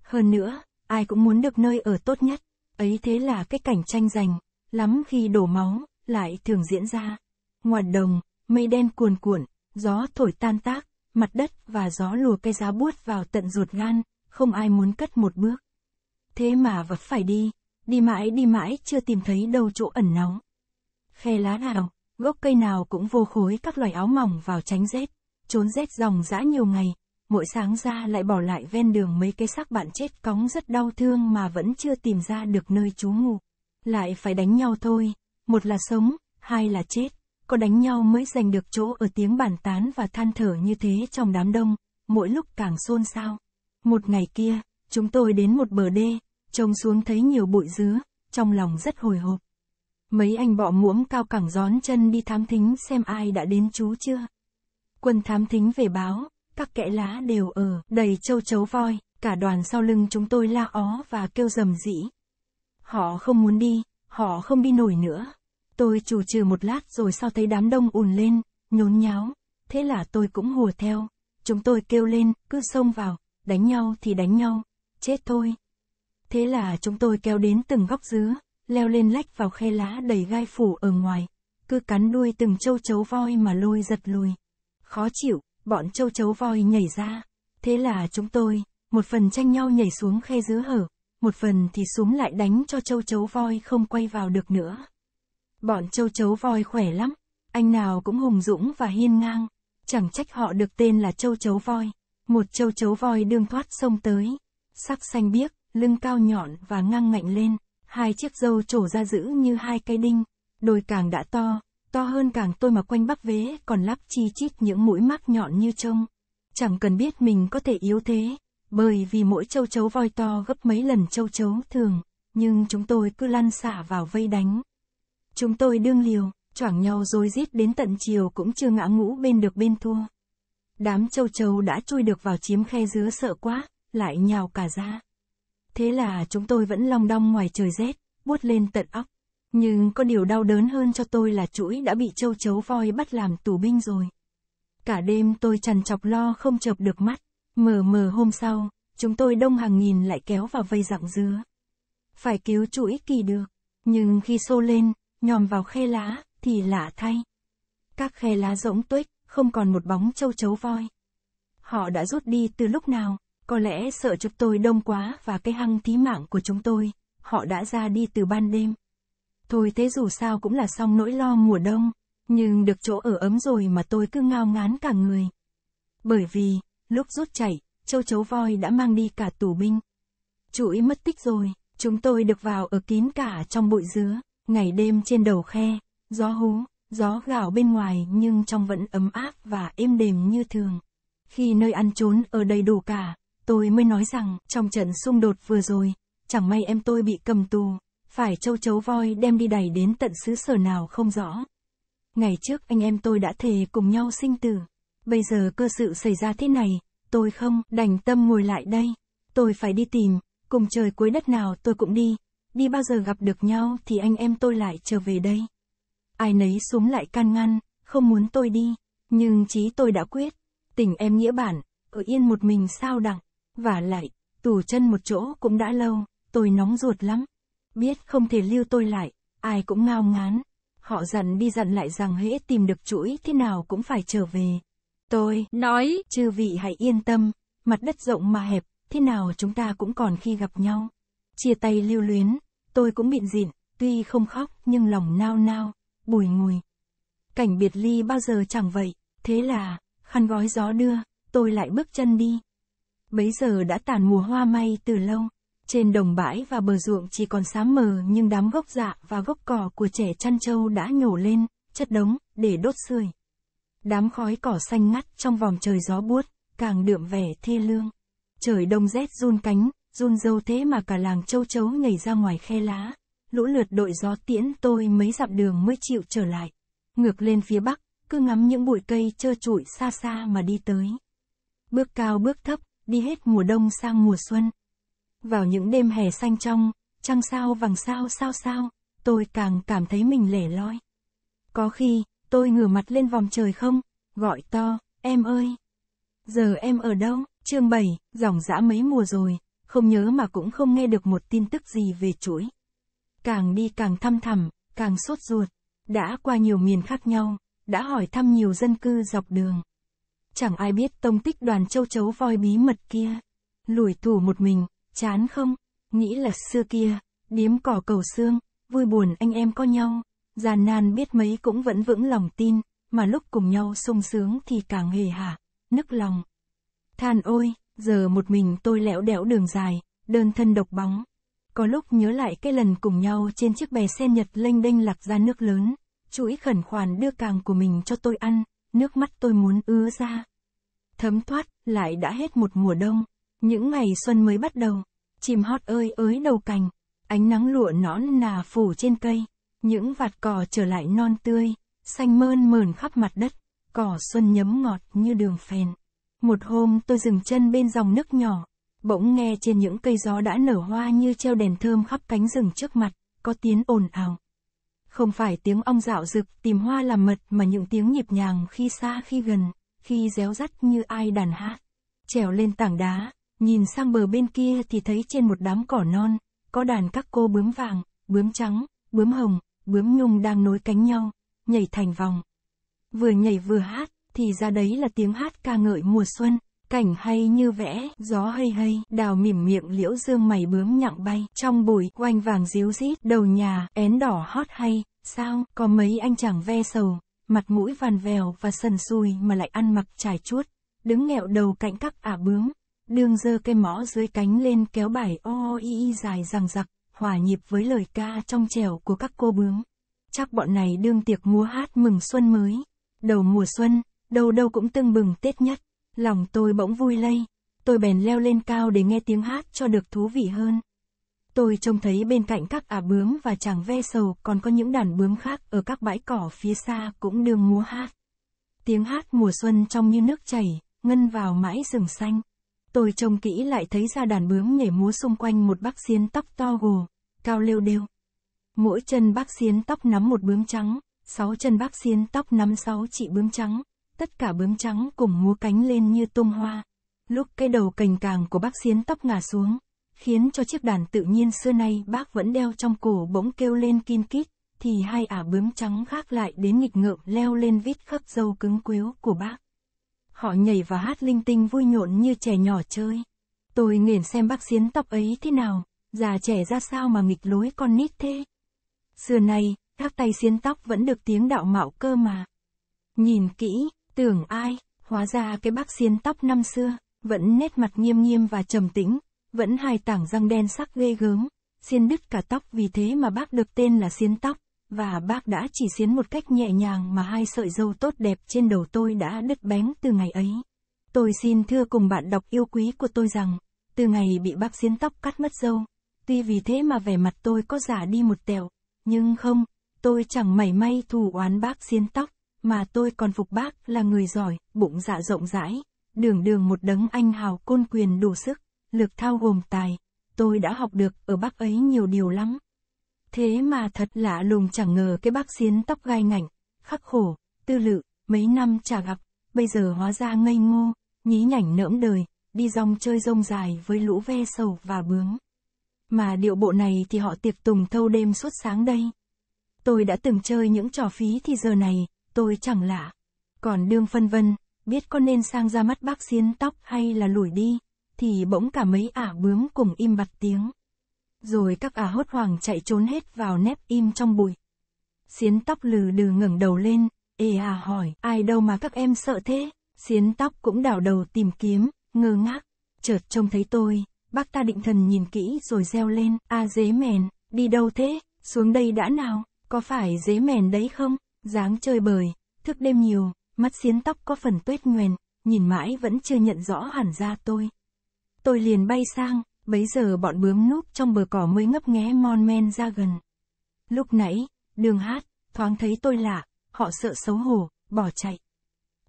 Hơn nữa, ai cũng muốn được nơi ở tốt nhất, ấy thế là cái cảnh tranh giành, lắm khi đổ máu, lại thường diễn ra. Ngoạt đồng, mây đen cuồn cuộn, gió thổi tan tác, mặt đất và gió lùa cây giá buốt vào tận ruột gan, không ai muốn cất một bước. Thế mà vẫn phải đi, đi mãi đi mãi chưa tìm thấy đâu chỗ ẩn nóng. Khe lá nào, gốc cây nào cũng vô khối các loài áo mỏng vào tránh rét, trốn rét dòng dã nhiều ngày, mỗi sáng ra lại bỏ lại ven đường mấy cái xác bạn chết cóng rất đau thương mà vẫn chưa tìm ra được nơi trú ngụ. Lại phải đánh nhau thôi, một là sống, hai là chết có đánh nhau mới giành được chỗ ở tiếng bàn tán và than thở như thế trong đám đông, mỗi lúc càng xôn xao. Một ngày kia, chúng tôi đến một bờ đê, trông xuống thấy nhiều bụi dứa, trong lòng rất hồi hộp. Mấy anh bọ muỗng cao cẳng gión chân đi thám thính xem ai đã đến chú chưa. Quân thám thính về báo, các kẽ lá đều ở, đầy châu chấu voi, cả đoàn sau lưng chúng tôi la ó và kêu rầm rĩ. Họ không muốn đi, họ không đi nổi nữa. Tôi chủ trừ một lát rồi sao thấy đám đông ùn lên, nhốn nháo, thế là tôi cũng hùa theo. Chúng tôi kêu lên, cứ xông vào, đánh nhau thì đánh nhau, chết thôi. Thế là chúng tôi kéo đến từng góc dứa, leo lên lách vào khe lá đầy gai phủ ở ngoài, cứ cắn đuôi từng châu chấu voi mà lôi giật lùi. Khó chịu, bọn châu chấu voi nhảy ra, thế là chúng tôi, một phần tranh nhau nhảy xuống khe dứa hở, một phần thì xuống lại đánh cho châu chấu voi không quay vào được nữa. Bọn châu chấu voi khỏe lắm, anh nào cũng hùng dũng và hiên ngang, chẳng trách họ được tên là châu chấu voi. Một châu chấu voi đương thoát sông tới, sắc xanh biếc, lưng cao nhọn và ngang ngạnh lên, hai chiếc râu trổ ra giữ như hai cây đinh, đôi càng đã to, to hơn càng tôi mà quanh bắp vế còn lắp chi chít những mũi mắt nhọn như trông. Chẳng cần biết mình có thể yếu thế, bởi vì mỗi châu chấu voi to gấp mấy lần châu chấu thường, nhưng chúng tôi cứ lăn xả vào vây đánh. Chúng tôi đương liều, choảng nhau rồi giết đến tận chiều cũng chưa ngã ngũ bên được bên thua. Đám châu châu đã chui được vào chiếm khe dứa sợ quá, lại nhào cả ra. Thế là chúng tôi vẫn long đong ngoài trời rét, buốt lên tận óc. Nhưng có điều đau đớn hơn cho tôi là chuỗi đã bị châu chấu voi bắt làm tù binh rồi. Cả đêm tôi trằn chọc lo không chợp được mắt. Mờ mờ hôm sau, chúng tôi đông hàng nghìn lại kéo vào vây dạng dứa. Phải cứu chuỗi kỳ được. Nhưng khi xô lên, nhòm vào khe lá, thì lạ thay. Các khe lá rỗng tuếch, không còn một bóng châu chấu voi. Họ đã rút đi từ lúc nào, có lẽ sợ chúng tôi đông quá và cái hăng thí mạng của chúng tôi, họ đã ra đi từ ban đêm. Thôi thế dù sao cũng là xong nỗi lo mùa đông, nhưng được chỗ ở ấm rồi mà tôi cứ ngao ngán cả người. Bởi vì, lúc rút chảy, châu chấu voi đã mang đi cả tù binh. Chuỗi mất tích rồi, chúng tôi được vào ở kín cả trong bụi dứa. Ngày đêm trên đầu khe, gió hú, gió gạo bên ngoài nhưng trong vẫn ấm áp và êm đềm như thường. Khi nơi ăn trốn ở đầy đủ cả, tôi mới nói rằng trong trận xung đột vừa rồi, chẳng may em tôi bị cầm tù, phải châu chấu voi đem đi đẩy đến tận xứ sở nào không rõ. Ngày trước anh em tôi đã thề cùng nhau sinh tử, bây giờ cơ sự xảy ra thế này, tôi không đành tâm ngồi lại đây, tôi phải đi tìm, cùng trời cuối đất nào tôi cũng đi, đi bao giờ gặp được nhau thì anh em tôi lại trở về đây. Ai nấy xuống lại can ngăn, không muốn tôi đi, nhưng chí tôi đã quyết, tình em nghĩa bản, ở yên một mình sao đặng, và lại, tù chân một chỗ cũng đã lâu, tôi nóng ruột lắm. Biết không thể lưu tôi lại, ai cũng ngao ngán, họ dặn đi dặn lại rằng hễ tìm được chuỗi thế nào cũng phải trở về. Tôi, nói, chư vị hãy yên tâm, mặt đất rộng mà hẹp, thế nào chúng ta cũng còn khi gặp nhau chia tay lưu luyến, tôi cũng bịn dịn, tuy không khóc nhưng lòng nao nao, bùi ngùi. Cảnh biệt ly bao giờ chẳng vậy, thế là, khăn gói gió đưa, tôi lại bước chân đi. Bấy giờ đã tàn mùa hoa may từ lâu, trên đồng bãi và bờ ruộng chỉ còn xám mờ nhưng đám gốc dạ và gốc cỏ của trẻ chăn trâu đã nhổ lên, chất đống, để đốt sưởi. Đám khói cỏ xanh ngắt trong vòng trời gió buốt, càng đượm vẻ thê lương. Trời đông rét run cánh, run dâu thế mà cả làng châu chấu nhảy ra ngoài khe lá, lũ lượt đội gió tiễn tôi mấy dặm đường mới chịu trở lại, ngược lên phía bắc, cứ ngắm những bụi cây trơ trụi xa xa mà đi tới. Bước cao bước thấp, đi hết mùa đông sang mùa xuân. Vào những đêm hè xanh trong, trăng sao vàng sao sao sao, tôi càng cảm thấy mình lẻ loi. Có khi, tôi ngửa mặt lên vòng trời không, gọi to, em ơi. Giờ em ở đâu? Chương 7, dòng dã mấy mùa rồi, không nhớ mà cũng không nghe được một tin tức gì về chuỗi. Càng đi càng thăm thẳm, càng sốt ruột, đã qua nhiều miền khác nhau, đã hỏi thăm nhiều dân cư dọc đường. Chẳng ai biết tông tích đoàn châu chấu voi bí mật kia. Lủi thủ một mình, chán không? Nghĩ là xưa kia, điếm cỏ cầu xương, vui buồn anh em có nhau. Giàn nan biết mấy cũng vẫn vững lòng tin, mà lúc cùng nhau sung sướng thì càng hề hả, nức lòng. Than ôi, Giờ một mình tôi lẹo đẽo đường dài, đơn thân độc bóng. Có lúc nhớ lại cái lần cùng nhau trên chiếc bè sen Nhật lênh đênh lạc ra nước lớn, chuỗi khẩn khoản đưa càng của mình cho tôi ăn, nước mắt tôi muốn ứa ra. Thấm thoát, lại đã hết một mùa đông, những ngày xuân mới bắt đầu. chim hót ơi ới đầu cành, ánh nắng lụa nõn nà phủ trên cây, những vạt cỏ trở lại non tươi, xanh mơn mờn khắp mặt đất, cỏ xuân nhấm ngọt như đường phèn. Một hôm tôi dừng chân bên dòng nước nhỏ, bỗng nghe trên những cây gió đã nở hoa như treo đèn thơm khắp cánh rừng trước mặt, có tiếng ồn ào. Không phải tiếng ong dạo rực tìm hoa làm mật mà những tiếng nhịp nhàng khi xa khi gần, khi réo rắt như ai đàn hát. Trèo lên tảng đá, nhìn sang bờ bên kia thì thấy trên một đám cỏ non, có đàn các cô bướm vàng, bướm trắng, bướm hồng, bướm nhung đang nối cánh nhau, nhảy thành vòng. Vừa nhảy vừa hát, thì ra đấy là tiếng hát ca ngợi mùa xuân cảnh hay như vẽ, gió hay hay, đào mỉm miệng liễu dương mày bướm nhặng bay, trong bụi, quanh vàng díu rít, đầu nhà, én đỏ hót hay, sao, có mấy anh chàng ve sầu, mặt mũi vằn vèo và sần sùi mà lại ăn mặc trải chuốt, đứng nghẹo đầu cạnh các ả bướm, đương dơ cây mõ dưới cánh lên kéo bài o i i dài rằng giặc, hòa nhịp với lời ca trong trèo của các cô bướm. Chắc bọn này đương tiệc múa hát mừng xuân mới. Đầu mùa xuân, đâu đâu cũng tưng bừng Tết nhất, lòng tôi bỗng vui lây, tôi bèn leo lên cao để nghe tiếng hát cho được thú vị hơn. Tôi trông thấy bên cạnh các ả bướm và chàng ve sầu còn có những đàn bướm khác ở các bãi cỏ phía xa cũng đương múa hát. Tiếng hát mùa xuân trong như nước chảy, ngân vào mãi rừng xanh. Tôi trông kỹ lại thấy ra đàn bướm nhảy múa xung quanh một bác xiên tóc to gồ, cao lêu đêu. Mỗi chân bác xiên tóc nắm một bướm trắng, sáu chân bác xiên tóc nắm sáu chị bướm trắng, tất cả bướm trắng cùng múa cánh lên như tung hoa. Lúc cái đầu cành càng của bác xiến tóc ngả xuống, khiến cho chiếc đàn tự nhiên xưa nay bác vẫn đeo trong cổ bỗng kêu lên kim kít, thì hai ả bướm trắng khác lại đến nghịch ngợm leo lên vít khắp dâu cứng quếu của bác. Họ nhảy và hát linh tinh vui nhộn như trẻ nhỏ chơi. Tôi nghiền xem bác xiến tóc ấy thế nào, già trẻ ra sao mà nghịch lối con nít thế. Xưa nay, các tay xiến tóc vẫn được tiếng đạo mạo cơ mà. Nhìn kỹ, Tưởng ai, hóa ra cái bác xiên tóc năm xưa, vẫn nét mặt nghiêm nghiêm và trầm tĩnh, vẫn hai tảng răng đen sắc ghê gớm, xiên đứt cả tóc vì thế mà bác được tên là xiên tóc, và bác đã chỉ xiên một cách nhẹ nhàng mà hai sợi dâu tốt đẹp trên đầu tôi đã đứt bén từ ngày ấy. Tôi xin thưa cùng bạn đọc yêu quý của tôi rằng, từ ngày bị bác xiên tóc cắt mất dâu, tuy vì thế mà vẻ mặt tôi có giả đi một tẹo, nhưng không, tôi chẳng mảy may thù oán bác xiên tóc. Mà tôi còn phục bác là người giỏi, bụng dạ rộng rãi, đường đường một đấng anh hào côn quyền đủ sức, lực thao gồm tài. Tôi đã học được ở bác ấy nhiều điều lắm. Thế mà thật lạ lùng chẳng ngờ cái bác xiến tóc gai ngảnh, khắc khổ, tư lự, mấy năm chả gặp, bây giờ hóa ra ngây ngô, nhí nhảnh nỡm đời, đi rong chơi rông dài với lũ ve sầu và bướm. Mà điệu bộ này thì họ tiệc tùng thâu đêm suốt sáng đây. Tôi đã từng chơi những trò phí thì giờ này, tôi chẳng lạ. Còn đương phân vân, biết có nên sang ra mắt bác xiên tóc hay là lủi đi, thì bỗng cả mấy ả bướm cùng im bặt tiếng. Rồi các ả hốt hoảng chạy trốn hết vào nép im trong bụi. Xiến tóc lừ đừ ngẩng đầu lên, ê à hỏi, ai đâu mà các em sợ thế? Xiến tóc cũng đảo đầu tìm kiếm, ngơ ngác, chợt trông thấy tôi, bác ta định thần nhìn kỹ rồi reo lên, a dế mèn, đi đâu thế, xuống đây đã nào, có phải dế mèn đấy không? dáng chơi bời, thức đêm nhiều, mắt xiến tóc có phần tuét nhoèn, nhìn mãi vẫn chưa nhận rõ hẳn ra tôi. Tôi liền bay sang, bấy giờ bọn bướm núp trong bờ cỏ mới ngấp nghé mon men ra gần. Lúc nãy, đường hát, thoáng thấy tôi lạ, họ sợ xấu hổ, bỏ chạy.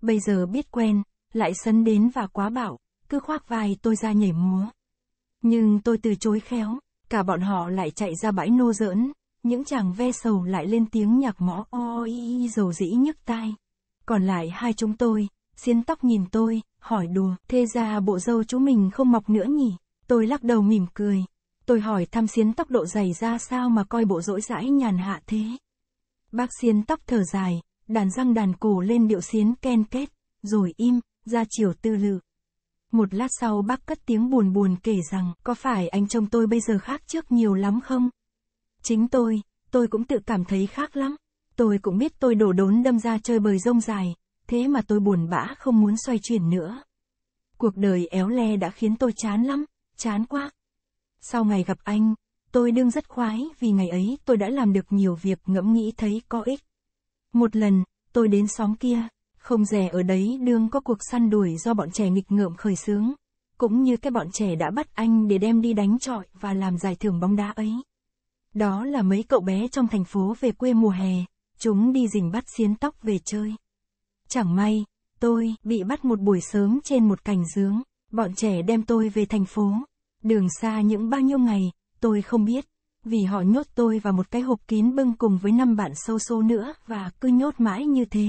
Bây giờ biết quen, lại sấn đến và quá bảo, cứ khoác vai tôi ra nhảy múa. Nhưng tôi từ chối khéo, cả bọn họ lại chạy ra bãi nô giỡn, những chàng ve sầu lại lên tiếng nhạc mõ oi dầu dĩ nhức tai. Còn lại hai chúng tôi, xiên tóc nhìn tôi, hỏi đùa, thế ra bộ dâu chú mình không mọc nữa nhỉ? Tôi lắc đầu mỉm cười. Tôi hỏi thăm xiên tóc độ dày ra sao mà coi bộ rỗi rãi nhàn hạ thế. Bác xiên tóc thở dài, đàn răng đàn cổ lên điệu xiến ken kết, rồi im, ra chiều tư lự. Một lát sau bác cất tiếng buồn buồn kể rằng, có phải anh chồng tôi bây giờ khác trước nhiều lắm không? Chính tôi, tôi cũng tự cảm thấy khác lắm. Tôi cũng biết tôi đổ đốn đâm ra chơi bời rông dài, thế mà tôi buồn bã không muốn xoay chuyển nữa. Cuộc đời éo le đã khiến tôi chán lắm, chán quá. Sau ngày gặp anh, tôi đương rất khoái vì ngày ấy tôi đã làm được nhiều việc ngẫm nghĩ thấy có ích. Một lần, tôi đến xóm kia, không rẻ ở đấy đương có cuộc săn đuổi do bọn trẻ nghịch ngợm khởi sướng. Cũng như cái bọn trẻ đã bắt anh để đem đi đánh trọi và làm giải thưởng bóng đá ấy. Đó là mấy cậu bé trong thành phố về quê mùa hè, chúng đi rình bắt xiến tóc về chơi. Chẳng may, tôi bị bắt một buổi sớm trên một cành dướng, bọn trẻ đem tôi về thành phố. Đường xa những bao nhiêu ngày, tôi không biết, vì họ nhốt tôi vào một cái hộp kín bưng cùng với năm bạn sâu xô nữa và cứ nhốt mãi như thế.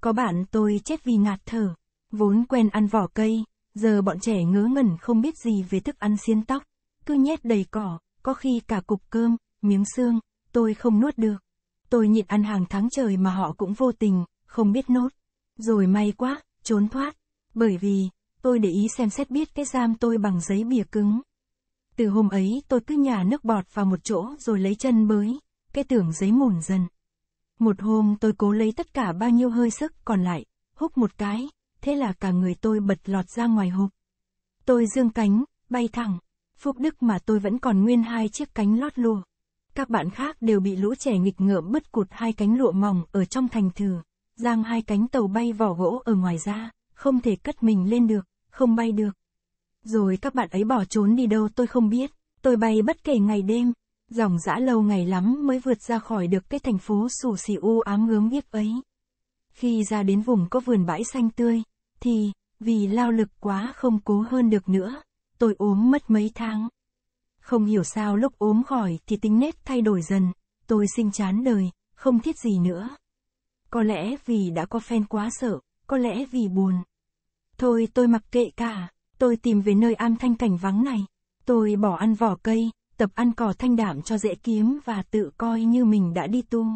Có bạn tôi chết vì ngạt thở, vốn quen ăn vỏ cây, giờ bọn trẻ ngớ ngẩn không biết gì về thức ăn xiên tóc, cứ nhét đầy cỏ, có khi cả cục cơm, miếng xương, tôi không nuốt được. Tôi nhịn ăn hàng tháng trời mà họ cũng vô tình, không biết nốt. Rồi may quá, trốn thoát. Bởi vì, tôi để ý xem xét biết cái giam tôi bằng giấy bìa cứng. Từ hôm ấy tôi cứ nhả nước bọt vào một chỗ rồi lấy chân bới, cái tưởng giấy mồn dần. Một hôm tôi cố lấy tất cả bao nhiêu hơi sức còn lại, húc một cái, thế là cả người tôi bật lọt ra ngoài hộp. Tôi dương cánh, bay thẳng, phúc đức mà tôi vẫn còn nguyên hai chiếc cánh lót lùa, Các bạn khác đều bị lũ trẻ nghịch ngợm bứt cụt hai cánh lụa mỏng ở trong thành thừa, giang hai cánh tàu bay vỏ gỗ ở ngoài ra, không thể cất mình lên được, không bay được. Rồi các bạn ấy bỏ trốn đi đâu tôi không biết, tôi bay bất kể ngày đêm, dòng dã lâu ngày lắm mới vượt ra khỏi được cái thành phố xù xì u ám gớm ghiếc ấy. Khi ra đến vùng có vườn bãi xanh tươi, thì, vì lao lực quá không cố hơn được nữa, tôi ốm mất mấy tháng. Không hiểu sao lúc ốm khỏi thì tính nét thay đổi dần, tôi sinh chán đời, không thiết gì nữa. Có lẽ vì đã có phen quá sợ, có lẽ vì buồn. Thôi tôi mặc kệ cả, tôi tìm về nơi am thanh cảnh vắng này. Tôi bỏ ăn vỏ cây, tập ăn cỏ thanh đảm cho dễ kiếm và tự coi như mình đã đi tu.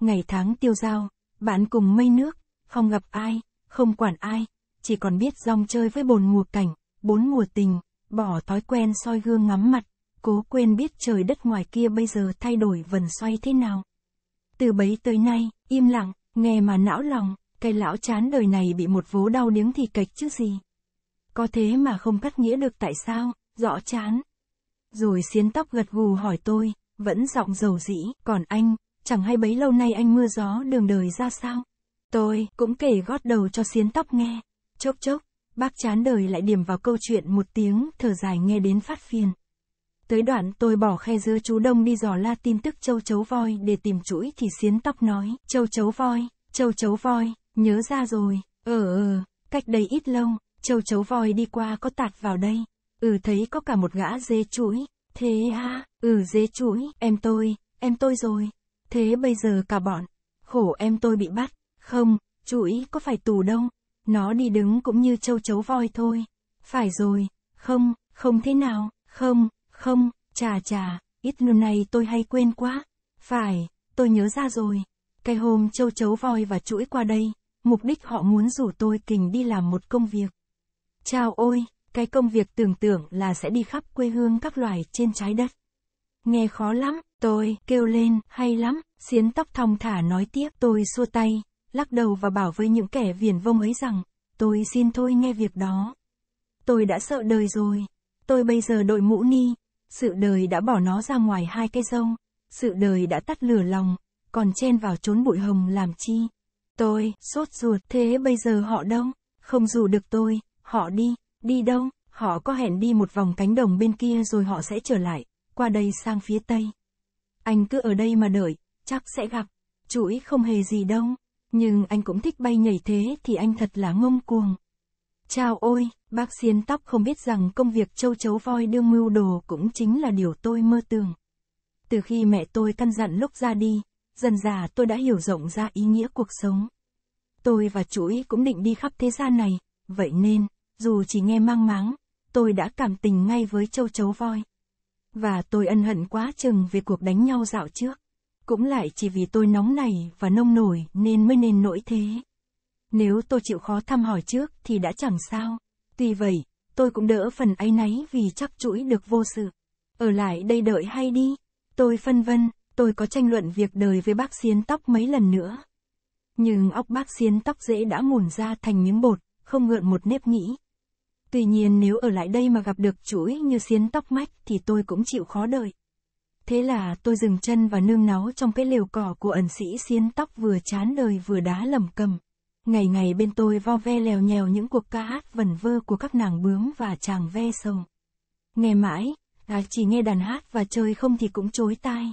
Ngày tháng tiêu dao, bạn cùng mây nước, không gặp ai, không quản ai, chỉ còn biết rong chơi với bồn ngùa cảnh, bốn mùa tình, bỏ thói quen soi gương ngắm mặt, cố quên biết trời đất ngoài kia bây giờ thay đổi vần xoay thế nào. Từ bấy tới nay, im lặng, nghe mà não lòng, cây lão chán đời này bị một vố đau điếng thì kịch chứ gì. Có thế mà không cắt nghĩa được tại sao, rõ chán. Rồi xiến tóc gật gù hỏi tôi, vẫn giọng dầu dĩ, còn anh, chẳng hay bấy lâu nay anh mưa gió đường đời ra sao? Tôi cũng kể gót đầu cho xiến tóc nghe. Chốc chốc, Bác chán đời lại điểm vào câu chuyện một tiếng, thở dài nghe đến phát phiền. Tới đoạn tôi bỏ khe dưa chú Đông đi dò la tin tức châu chấu voi để tìm chuỗi thì xiến tóc nói, châu chấu voi, châu chấu voi, nhớ ra rồi, ờ ờ, cách đây ít lâu, châu chấu voi đi qua có tạt vào đây, ừ thấy có cả một gã dê chuỗi, thế ha, ừ dê chuỗi, em tôi, em tôi rồi, thế bây giờ cả bọn, khổ em tôi bị bắt, không, chuỗi có phải tù đông nó đi đứng cũng như châu chấu voi thôi. Phải rồi, không, không thế nào, không, không, chà chà, ít lần này tôi hay quên quá. Phải, tôi nhớ ra rồi. Cái hôm châu chấu voi và chuỗi qua đây, mục đích họ muốn rủ tôi kình đi làm một công việc. Chào ôi, cái công việc tưởng tượng là sẽ đi khắp quê hương các loài trên trái đất. Nghe khó lắm, tôi kêu lên, hay lắm, xiến tóc thong thả nói tiếp, tôi xua tay, lắc đầu và bảo với những kẻ viển vông ấy rằng, tôi xin thôi nghe việc đó. Tôi đã sợ đời rồi, tôi bây giờ đội mũ ni, sự đời đã bỏ nó ra ngoài hai cái râu, sự đời đã tắt lửa lòng, còn chen vào trốn bụi hồng làm chi. Tôi, sốt ruột, thế bây giờ họ đâu? Không dù được tôi, họ đi, đi đâu? Họ có hẹn đi một vòng cánh đồng bên kia rồi họ sẽ trở lại, qua đây sang phía tây. Anh cứ ở đây mà đợi, chắc sẽ gặp. Chuỗi không hề gì đâu nhưng anh cũng thích bay nhảy thế thì anh thật là ngông cuồng. Chào ôi, bác xiên tóc không biết rằng công việc châu chấu voi đưa mưu đồ cũng chính là điều tôi mơ tưởng. Từ khi mẹ tôi căn dặn lúc ra đi, dần già tôi đã hiểu rộng ra ý nghĩa cuộc sống. Tôi và chú ý cũng định đi khắp thế gian này, vậy nên, dù chỉ nghe mang máng, tôi đã cảm tình ngay với châu chấu voi. Và tôi ân hận quá chừng về cuộc đánh nhau dạo trước. Cũng lại chỉ vì tôi nóng này và nông nổi nên mới nên nỗi thế. Nếu tôi chịu khó thăm hỏi trước thì đã chẳng sao. Tuy vậy, tôi cũng đỡ phần ấy náy vì chắc chuỗi được vô sự. Ở lại đây đợi hay đi? Tôi phân vân, tôi có tranh luận việc đời với bác xiên tóc mấy lần nữa. Nhưng óc bác xiên tóc dễ đã mùn ra thành miếng bột, không ngượn một nếp nghĩ. Tuy nhiên nếu ở lại đây mà gặp được chuỗi như xiên tóc mách thì tôi cũng chịu khó đợi. Thế là tôi dừng chân và nương náu trong cái lều cỏ của ẩn sĩ xiên tóc vừa chán đời vừa đá lầm cầm. Ngày ngày bên tôi vo ve lèo nhèo những cuộc ca hát vẩn vơ của các nàng bướm và chàng ve sầu. Nghe mãi, à chỉ nghe đàn hát và chơi không thì cũng chối tai.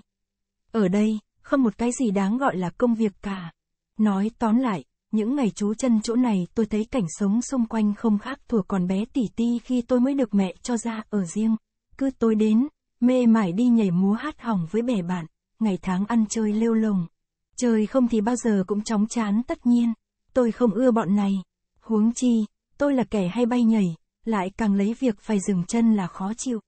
Ở đây, không một cái gì đáng gọi là công việc cả. Nói tóm lại, những ngày trú chân chỗ này tôi thấy cảnh sống xung quanh không khác thuở còn bé tỉ ti khi tôi mới được mẹ cho ra ở riêng. Cứ tôi đến, mê mải đi nhảy múa hát hỏng với bè bạn, ngày tháng ăn chơi lêu lồng. trời không thì bao giờ cũng chóng chán tất nhiên, tôi không ưa bọn này. Huống chi, tôi là kẻ hay bay nhảy, lại càng lấy việc phải dừng chân là khó chịu.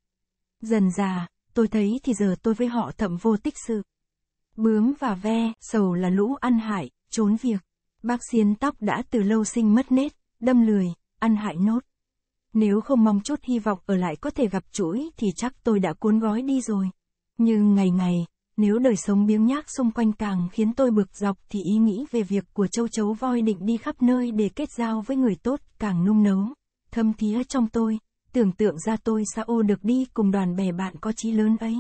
Dần già, tôi thấy thì giờ tôi với họ thậm vô tích sự. Bướm và ve, sầu là lũ ăn hại, trốn việc. Bác xiên tóc đã từ lâu sinh mất nết, đâm lười, ăn hại nốt. Nếu không mong chút hy vọng ở lại có thể gặp chuỗi thì chắc tôi đã cuốn gói đi rồi. Nhưng ngày ngày, nếu đời sống biếng nhác xung quanh càng khiến tôi bực dọc thì ý nghĩ về việc của châu chấu voi định đi khắp nơi để kết giao với người tốt càng nung nấu, thâm thía trong tôi, tưởng tượng ra tôi sao ô được đi cùng đoàn bè bạn có chí lớn ấy.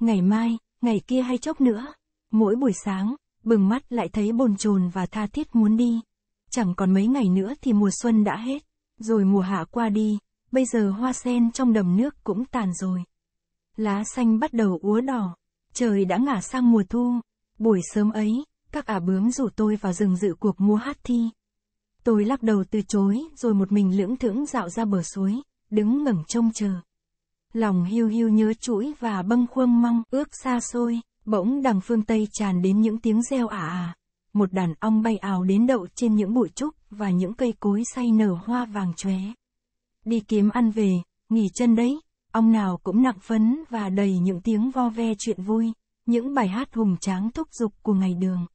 Ngày mai, ngày kia hay chốc nữa, mỗi buổi sáng, bừng mắt lại thấy bồn chồn và tha thiết muốn đi. Chẳng còn mấy ngày nữa thì mùa xuân đã hết. Rồi mùa hạ qua đi, bây giờ hoa sen trong đầm nước cũng tàn rồi. Lá xanh bắt đầu úa đỏ, trời đã ngả sang mùa thu. Buổi sớm ấy, các ả bướm rủ tôi vào rừng dự cuộc múa hát thi. Tôi lắc đầu từ chối, rồi một mình lưỡng thưởng dạo ra bờ suối, đứng ngẩng trông chờ. Lòng hiu hiu nhớ chuỗi và bâng khuâng mong ước xa xôi, bỗng đằng phương Tây tràn đến những tiếng reo ả à một đàn ong bay ào đến đậu trên những bụi trúc và những cây cối say nở hoa vàng chóe. Đi kiếm ăn về, nghỉ chân đấy, ong nào cũng nặng phấn và đầy những tiếng vo ve chuyện vui, những bài hát hùng tráng thúc giục của ngày đường.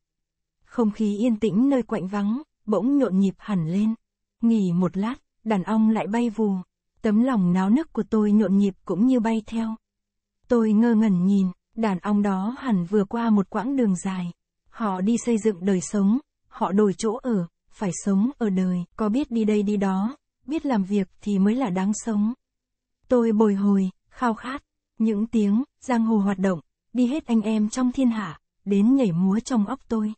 Không khí yên tĩnh nơi quạnh vắng, bỗng nhộn nhịp hẳn lên. Nghỉ một lát, đàn ong lại bay vù, tấm lòng náo nức của tôi nhộn nhịp cũng như bay theo. Tôi ngơ ngẩn nhìn, đàn ong đó hẳn vừa qua một quãng đường dài, Họ đi xây dựng đời sống, họ đổi chỗ ở, phải sống ở đời, có biết đi đây đi đó, biết làm việc thì mới là đáng sống. Tôi bồi hồi, khao khát, những tiếng, giang hồ hoạt động, đi hết anh em trong thiên hạ, đến nhảy múa trong óc tôi.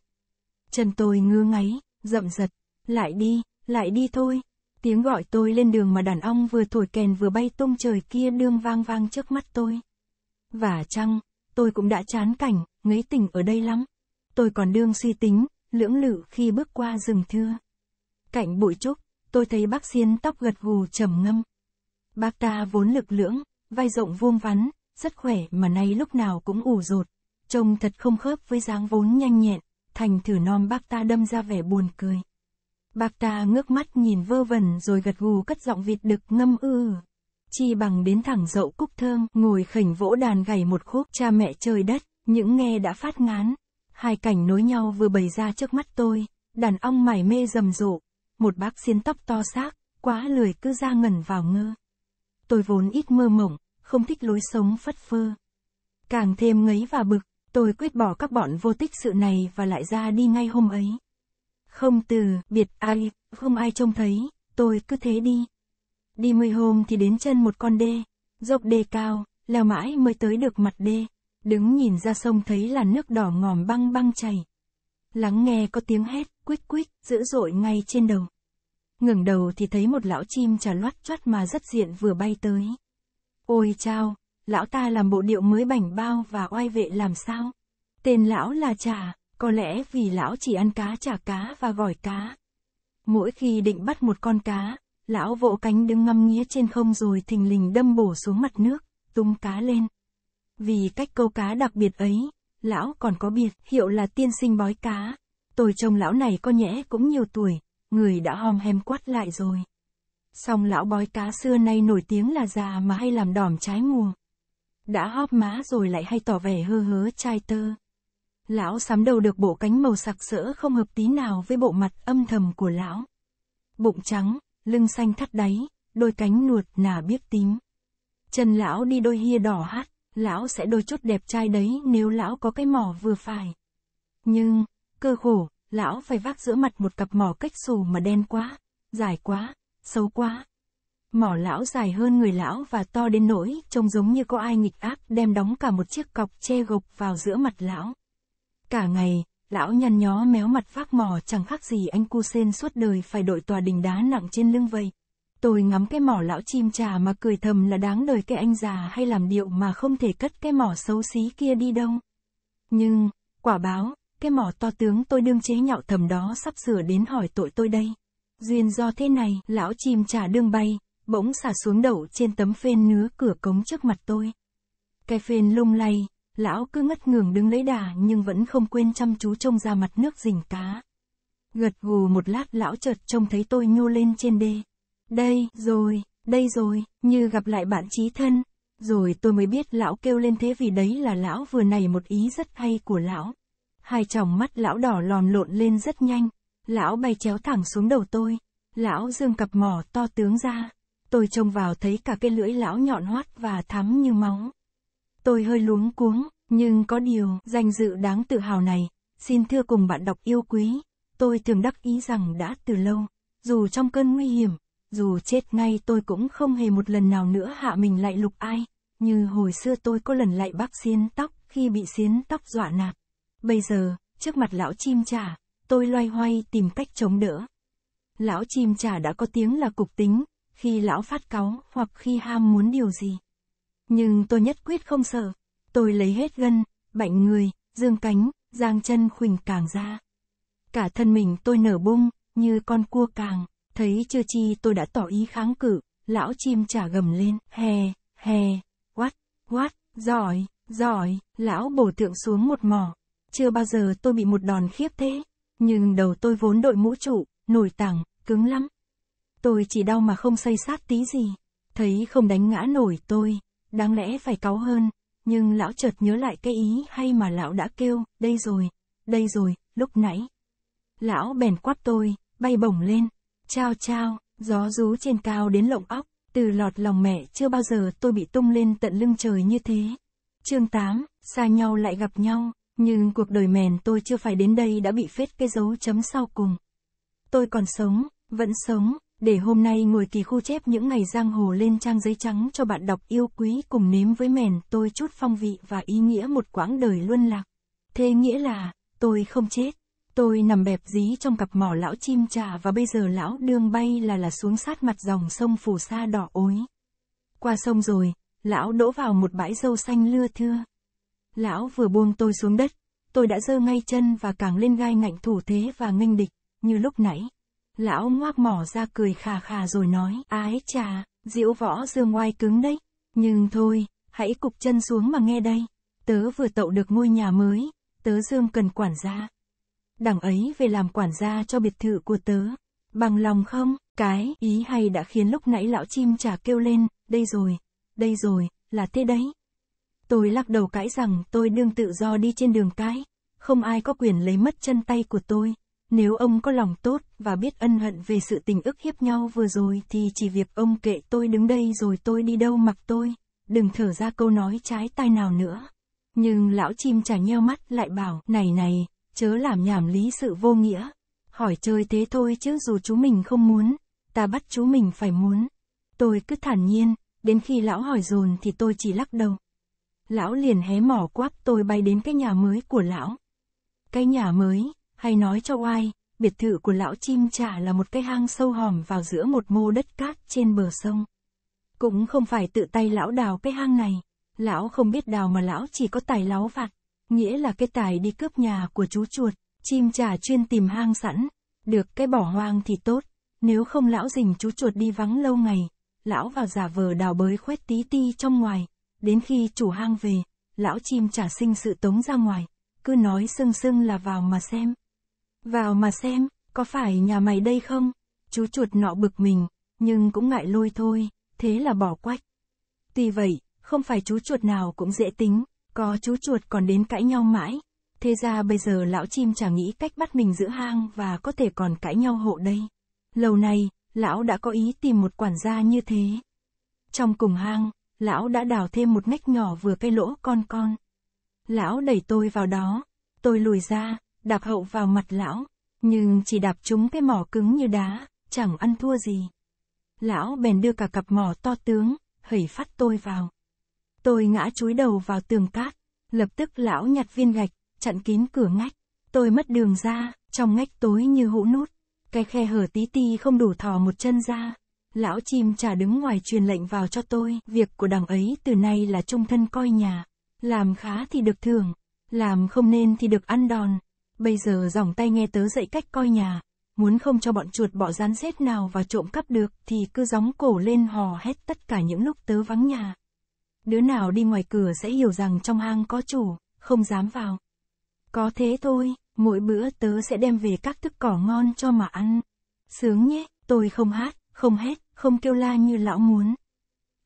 Chân tôi ngứa ngáy, rậm giật, lại đi, lại đi thôi. Tiếng gọi tôi lên đường mà đàn ông vừa thổi kèn vừa bay tung trời kia đương vang vang trước mắt tôi. Và chăng, tôi cũng đã chán cảnh, ngấy tình ở đây lắm tôi còn đương suy tính, lưỡng lự khi bước qua rừng thưa. Cạnh bụi trúc, tôi thấy bác xiên tóc gật gù trầm ngâm. Bác ta vốn lực lưỡng, vai rộng vuông vắn, rất khỏe mà nay lúc nào cũng ủ rột. Trông thật không khớp với dáng vốn nhanh nhẹn, thành thử non bác ta đâm ra vẻ buồn cười. Bác ta ngước mắt nhìn vơ vẩn rồi gật gù cất giọng vịt đực ngâm ư. Chi bằng đến thẳng dậu cúc thơm, ngồi khỉnh vỗ đàn gảy một khúc cha mẹ trời đất, những nghe đã phát ngán. Hai cảnh nối nhau vừa bày ra trước mắt tôi, đàn ong mải mê rầm rộ, một bác xiên tóc to xác, quá lười cứ ra ngẩn vào ngơ. Tôi vốn ít mơ mộng, không thích lối sống phất phơ. Càng thêm ngấy và bực, tôi quyết bỏ các bọn vô tích sự này và lại ra đi ngay hôm ấy. Không từ, biệt ai, không ai trông thấy, tôi cứ thế đi. Đi mười hôm thì đến chân một con đê, dọc đê cao, leo mãi mới tới được mặt đê. Đứng nhìn ra sông thấy là nước đỏ ngòm băng băng chảy. Lắng nghe có tiếng hét, quýt quýt, dữ dội ngay trên đầu. ngẩng đầu thì thấy một lão chim trà loát choát mà rất diện vừa bay tới. Ôi chao, lão ta làm bộ điệu mới bảnh bao và oai vệ làm sao? Tên lão là trà, có lẽ vì lão chỉ ăn cá trà cá và gỏi cá. Mỗi khi định bắt một con cá, lão vỗ cánh đứng ngâm nghía trên không rồi thình lình đâm bổ xuống mặt nước, tung cá lên. Vì cách câu cá đặc biệt ấy, lão còn có biệt hiệu là tiên sinh bói cá. Tôi trông lão này có nhẽ cũng nhiều tuổi, người đã hòm hem quát lại rồi. Song lão bói cá xưa nay nổi tiếng là già mà hay làm đỏm trái mùa. Đã hóp má rồi lại hay tỏ vẻ hơ hớ trai tơ. Lão sắm đầu được bộ cánh màu sặc sỡ không hợp tí nào với bộ mặt âm thầm của lão. Bụng trắng, lưng xanh thắt đáy, đôi cánh nuột nà biếc tím. Chân lão đi đôi hia đỏ hắt, lão sẽ đôi chút đẹp trai đấy nếu lão có cái mỏ vừa phải. Nhưng, cơ khổ, lão phải vác giữa mặt một cặp mỏ cách xù mà đen quá, dài quá, xấu quá. Mỏ lão dài hơn người lão và to đến nỗi trông giống như có ai nghịch ác đem đóng cả một chiếc cọc che gộc vào giữa mặt lão. Cả ngày, lão nhăn nhó méo mặt vác mỏ chẳng khác gì anh cu sen suốt đời phải đội tòa đình đá nặng trên lưng vậy. Tôi ngắm cái mỏ lão chim trà mà cười thầm là đáng đời cái anh già hay làm điệu mà không thể cất cái mỏ xấu xí kia đi đâu. Nhưng, quả báo, cái mỏ to tướng tôi đương chế nhạo thầm đó sắp sửa đến hỏi tội tôi đây. Duyên do thế này, lão chim trà đương bay, bỗng xả xuống đậu trên tấm phên nứa cửa cống trước mặt tôi. Cái phên lung lay, lão cứ ngất ngường đứng lấy đà nhưng vẫn không quên chăm chú trông ra mặt nước rình cá. Gật gù một lát lão chợt trông thấy tôi nhô lên trên đê. Đây, rồi, đây rồi, như gặp lại bạn chí thân. Rồi tôi mới biết lão kêu lên thế vì đấy là lão vừa này một ý rất hay của lão. Hai tròng mắt lão đỏ lòn lộn lên rất nhanh. Lão bay chéo thẳng xuống đầu tôi. Lão dương cặp mỏ to tướng ra. Tôi trông vào thấy cả cái lưỡi lão nhọn hoắt và thắm như máu. Tôi hơi luống cuống, nhưng có điều danh dự đáng tự hào này. Xin thưa cùng bạn đọc yêu quý, tôi thường đắc ý rằng đã từ lâu, dù trong cơn nguy hiểm, dù chết ngay tôi cũng không hề một lần nào nữa hạ mình lại lục ai, như hồi xưa tôi có lần lại bác xiên tóc khi bị xiến tóc dọa nạt. Bây giờ, trước mặt lão chim trả, tôi loay hoay tìm cách chống đỡ. Lão chim trả đã có tiếng là cục tính, khi lão phát cáu hoặc khi ham muốn điều gì. Nhưng tôi nhất quyết không sợ, tôi lấy hết gân, bệnh người, dương cánh, giang chân khuỳnh càng ra. Cả thân mình tôi nở bung, như con cua càng. Thấy chưa chi tôi đã tỏ ý kháng cự, lão chim trả gầm lên, hè, hè, quát, quát, giỏi, giỏi, lão bổ tượng xuống một mỏ. Chưa bao giờ tôi bị một đòn khiếp thế, nhưng đầu tôi vốn đội mũ trụ, nổi tảng, cứng lắm. Tôi chỉ đau mà không xây sát tí gì, thấy không đánh ngã nổi tôi, đáng lẽ phải cáu hơn, nhưng lão chợt nhớ lại cái ý hay mà lão đã kêu, đây rồi, đây rồi, lúc nãy. Lão bèn quát tôi, bay bổng lên, Chao chao, gió rú trên cao đến lộng óc, từ lọt lòng mẹ chưa bao giờ tôi bị tung lên tận lưng trời như thế. chương 8, xa nhau lại gặp nhau, nhưng cuộc đời mèn tôi chưa phải đến đây đã bị phết cái dấu chấm sau cùng. Tôi còn sống, vẫn sống, để hôm nay ngồi kỳ khu chép những ngày giang hồ lên trang giấy trắng cho bạn đọc yêu quý cùng nếm với mèn tôi chút phong vị và ý nghĩa một quãng đời luân lạc. Thế nghĩa là, tôi không chết. Tôi nằm bẹp dí trong cặp mỏ lão chim trà và bây giờ lão đương bay là là xuống sát mặt dòng sông phù sa đỏ ối. Qua sông rồi, lão đỗ vào một bãi dâu xanh lưa thưa. Lão vừa buông tôi xuống đất, tôi đã giơ ngay chân và càng lên gai ngạnh thủ thế và nghênh địch, như lúc nãy. Lão ngoác mỏ ra cười khà khà rồi nói, ái trà, diễu võ dương ngoài cứng đấy. Nhưng thôi, hãy cục chân xuống mà nghe đây. Tớ vừa tậu được ngôi nhà mới, tớ dương cần quản gia đằng ấy về làm quản gia cho biệt thự của tớ. Bằng lòng không, cái ý hay đã khiến lúc nãy lão chim chả kêu lên, đây rồi, đây rồi, là thế đấy. Tôi lắc đầu cãi rằng tôi đương tự do đi trên đường cái, không ai có quyền lấy mất chân tay của tôi. Nếu ông có lòng tốt và biết ân hận về sự tình ức hiếp nhau vừa rồi thì chỉ việc ông kệ tôi đứng đây rồi tôi đi đâu mặc tôi, đừng thở ra câu nói trái tai nào nữa. Nhưng lão chim chả nheo mắt lại bảo, này này, chớ làm nhảm lý sự vô nghĩa. Hỏi chơi thế thôi chứ dù chú mình không muốn, ta bắt chú mình phải muốn. Tôi cứ thản nhiên, đến khi lão hỏi dồn thì tôi chỉ lắc đầu. Lão liền hé mỏ quắp tôi bay đến cái nhà mới của lão. Cái nhà mới, hay nói cho ai, biệt thự của lão chim trả là một cái hang sâu hòm vào giữa một mô đất cát trên bờ sông. Cũng không phải tự tay lão đào cái hang này, lão không biết đào mà lão chỉ có tài láo vặt nghĩa là cái tài đi cướp nhà của chú chuột, chim trả chuyên tìm hang sẵn, được cái bỏ hoang thì tốt, nếu không lão dình chú chuột đi vắng lâu ngày, lão vào giả vờ đào bới khoét tí ti trong ngoài, đến khi chủ hang về, lão chim trả sinh sự tống ra ngoài, cứ nói sưng sưng là vào mà xem. Vào mà xem, có phải nhà mày đây không? Chú chuột nọ bực mình, nhưng cũng ngại lôi thôi, thế là bỏ quách. Tuy vậy, không phải chú chuột nào cũng dễ tính, có chú chuột còn đến cãi nhau mãi. Thế ra bây giờ lão chim chả nghĩ cách bắt mình giữa hang và có thể còn cãi nhau hộ đây. Lâu nay, lão đã có ý tìm một quản gia như thế. Trong cùng hang, lão đã đào thêm một ngách nhỏ vừa cái lỗ con con. Lão đẩy tôi vào đó, tôi lùi ra, đạp hậu vào mặt lão, nhưng chỉ đạp trúng cái mỏ cứng như đá, chẳng ăn thua gì. Lão bèn đưa cả cặp mỏ to tướng, hẩy phát tôi vào. Tôi ngã chúi đầu vào tường cát. Lập tức lão nhặt viên gạch, chặn kín cửa ngách. Tôi mất đường ra, trong ngách tối như hũ nút. Cái khe hở tí ti không đủ thò một chân ra. Lão chim trà đứng ngoài truyền lệnh vào cho tôi. Việc của đằng ấy từ nay là trung thân coi nhà. Làm khá thì được thưởng. Làm không nên thì được ăn đòn. Bây giờ dòng tay nghe tớ dạy cách coi nhà. Muốn không cho bọn chuột bỏ rán xét nào và trộm cắp được thì cứ gióng cổ lên hò hét tất cả những lúc tớ vắng nhà đứa nào đi ngoài cửa sẽ hiểu rằng trong hang có chủ, không dám vào. Có thế thôi, mỗi bữa tớ sẽ đem về các thức cỏ ngon cho mà ăn. Sướng nhé, tôi không hát, không hét, không kêu la như lão muốn.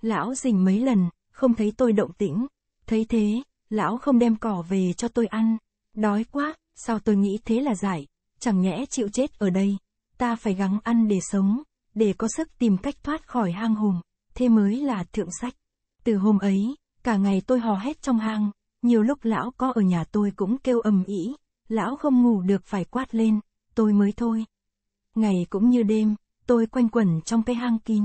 Lão rình mấy lần, không thấy tôi động tĩnh. Thấy thế, lão không đem cỏ về cho tôi ăn. Đói quá, sao tôi nghĩ thế là giải, chẳng nhẽ chịu chết ở đây. Ta phải gắng ăn để sống, để có sức tìm cách thoát khỏi hang hùng, thế mới là thượng sách. Từ hôm ấy, cả ngày tôi hò hét trong hang, nhiều lúc lão có ở nhà tôi cũng kêu ầm ĩ, lão không ngủ được phải quát lên, tôi mới thôi. Ngày cũng như đêm, tôi quanh quẩn trong cái hang kín.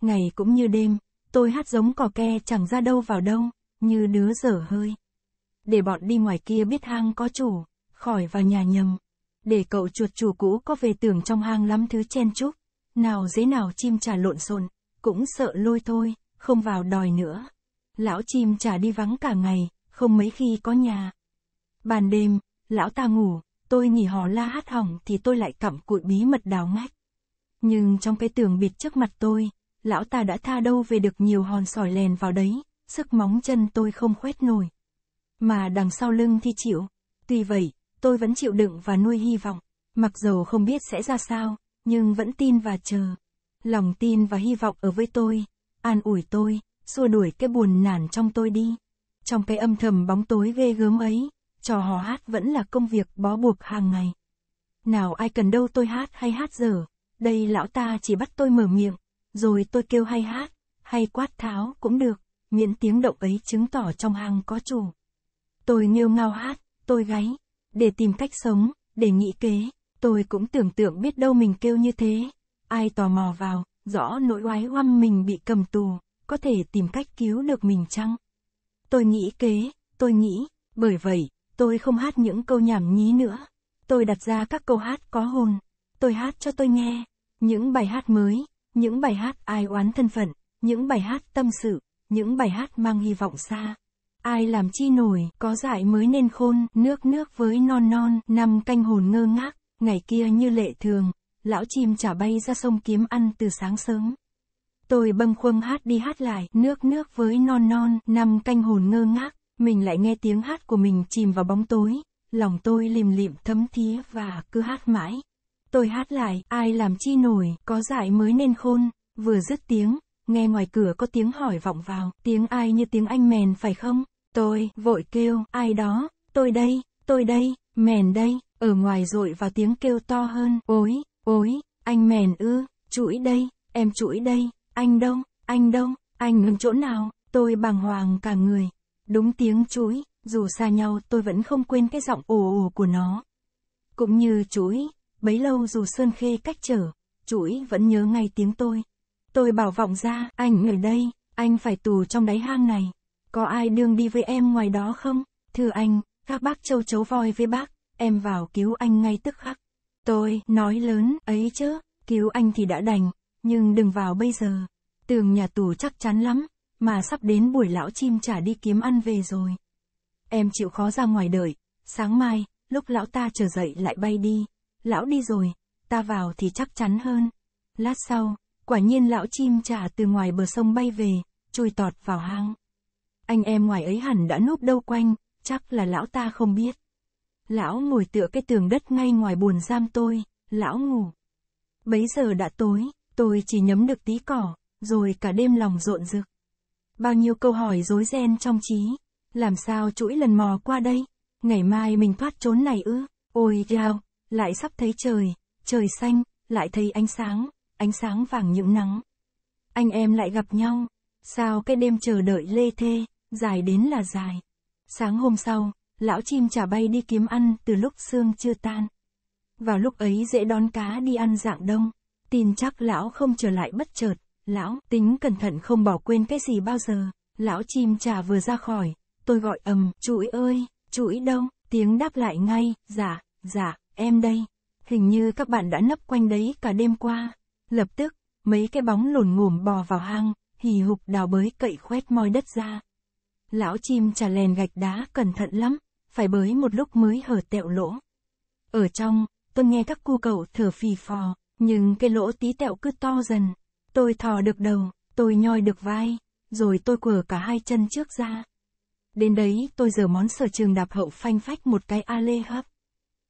Ngày cũng như đêm, tôi hát giống cò ke chẳng ra đâu vào đâu, như đứa dở hơi. Để bọn đi ngoài kia biết hang có chủ, khỏi vào nhà nhầm. Để cậu chuột chủ cũ có về tưởng trong hang lắm thứ chen chúc, nào dế nào chim trà lộn xộn, cũng sợ lôi thôi không vào đòi nữa. Lão chim chả đi vắng cả ngày, không mấy khi có nhà. Ban đêm, lão ta ngủ, tôi nghỉ hò la hát hỏng thì tôi lại cặm cụi bí mật đào ngách. Nhưng trong cái tường bịt trước mặt tôi, lão ta đã tha đâu về được nhiều hòn sỏi lèn vào đấy, sức móng chân tôi không khuét nổi. Mà đằng sau lưng thì chịu. Tuy vậy, tôi vẫn chịu đựng và nuôi hy vọng. Mặc dầu không biết sẽ ra sao, nhưng vẫn tin và chờ. Lòng tin và hy vọng ở với tôi, an ủi tôi, xua đuổi cái buồn nản trong tôi đi. Trong cái âm thầm bóng tối ghê gớm ấy, trò hò hát vẫn là công việc bó buộc hàng ngày. Nào ai cần đâu tôi hát hay hát dở, đây lão ta chỉ bắt tôi mở miệng, rồi tôi kêu hay hát, hay quát tháo cũng được, miễn tiếng động ấy chứng tỏ trong hang có chủ. Tôi nghêu ngao hát, tôi gáy, để tìm cách sống, để nghĩ kế, tôi cũng tưởng tượng biết đâu mình kêu như thế, ai tò mò vào, rõ nỗi oái oăm mình bị cầm tù, có thể tìm cách cứu được mình chăng? Tôi nghĩ kế, tôi nghĩ, bởi vậy, tôi không hát những câu nhảm nhí nữa. Tôi đặt ra các câu hát có hồn, tôi hát cho tôi nghe, những bài hát mới, những bài hát ai oán thân phận, những bài hát tâm sự, những bài hát mang hy vọng xa. Ai làm chi nổi, có dại mới nên khôn, nước nước với non non, nằm canh hồn ngơ ngác, ngày kia như lệ thường, lão chim chả bay ra sông kiếm ăn từ sáng sớm. Tôi bâng khuâng hát đi hát lại, nước nước với non non, nằm canh hồn ngơ ngác, mình lại nghe tiếng hát của mình chìm vào bóng tối, lòng tôi lìm lịm thấm thía và cứ hát mãi. Tôi hát lại, ai làm chi nổi, có giải mới nên khôn, vừa dứt tiếng, nghe ngoài cửa có tiếng hỏi vọng vào, tiếng ai như tiếng anh mèn phải không? Tôi, vội kêu, ai đó, tôi đây, tôi đây, mèn đây, ở ngoài rội vào tiếng kêu to hơn, ối, Ôi, anh mèn ư, chuỗi đây, em chuỗi đây, anh đông anh đông anh ở chỗ nào, tôi bàng hoàng cả người. Đúng tiếng chuỗi, dù xa nhau tôi vẫn không quên cái giọng ồ ồ của nó. Cũng như chuỗi, bấy lâu dù sơn khê cách trở, chuỗi vẫn nhớ ngay tiếng tôi. Tôi bảo vọng ra, anh ở đây, anh phải tù trong đáy hang này. Có ai đương đi với em ngoài đó không? Thưa anh, các bác châu chấu voi với bác, em vào cứu anh ngay tức khắc. Tôi, nói lớn, ấy chứ, cứu anh thì đã đành, nhưng đừng vào bây giờ. Tường nhà tù chắc chắn lắm, mà sắp đến buổi lão chim trả đi kiếm ăn về rồi. Em chịu khó ra ngoài đợi, sáng mai, lúc lão ta trở dậy lại bay đi. Lão đi rồi, ta vào thì chắc chắn hơn. Lát sau, quả nhiên lão chim trả từ ngoài bờ sông bay về, chui tọt vào hang. Anh em ngoài ấy hẳn đã núp đâu quanh, chắc là lão ta không biết. Lão ngồi tựa cái tường đất ngay ngoài buồn giam tôi, lão ngủ. Bấy giờ đã tối, tôi chỉ nhấm được tí cỏ, rồi cả đêm lòng rộn rực. Bao nhiêu câu hỏi rối ren trong trí, làm sao chuỗi lần mò qua đây, ngày mai mình thoát trốn này ư, ôi gao, lại sắp thấy trời, trời xanh, lại thấy ánh sáng, ánh sáng vàng những nắng. Anh em lại gặp nhau, sao cái đêm chờ đợi lê thê, dài đến là dài. Sáng hôm sau, lão chim trả bay đi kiếm ăn từ lúc sương chưa tan. Vào lúc ấy dễ đón cá đi ăn dạng đông, tin chắc lão không trở lại bất chợt, lão tính cẩn thận không bỏ quên cái gì bao giờ, lão chim trả vừa ra khỏi, tôi gọi ầm, chuỗi ơi, chuỗi đâu, tiếng đáp lại ngay, dạ, dạ, em đây, hình như các bạn đã nấp quanh đấy cả đêm qua, lập tức, mấy cái bóng lùn ngủm bò vào hang, hì hục đào bới cậy khoét moi đất ra. Lão chim trả lèn gạch đá cẩn thận lắm, phải bới một lúc mới hở tẹo lỗ. Ở trong, tôi nghe các cu cậu thở phì phò, nhưng cái lỗ tí tẹo cứ to dần. Tôi thò được đầu, tôi nhoi được vai, rồi tôi quờ cả hai chân trước ra. Đến đấy tôi giở món sở trường đạp hậu phanh phách một cái a lê hấp.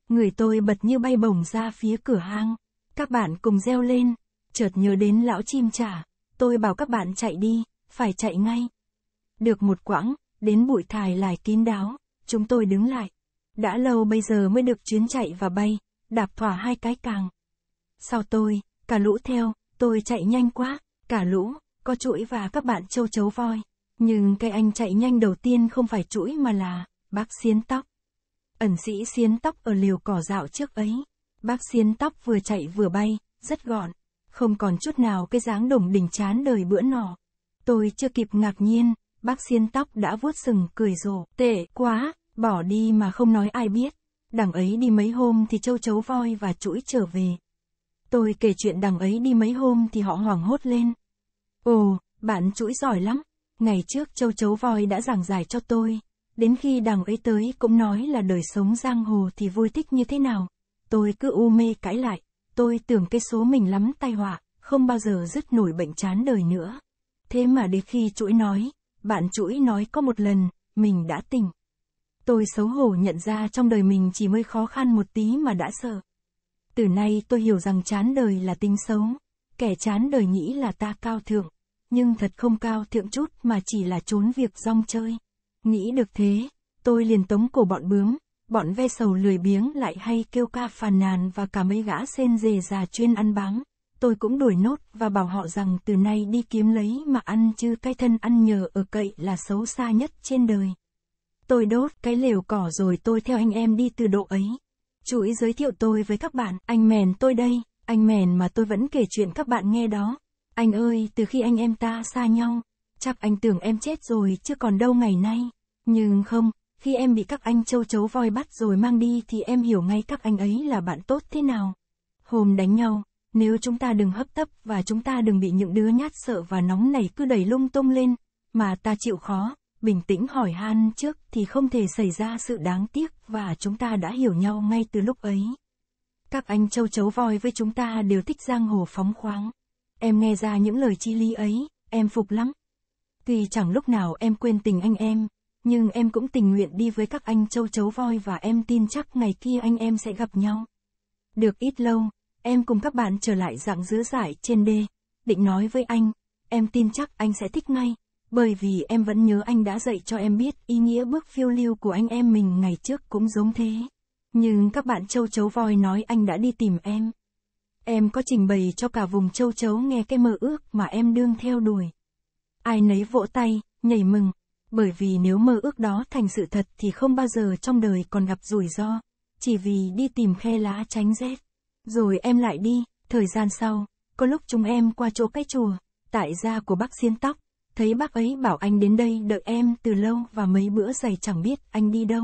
Người tôi bật như bay bổng ra phía cửa hang. Các bạn cùng reo lên, chợt nhớ đến lão chim trả. Tôi bảo các bạn chạy đi, phải chạy ngay. Được một quãng, đến bụi thải lại kín đáo chúng tôi đứng lại. Đã lâu bây giờ mới được chuyến chạy và bay, đạp thỏa hai cái càng. Sau tôi, cả lũ theo, tôi chạy nhanh quá, cả lũ, có chuỗi và các bạn châu chấu voi. Nhưng cái anh chạy nhanh đầu tiên không phải chuỗi mà là, bác xiến tóc. Ẩn sĩ xiến tóc ở liều cỏ dạo trước ấy. Bác xiến tóc vừa chạy vừa bay, rất gọn, không còn chút nào cái dáng đồng đỉnh chán đời bữa nọ. Tôi chưa kịp ngạc nhiên, Bác xiên tóc đã vuốt sừng cười rồ, tệ quá, bỏ đi mà không nói ai biết. Đằng ấy đi mấy hôm thì châu chấu voi và chuỗi trở về. Tôi kể chuyện đằng ấy đi mấy hôm thì họ hoảng hốt lên. Ồ, bạn chuỗi giỏi lắm. Ngày trước châu chấu voi đã giảng giải cho tôi. Đến khi đằng ấy tới cũng nói là đời sống giang hồ thì vui thích như thế nào. Tôi cứ u mê cãi lại. Tôi tưởng cái số mình lắm tai họa, không bao giờ dứt nổi bệnh chán đời nữa. Thế mà đến khi chuỗi nói, bạn chuỗi nói có một lần, mình đã tỉnh. Tôi xấu hổ nhận ra trong đời mình chỉ mới khó khăn một tí mà đã sợ. Từ nay tôi hiểu rằng chán đời là tính xấu. Kẻ chán đời nghĩ là ta cao thượng. Nhưng thật không cao thượng chút mà chỉ là trốn việc rong chơi. Nghĩ được thế, tôi liền tống cổ bọn bướm, bọn ve sầu lười biếng lại hay kêu ca phàn nàn và cả mấy gã sen dề già chuyên ăn báng tôi cũng đuổi nốt và bảo họ rằng từ nay đi kiếm lấy mà ăn chứ cái thân ăn nhờ ở cậy là xấu xa nhất trên đời. Tôi đốt cái lều cỏ rồi tôi theo anh em đi từ độ ấy. chuỗi giới thiệu tôi với các bạn, anh mèn tôi đây, anh mèn mà tôi vẫn kể chuyện các bạn nghe đó. Anh ơi, từ khi anh em ta xa nhau, chắc anh tưởng em chết rồi chứ còn đâu ngày nay. Nhưng không, khi em bị các anh châu chấu voi bắt rồi mang đi thì em hiểu ngay các anh ấy là bạn tốt thế nào. Hôm đánh nhau, nếu chúng ta đừng hấp tấp và chúng ta đừng bị những đứa nhát sợ và nóng nảy cứ đẩy lung tung lên, mà ta chịu khó, bình tĩnh hỏi han trước thì không thể xảy ra sự đáng tiếc và chúng ta đã hiểu nhau ngay từ lúc ấy. Các anh châu chấu voi với chúng ta đều thích giang hồ phóng khoáng. Em nghe ra những lời chi ly ấy, em phục lắm. Tuy chẳng lúc nào em quên tình anh em, nhưng em cũng tình nguyện đi với các anh châu chấu voi và em tin chắc ngày kia anh em sẽ gặp nhau. Được ít lâu, Em cùng các bạn trở lại dạng giữa giải trên đê, Định nói với anh, em tin chắc anh sẽ thích ngay, bởi vì em vẫn nhớ anh đã dạy cho em biết ý nghĩa bước phiêu lưu của anh em mình ngày trước cũng giống thế. Nhưng các bạn châu chấu voi nói anh đã đi tìm em. Em có trình bày cho cả vùng châu chấu nghe cái mơ ước mà em đương theo đuổi. Ai nấy vỗ tay, nhảy mừng, bởi vì nếu mơ ước đó thành sự thật thì không bao giờ trong đời còn gặp rủi ro, chỉ vì đi tìm khe lá tránh rét. Rồi em lại đi, thời gian sau, có lúc chúng em qua chỗ cái chùa, tại gia của bác xiên tóc, thấy bác ấy bảo anh đến đây đợi em từ lâu và mấy bữa giày chẳng biết anh đi đâu.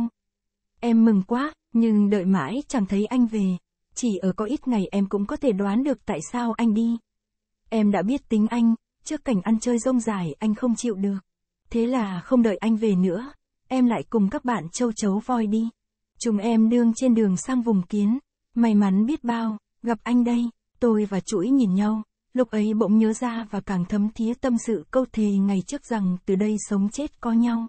Em mừng quá, nhưng đợi mãi chẳng thấy anh về, chỉ ở có ít ngày em cũng có thể đoán được tại sao anh đi. Em đã biết tính anh, trước cảnh ăn chơi rông dài anh không chịu được. Thế là không đợi anh về nữa, em lại cùng các bạn châu chấu voi đi. Chúng em đương trên đường sang vùng kiến. May mắn biết bao, gặp anh đây, tôi và chuỗi nhìn nhau, lúc ấy bỗng nhớ ra và càng thấm thía tâm sự câu thề ngày trước rằng từ đây sống chết có nhau.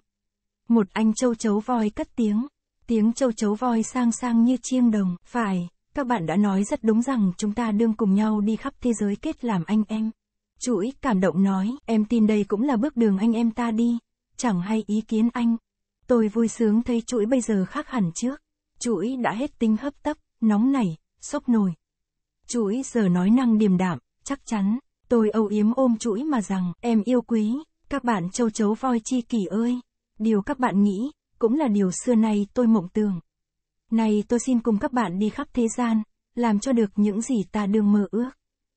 Một anh châu chấu voi cất tiếng, tiếng châu chấu voi sang sang như chiêng đồng, phải, các bạn đã nói rất đúng rằng chúng ta đương cùng nhau đi khắp thế giới kết làm anh em. Chuỗi cảm động nói, em tin đây cũng là bước đường anh em ta đi, chẳng hay ý kiến anh. Tôi vui sướng thấy chuỗi bây giờ khác hẳn trước. Chuỗi đã hết tính hấp tấp, nóng nảy, sốc nồi. Chuỗi giờ nói năng điềm đạm, chắc chắn, tôi âu yếm ôm chuỗi mà rằng, em yêu quý, các bạn châu chấu voi chi kỷ ơi. Điều các bạn nghĩ, cũng là điều xưa nay tôi mộng tưởng. Này tôi xin cùng các bạn đi khắp thế gian, làm cho được những gì ta đương mơ ước.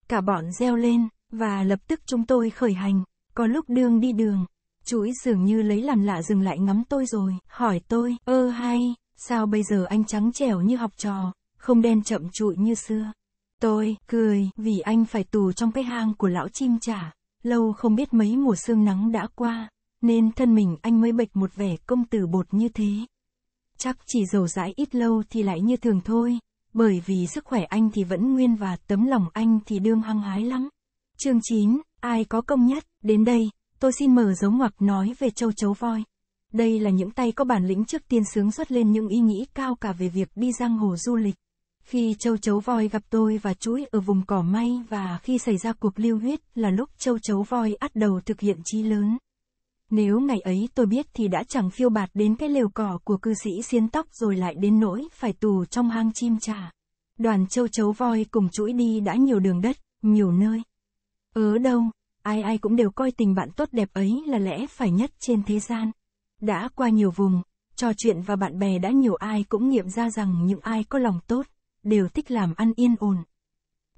Cả bọn reo lên, và lập tức chúng tôi khởi hành, có lúc đương đi đường. Chuỗi dường như lấy làm lạ dừng lại ngắm tôi rồi, hỏi tôi, ơ hay, sao bây giờ anh trắng trẻo như học trò, không đen chậm trụi như xưa. Tôi, cười, vì anh phải tù trong cái hang của lão chim trả, lâu không biết mấy mùa sương nắng đã qua, nên thân mình anh mới bệch một vẻ công tử bột như thế. Chắc chỉ dầu dãi ít lâu thì lại như thường thôi, bởi vì sức khỏe anh thì vẫn nguyên và tấm lòng anh thì đương hăng hái lắm. Chương 9, ai có công nhất, đến đây, tôi xin mở dấu ngoặc nói về châu chấu voi. Đây là những tay có bản lĩnh trước tiên sướng xuất lên những ý nghĩ cao cả về việc đi giang hồ du lịch. Khi châu chấu voi gặp tôi và chuỗi ở vùng cỏ may và khi xảy ra cuộc lưu huyết là lúc châu chấu voi bắt đầu thực hiện chi lớn. Nếu ngày ấy tôi biết thì đã chẳng phiêu bạt đến cái lều cỏ của cư sĩ xiên tóc rồi lại đến nỗi phải tù trong hang chim trà. Đoàn châu chấu voi cùng chuỗi đi đã nhiều đường đất, nhiều nơi. Ở đâu, ai ai cũng đều coi tình bạn tốt đẹp ấy là lẽ phải nhất trên thế gian. Đã qua nhiều vùng, trò chuyện và bạn bè đã nhiều ai cũng nghiệm ra rằng những ai có lòng tốt, đều thích làm ăn yên ổn.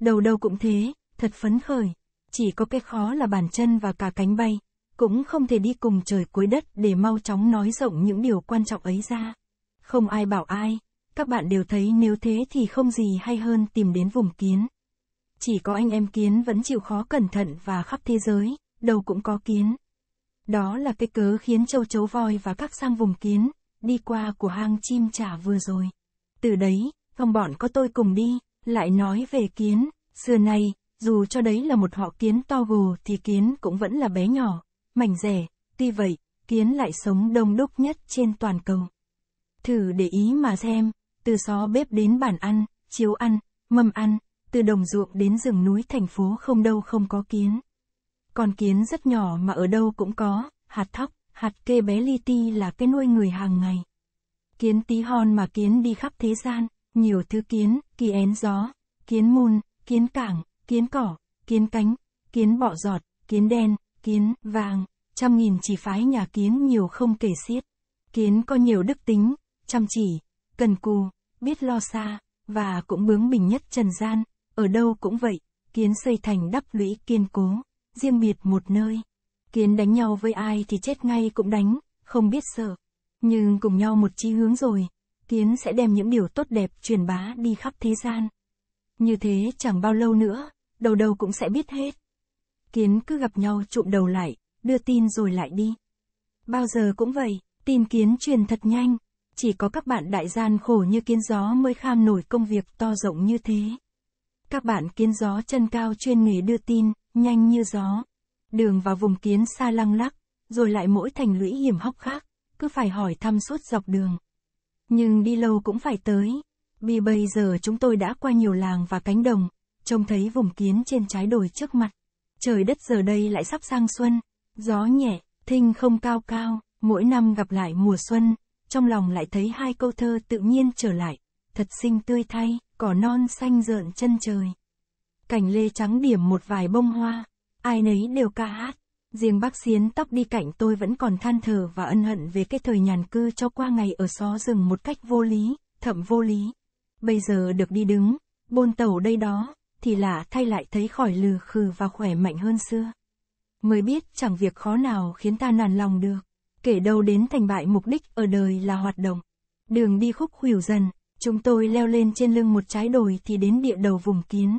Đầu đâu cũng thế, thật phấn khởi, chỉ có cái khó là bàn chân và cả cánh bay, cũng không thể đi cùng trời cuối đất để mau chóng nói rộng những điều quan trọng ấy ra. Không ai bảo ai, các bạn đều thấy nếu thế thì không gì hay hơn tìm đến vùng kiến. Chỉ có anh em kiến vẫn chịu khó cẩn thận và khắp thế giới, đâu cũng có kiến. Đó là cái cớ khiến châu chấu voi và các sang vùng kiến, đi qua của hang chim trả vừa rồi. Từ đấy, Phòng bọn có tôi cùng đi, lại nói về kiến, xưa nay, dù cho đấy là một họ kiến to gù thì kiến cũng vẫn là bé nhỏ, mảnh rẻ, tuy vậy, kiến lại sống đông đúc nhất trên toàn cầu. Thử để ý mà xem, từ xó bếp đến bàn ăn, chiếu ăn, mâm ăn, từ đồng ruộng đến rừng núi thành phố không đâu không có kiến. Còn kiến rất nhỏ mà ở đâu cũng có, hạt thóc, hạt kê bé li ti là cái nuôi người hàng ngày. Kiến tí hon mà kiến đi khắp thế gian nhiều thứ kiến, kỳ én gió, kiến mùn, kiến cảng, kiến cỏ, kiến cánh, kiến bọ giọt, kiến đen, kiến vàng, trăm nghìn chỉ phái nhà kiến nhiều không kể xiết. Kiến có nhiều đức tính, chăm chỉ, cần cù, biết lo xa, và cũng bướng bỉnh nhất trần gian, ở đâu cũng vậy, kiến xây thành đắp lũy kiên cố, riêng biệt một nơi. Kiến đánh nhau với ai thì chết ngay cũng đánh, không biết sợ. Nhưng cùng nhau một chí hướng rồi, Tiến sẽ đem những điều tốt đẹp truyền bá đi khắp thế gian. Như thế chẳng bao lâu nữa, đầu đầu cũng sẽ biết hết. Kiến cứ gặp nhau trụm đầu lại, đưa tin rồi lại đi. Bao giờ cũng vậy, tin kiến truyền thật nhanh, chỉ có các bạn đại gian khổ như kiến gió mới kham nổi công việc to rộng như thế. Các bạn kiến gió chân cao chuyên nghề đưa tin, nhanh như gió. Đường vào vùng kiến xa lăng lắc, rồi lại mỗi thành lũy hiểm hóc khác, cứ phải hỏi thăm suốt dọc đường. Nhưng đi lâu cũng phải tới. Vì bây giờ chúng tôi đã qua nhiều làng và cánh đồng, trông thấy vùng kiến trên trái đồi trước mặt. Trời đất giờ đây lại sắp sang xuân, gió nhẹ, thinh không cao cao, mỗi năm gặp lại mùa xuân, trong lòng lại thấy hai câu thơ tự nhiên trở lại, thật xinh tươi thay, cỏ non xanh rợn chân trời. Cảnh lê trắng điểm một vài bông hoa, ai nấy đều ca hát. Riêng bác xiến tóc đi cạnh tôi vẫn còn than thở và ân hận về cái thời nhàn cư cho qua ngày ở xó rừng một cách vô lý, thậm vô lý. Bây giờ được đi đứng, bôn tàu đây đó, thì lạ thay lại thấy khỏi lừ khừ và khỏe mạnh hơn xưa. Mới biết chẳng việc khó nào khiến ta nản lòng được, kể đâu đến thành bại mục đích ở đời là hoạt động. Đường đi khúc khuỷu dần, chúng tôi leo lên trên lưng một trái đồi thì đến địa đầu vùng kiến.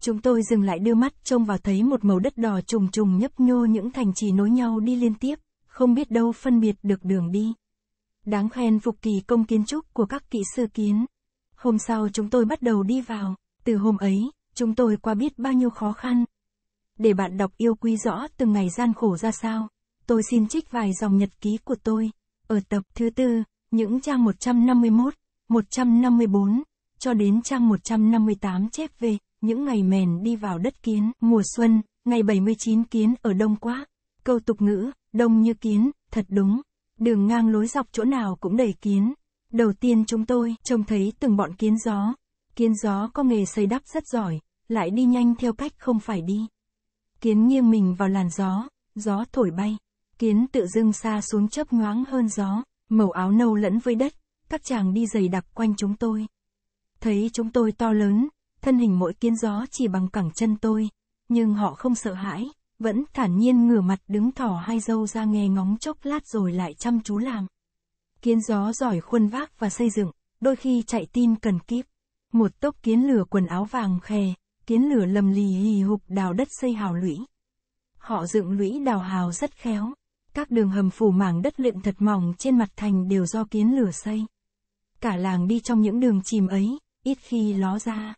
Chúng tôi dừng lại đưa mắt trông vào thấy một màu đất đỏ trùng trùng nhấp nhô những thành trì nối nhau đi liên tiếp, không biết đâu phân biệt được đường đi. Đáng khen phục kỳ công kiến trúc của các kỹ sư kiến. Hôm sau chúng tôi bắt đầu đi vào, từ hôm ấy, chúng tôi qua biết bao nhiêu khó khăn. Để bạn đọc yêu quý rõ từng ngày gian khổ ra sao, tôi xin trích vài dòng nhật ký của tôi. Ở tập thứ tư, những trang 151, 154, cho đến trang 158 chép về những ngày mèn đi vào đất kiến, mùa xuân, ngày 79 kiến ở đông quá. Câu tục ngữ, đông như kiến, thật đúng. Đường ngang lối dọc chỗ nào cũng đầy kiến. Đầu tiên chúng tôi trông thấy từng bọn kiến gió. Kiến gió có nghề xây đắp rất giỏi, lại đi nhanh theo cách không phải đi. Kiến nghiêng mình vào làn gió, gió thổi bay. Kiến tự dưng xa xuống chớp nhoáng hơn gió, màu áo nâu lẫn với đất, các chàng đi dày đặc quanh chúng tôi. Thấy chúng tôi to lớn, thân hình mỗi kiến gió chỉ bằng cẳng chân tôi, nhưng họ không sợ hãi, vẫn thản nhiên ngửa mặt đứng thỏ hai dâu ra nghe ngóng chốc lát rồi lại chăm chú làm. Kiến gió giỏi khuôn vác và xây dựng, đôi khi chạy tin cần kíp. Một tốc kiến lửa quần áo vàng khè, kiến lửa lầm lì hì hục đào đất xây hào lũy. Họ dựng lũy đào hào rất khéo, các đường hầm phủ mảng đất luyện thật mỏng trên mặt thành đều do kiến lửa xây. Cả làng đi trong những đường chìm ấy, ít khi ló ra.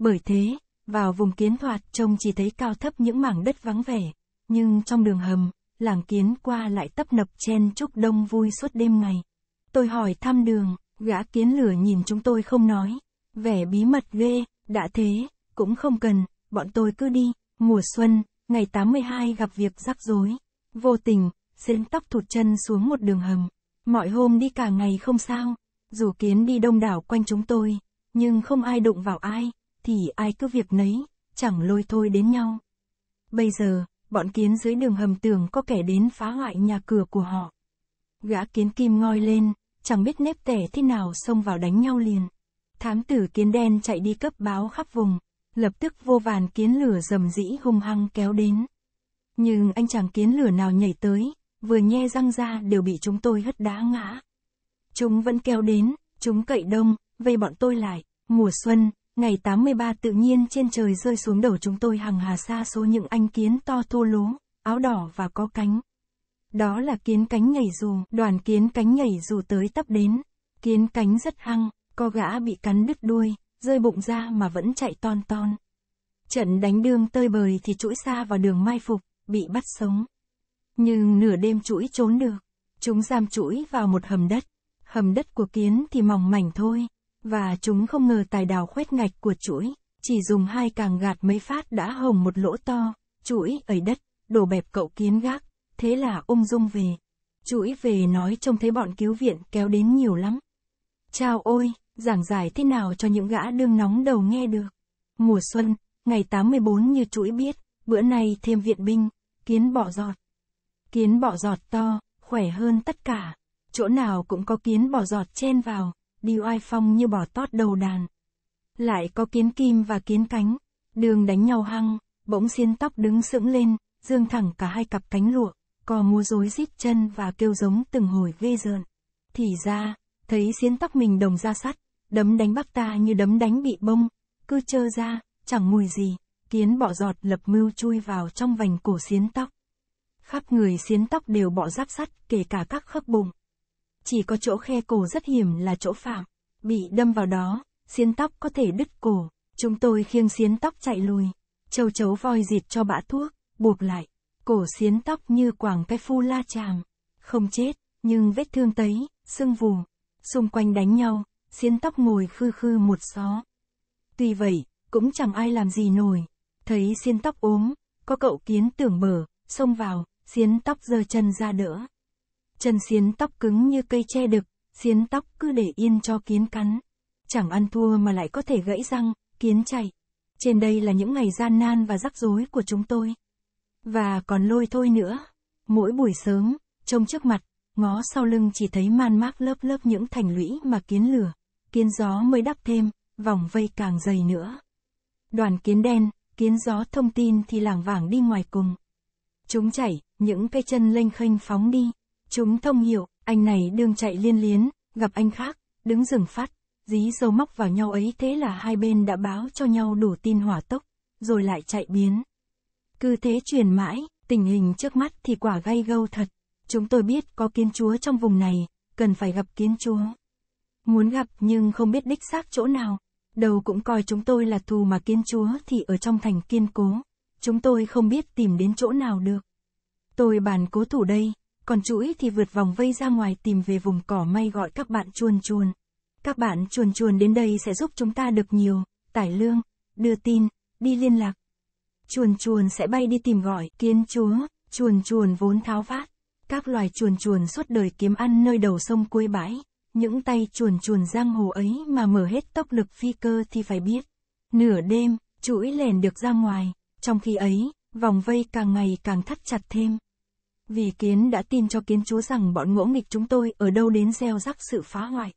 Bởi thế, vào vùng kiến thoạt trông chỉ thấy cao thấp những mảng đất vắng vẻ, nhưng trong đường hầm, làng kiến qua lại tấp nập chen chúc đông vui suốt đêm ngày. Tôi hỏi thăm đường, gã kiến lửa nhìn chúng tôi không nói, vẻ bí mật ghê, đã thế, cũng không cần, bọn tôi cứ đi, mùa xuân, ngày 82 gặp việc rắc rối, vô tình, xến tóc thụt chân xuống một đường hầm, mọi hôm đi cả ngày không sao, dù kiến đi đông đảo quanh chúng tôi, nhưng không ai đụng vào ai, thì ai cứ việc nấy, chẳng lôi thôi đến nhau. Bây giờ, bọn kiến dưới đường hầm tường có kẻ đến phá hoại nhà cửa của họ. Gã kiến kim ngoi lên, chẳng biết nếp tẻ thế nào xông vào đánh nhau liền. Thám tử kiến đen chạy đi cấp báo khắp vùng, lập tức vô vàn kiến lửa rầm rĩ hung hăng kéo đến. Nhưng anh chàng kiến lửa nào nhảy tới, vừa nhe răng ra đều bị chúng tôi hất đá ngã. Chúng vẫn kéo đến, chúng cậy đông, vây bọn tôi lại, mùa xuân, Ngày 83 tự nhiên trên trời rơi xuống đầu chúng tôi hằng hà xa số những anh kiến to thô lố, áo đỏ và có cánh. Đó là kiến cánh nhảy dù, đoàn kiến cánh nhảy dù tới tấp đến. Kiến cánh rất hăng, có gã bị cắn đứt đuôi, rơi bụng ra mà vẫn chạy ton ton. Trận đánh đương tơi bời thì chuỗi xa vào đường mai phục, bị bắt sống. Nhưng nửa đêm chuỗi trốn được, chúng giam chuỗi vào một hầm đất. Hầm đất của kiến thì mỏng mảnh thôi, và chúng không ngờ tài đào khoét ngạch của chuỗi, chỉ dùng hai càng gạt mấy phát đã hồng một lỗ to, chuỗi ấy đất, đổ bẹp cậu kiến gác, thế là ung dung về. Chuỗi về nói trông thấy bọn cứu viện kéo đến nhiều lắm. Chao ôi, giảng giải thế nào cho những gã đương nóng đầu nghe được. Mùa xuân, ngày 84 như chuỗi biết, bữa nay thêm viện binh, kiến bỏ giọt. Kiến bỏ giọt to, khỏe hơn tất cả, chỗ nào cũng có kiến bỏ giọt chen vào, đi oai phong như bỏ tót đầu đàn. Lại có kiến kim và kiến cánh, đường đánh nhau hăng, bỗng xiên tóc đứng sững lên, dương thẳng cả hai cặp cánh lụa, cò múa rối rít chân và kêu giống từng hồi ghê rợn. Thì ra, thấy xiên tóc mình đồng ra sắt, đấm đánh bắc ta như đấm đánh bị bông, cứ chơ ra, chẳng mùi gì, kiến bọ giọt lập mưu chui vào trong vành cổ xiên tóc. Khắp người xiến tóc đều bỏ giáp sắt kể cả các khớp bụng. Chỉ có chỗ khe cổ rất hiểm là chỗ phạm, bị đâm vào đó, xiên tóc có thể đứt cổ, chúng tôi khiêng xiên tóc chạy lùi, châu chấu voi diệt cho bã thuốc, buộc lại, cổ xiên tóc như quảng pe phu la chàm, không chết, nhưng vết thương tấy, sưng vù, xung quanh đánh nhau, xiên tóc ngồi khư khư một xó. Tuy vậy, cũng chẳng ai làm gì nổi, thấy xiên tóc ốm, có cậu kiến tưởng mở, xông vào, xiên tóc giơ chân ra đỡ. Chân xiến tóc cứng như cây tre đực, xiến tóc cứ để yên cho kiến cắn. Chẳng ăn thua mà lại có thể gãy răng, kiến chạy. Trên đây là những ngày gian nan và rắc rối của chúng tôi. Và còn lôi thôi nữa. Mỗi buổi sớm, trông trước mặt, ngó sau lưng chỉ thấy man mác lớp lớp những thành lũy mà kiến lửa, kiến gió mới đắp thêm, vòng vây càng dày nữa. Đoàn kiến đen, kiến gió thông tin thì làng vảng đi ngoài cùng. Chúng chảy, những cây chân lênh khênh phóng đi, Chúng thông hiểu, anh này đương chạy liên liến, gặp anh khác, đứng dừng phát, dí dâu móc vào nhau ấy thế là hai bên đã báo cho nhau đủ tin hỏa tốc, rồi lại chạy biến. Cứ thế truyền mãi, tình hình trước mắt thì quả gay gâu thật. Chúng tôi biết có kiến chúa trong vùng này, cần phải gặp kiến chúa. Muốn gặp nhưng không biết đích xác chỗ nào. Đầu cũng coi chúng tôi là thù mà kiến chúa thì ở trong thành kiên cố. Chúng tôi không biết tìm đến chỗ nào được. Tôi bàn cố thủ đây, còn chuỗi thì vượt vòng vây ra ngoài tìm về vùng cỏ may gọi các bạn chuồn chuồn. Các bạn chuồn chuồn đến đây sẽ giúp chúng ta được nhiều, tải lương, đưa tin, đi liên lạc. Chuồn chuồn sẽ bay đi tìm gọi kiến chúa, chuồn chuồn vốn tháo vát. Các loài chuồn chuồn suốt đời kiếm ăn nơi đầu sông cuối bãi, những tay chuồn chuồn giang hồ ấy mà mở hết tốc lực phi cơ thì phải biết. Nửa đêm, chuỗi lèn được ra ngoài, trong khi ấy, vòng vây càng ngày càng thắt chặt thêm. Vì kiến đã tin cho kiến chúa rằng bọn ngỗ nghịch chúng tôi ở đâu đến gieo rắc sự phá hoại.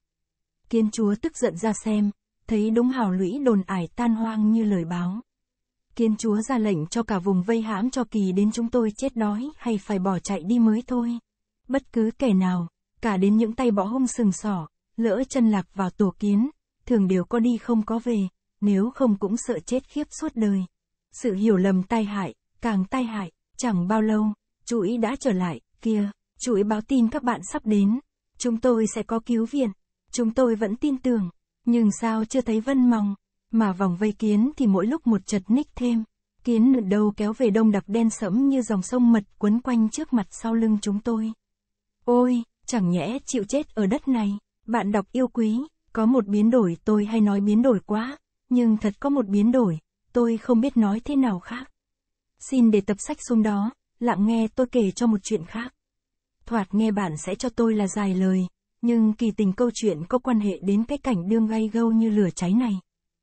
Kiến chúa tức giận ra xem, thấy đúng hào lũy đồn ải tan hoang như lời báo. Kiến chúa ra lệnh cho cả vùng vây hãm cho kỳ đến chúng tôi chết đói hay phải bỏ chạy đi mới thôi. Bất cứ kẻ nào, cả đến những tay bỏ hung sừng sỏ, lỡ chân lạc vào tổ kiến, thường đều có đi không có về, nếu không cũng sợ chết khiếp suốt đời. Sự hiểu lầm tai hại, càng tai hại, chẳng bao lâu, Chuỗi đã trở lại, kia, chuỗi báo tin các bạn sắp đến. Chúng tôi sẽ có cứu viện. Chúng tôi vẫn tin tưởng. Nhưng sao chưa thấy vân mòng. Mà vòng vây kiến thì mỗi lúc một chật ních thêm. Kiến nửa đầu kéo về đông đặc đen sẫm như dòng sông mật quấn quanh trước mặt sau lưng chúng tôi. Ôi, chẳng nhẽ chịu chết ở đất này. Bạn đọc yêu quý, có một biến đổi tôi hay nói biến đổi quá. Nhưng thật có một biến đổi, tôi không biết nói thế nào khác. Xin để tập sách xuống đó lặng nghe tôi kể cho một chuyện khác. Thoạt nghe bạn sẽ cho tôi là dài lời, nhưng kỳ tình câu chuyện có quan hệ đến cái cảnh đương gay gâu như lửa cháy này.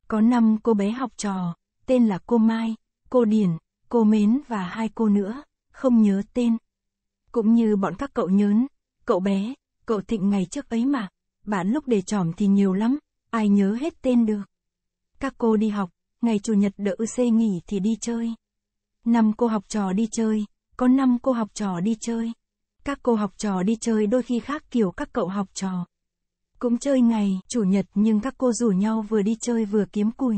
Có năm cô bé học trò, tên là cô Mai, cô Điền, cô Mến và hai cô nữa, không nhớ tên. Cũng như bọn các cậu nhớn, cậu bé, cậu Thịnh ngày trước ấy mà, bạn lúc đề tròm thì nhiều lắm, ai nhớ hết tên được. Các cô đi học, ngày chủ nhật đỡ xe nghỉ thì đi chơi. Năm cô học trò đi chơi, có năm cô học trò đi chơi. Các cô học trò đi chơi đôi khi khác kiểu các cậu học trò. Cũng chơi ngày, chủ nhật nhưng các cô rủ nhau vừa đi chơi vừa kiếm củi.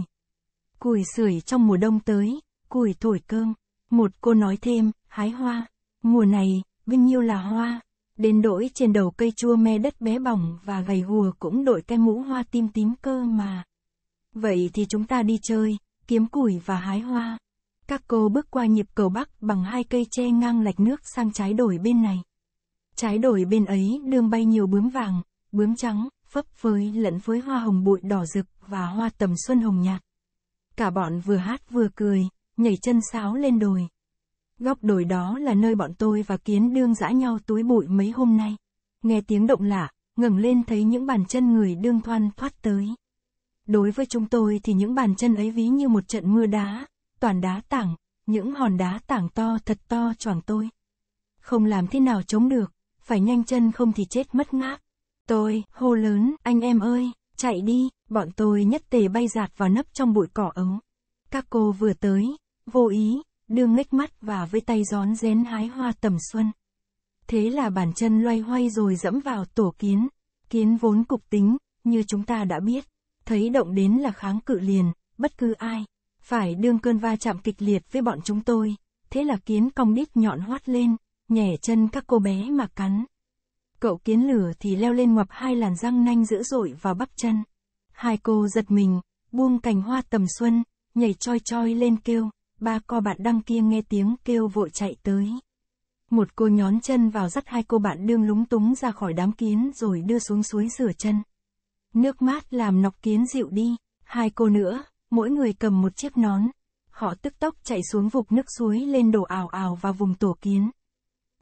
Củi sưởi trong mùa đông tới, củi thổi cơm. Một cô nói thêm, hái hoa. Mùa này, vinh nhiêu là hoa. Đến đổi trên đầu cây chua me đất bé bỏng và gầy hùa cũng đội cái mũ hoa tim tím cơ mà. Vậy thì chúng ta đi chơi, kiếm củi và hái hoa. Các cô bước qua nhịp cầu bắc bằng hai cây tre ngang lạch nước sang trái đổi bên này. Trái đổi bên ấy đương bay nhiều bướm vàng, bướm trắng, phấp phới lẫn với hoa hồng bụi đỏ rực và hoa tầm xuân hồng nhạt. Cả bọn vừa hát vừa cười, nhảy chân sáo lên đồi. Góc đồi đó là nơi bọn tôi và kiến đương dã nhau túi bụi mấy hôm nay. Nghe tiếng động lạ, ngẩng lên thấy những bàn chân người đương thoăn thoát tới. Đối với chúng tôi thì những bàn chân ấy ví như một trận mưa đá, toàn đá tảng, những hòn đá tảng to thật to choàng tôi. Không làm thế nào chống được, phải nhanh chân không thì chết mất ngáp Tôi, hô lớn, anh em ơi, chạy đi, bọn tôi nhất tề bay giạt vào nấp trong bụi cỏ ống. Các cô vừa tới, vô ý, đưa ngách mắt và với tay gión rén hái hoa tầm xuân. Thế là bàn chân loay hoay rồi dẫm vào tổ kiến. Kiến vốn cục tính, như chúng ta đã biết, thấy động đến là kháng cự liền, bất cứ ai. Phải đương cơn va chạm kịch liệt với bọn chúng tôi, thế là kiến cong đít nhọn hoắt lên, nhẻ chân các cô bé mà cắn. Cậu kiến lửa thì leo lên ngoập hai làn răng nanh dữ dội vào bắp chân. Hai cô giật mình, buông cành hoa tầm xuân, nhảy choi choi lên kêu, ba co bạn đăng kia nghe tiếng kêu vội chạy tới. Một cô nhón chân vào dắt hai cô bạn đương lúng túng ra khỏi đám kiến rồi đưa xuống suối rửa chân. Nước mát làm nọc kiến dịu đi, hai cô nữa, mỗi người cầm một chiếc nón. Họ tức tốc chạy xuống vục nước suối lên đổ ảo ảo vào vùng tổ kiến.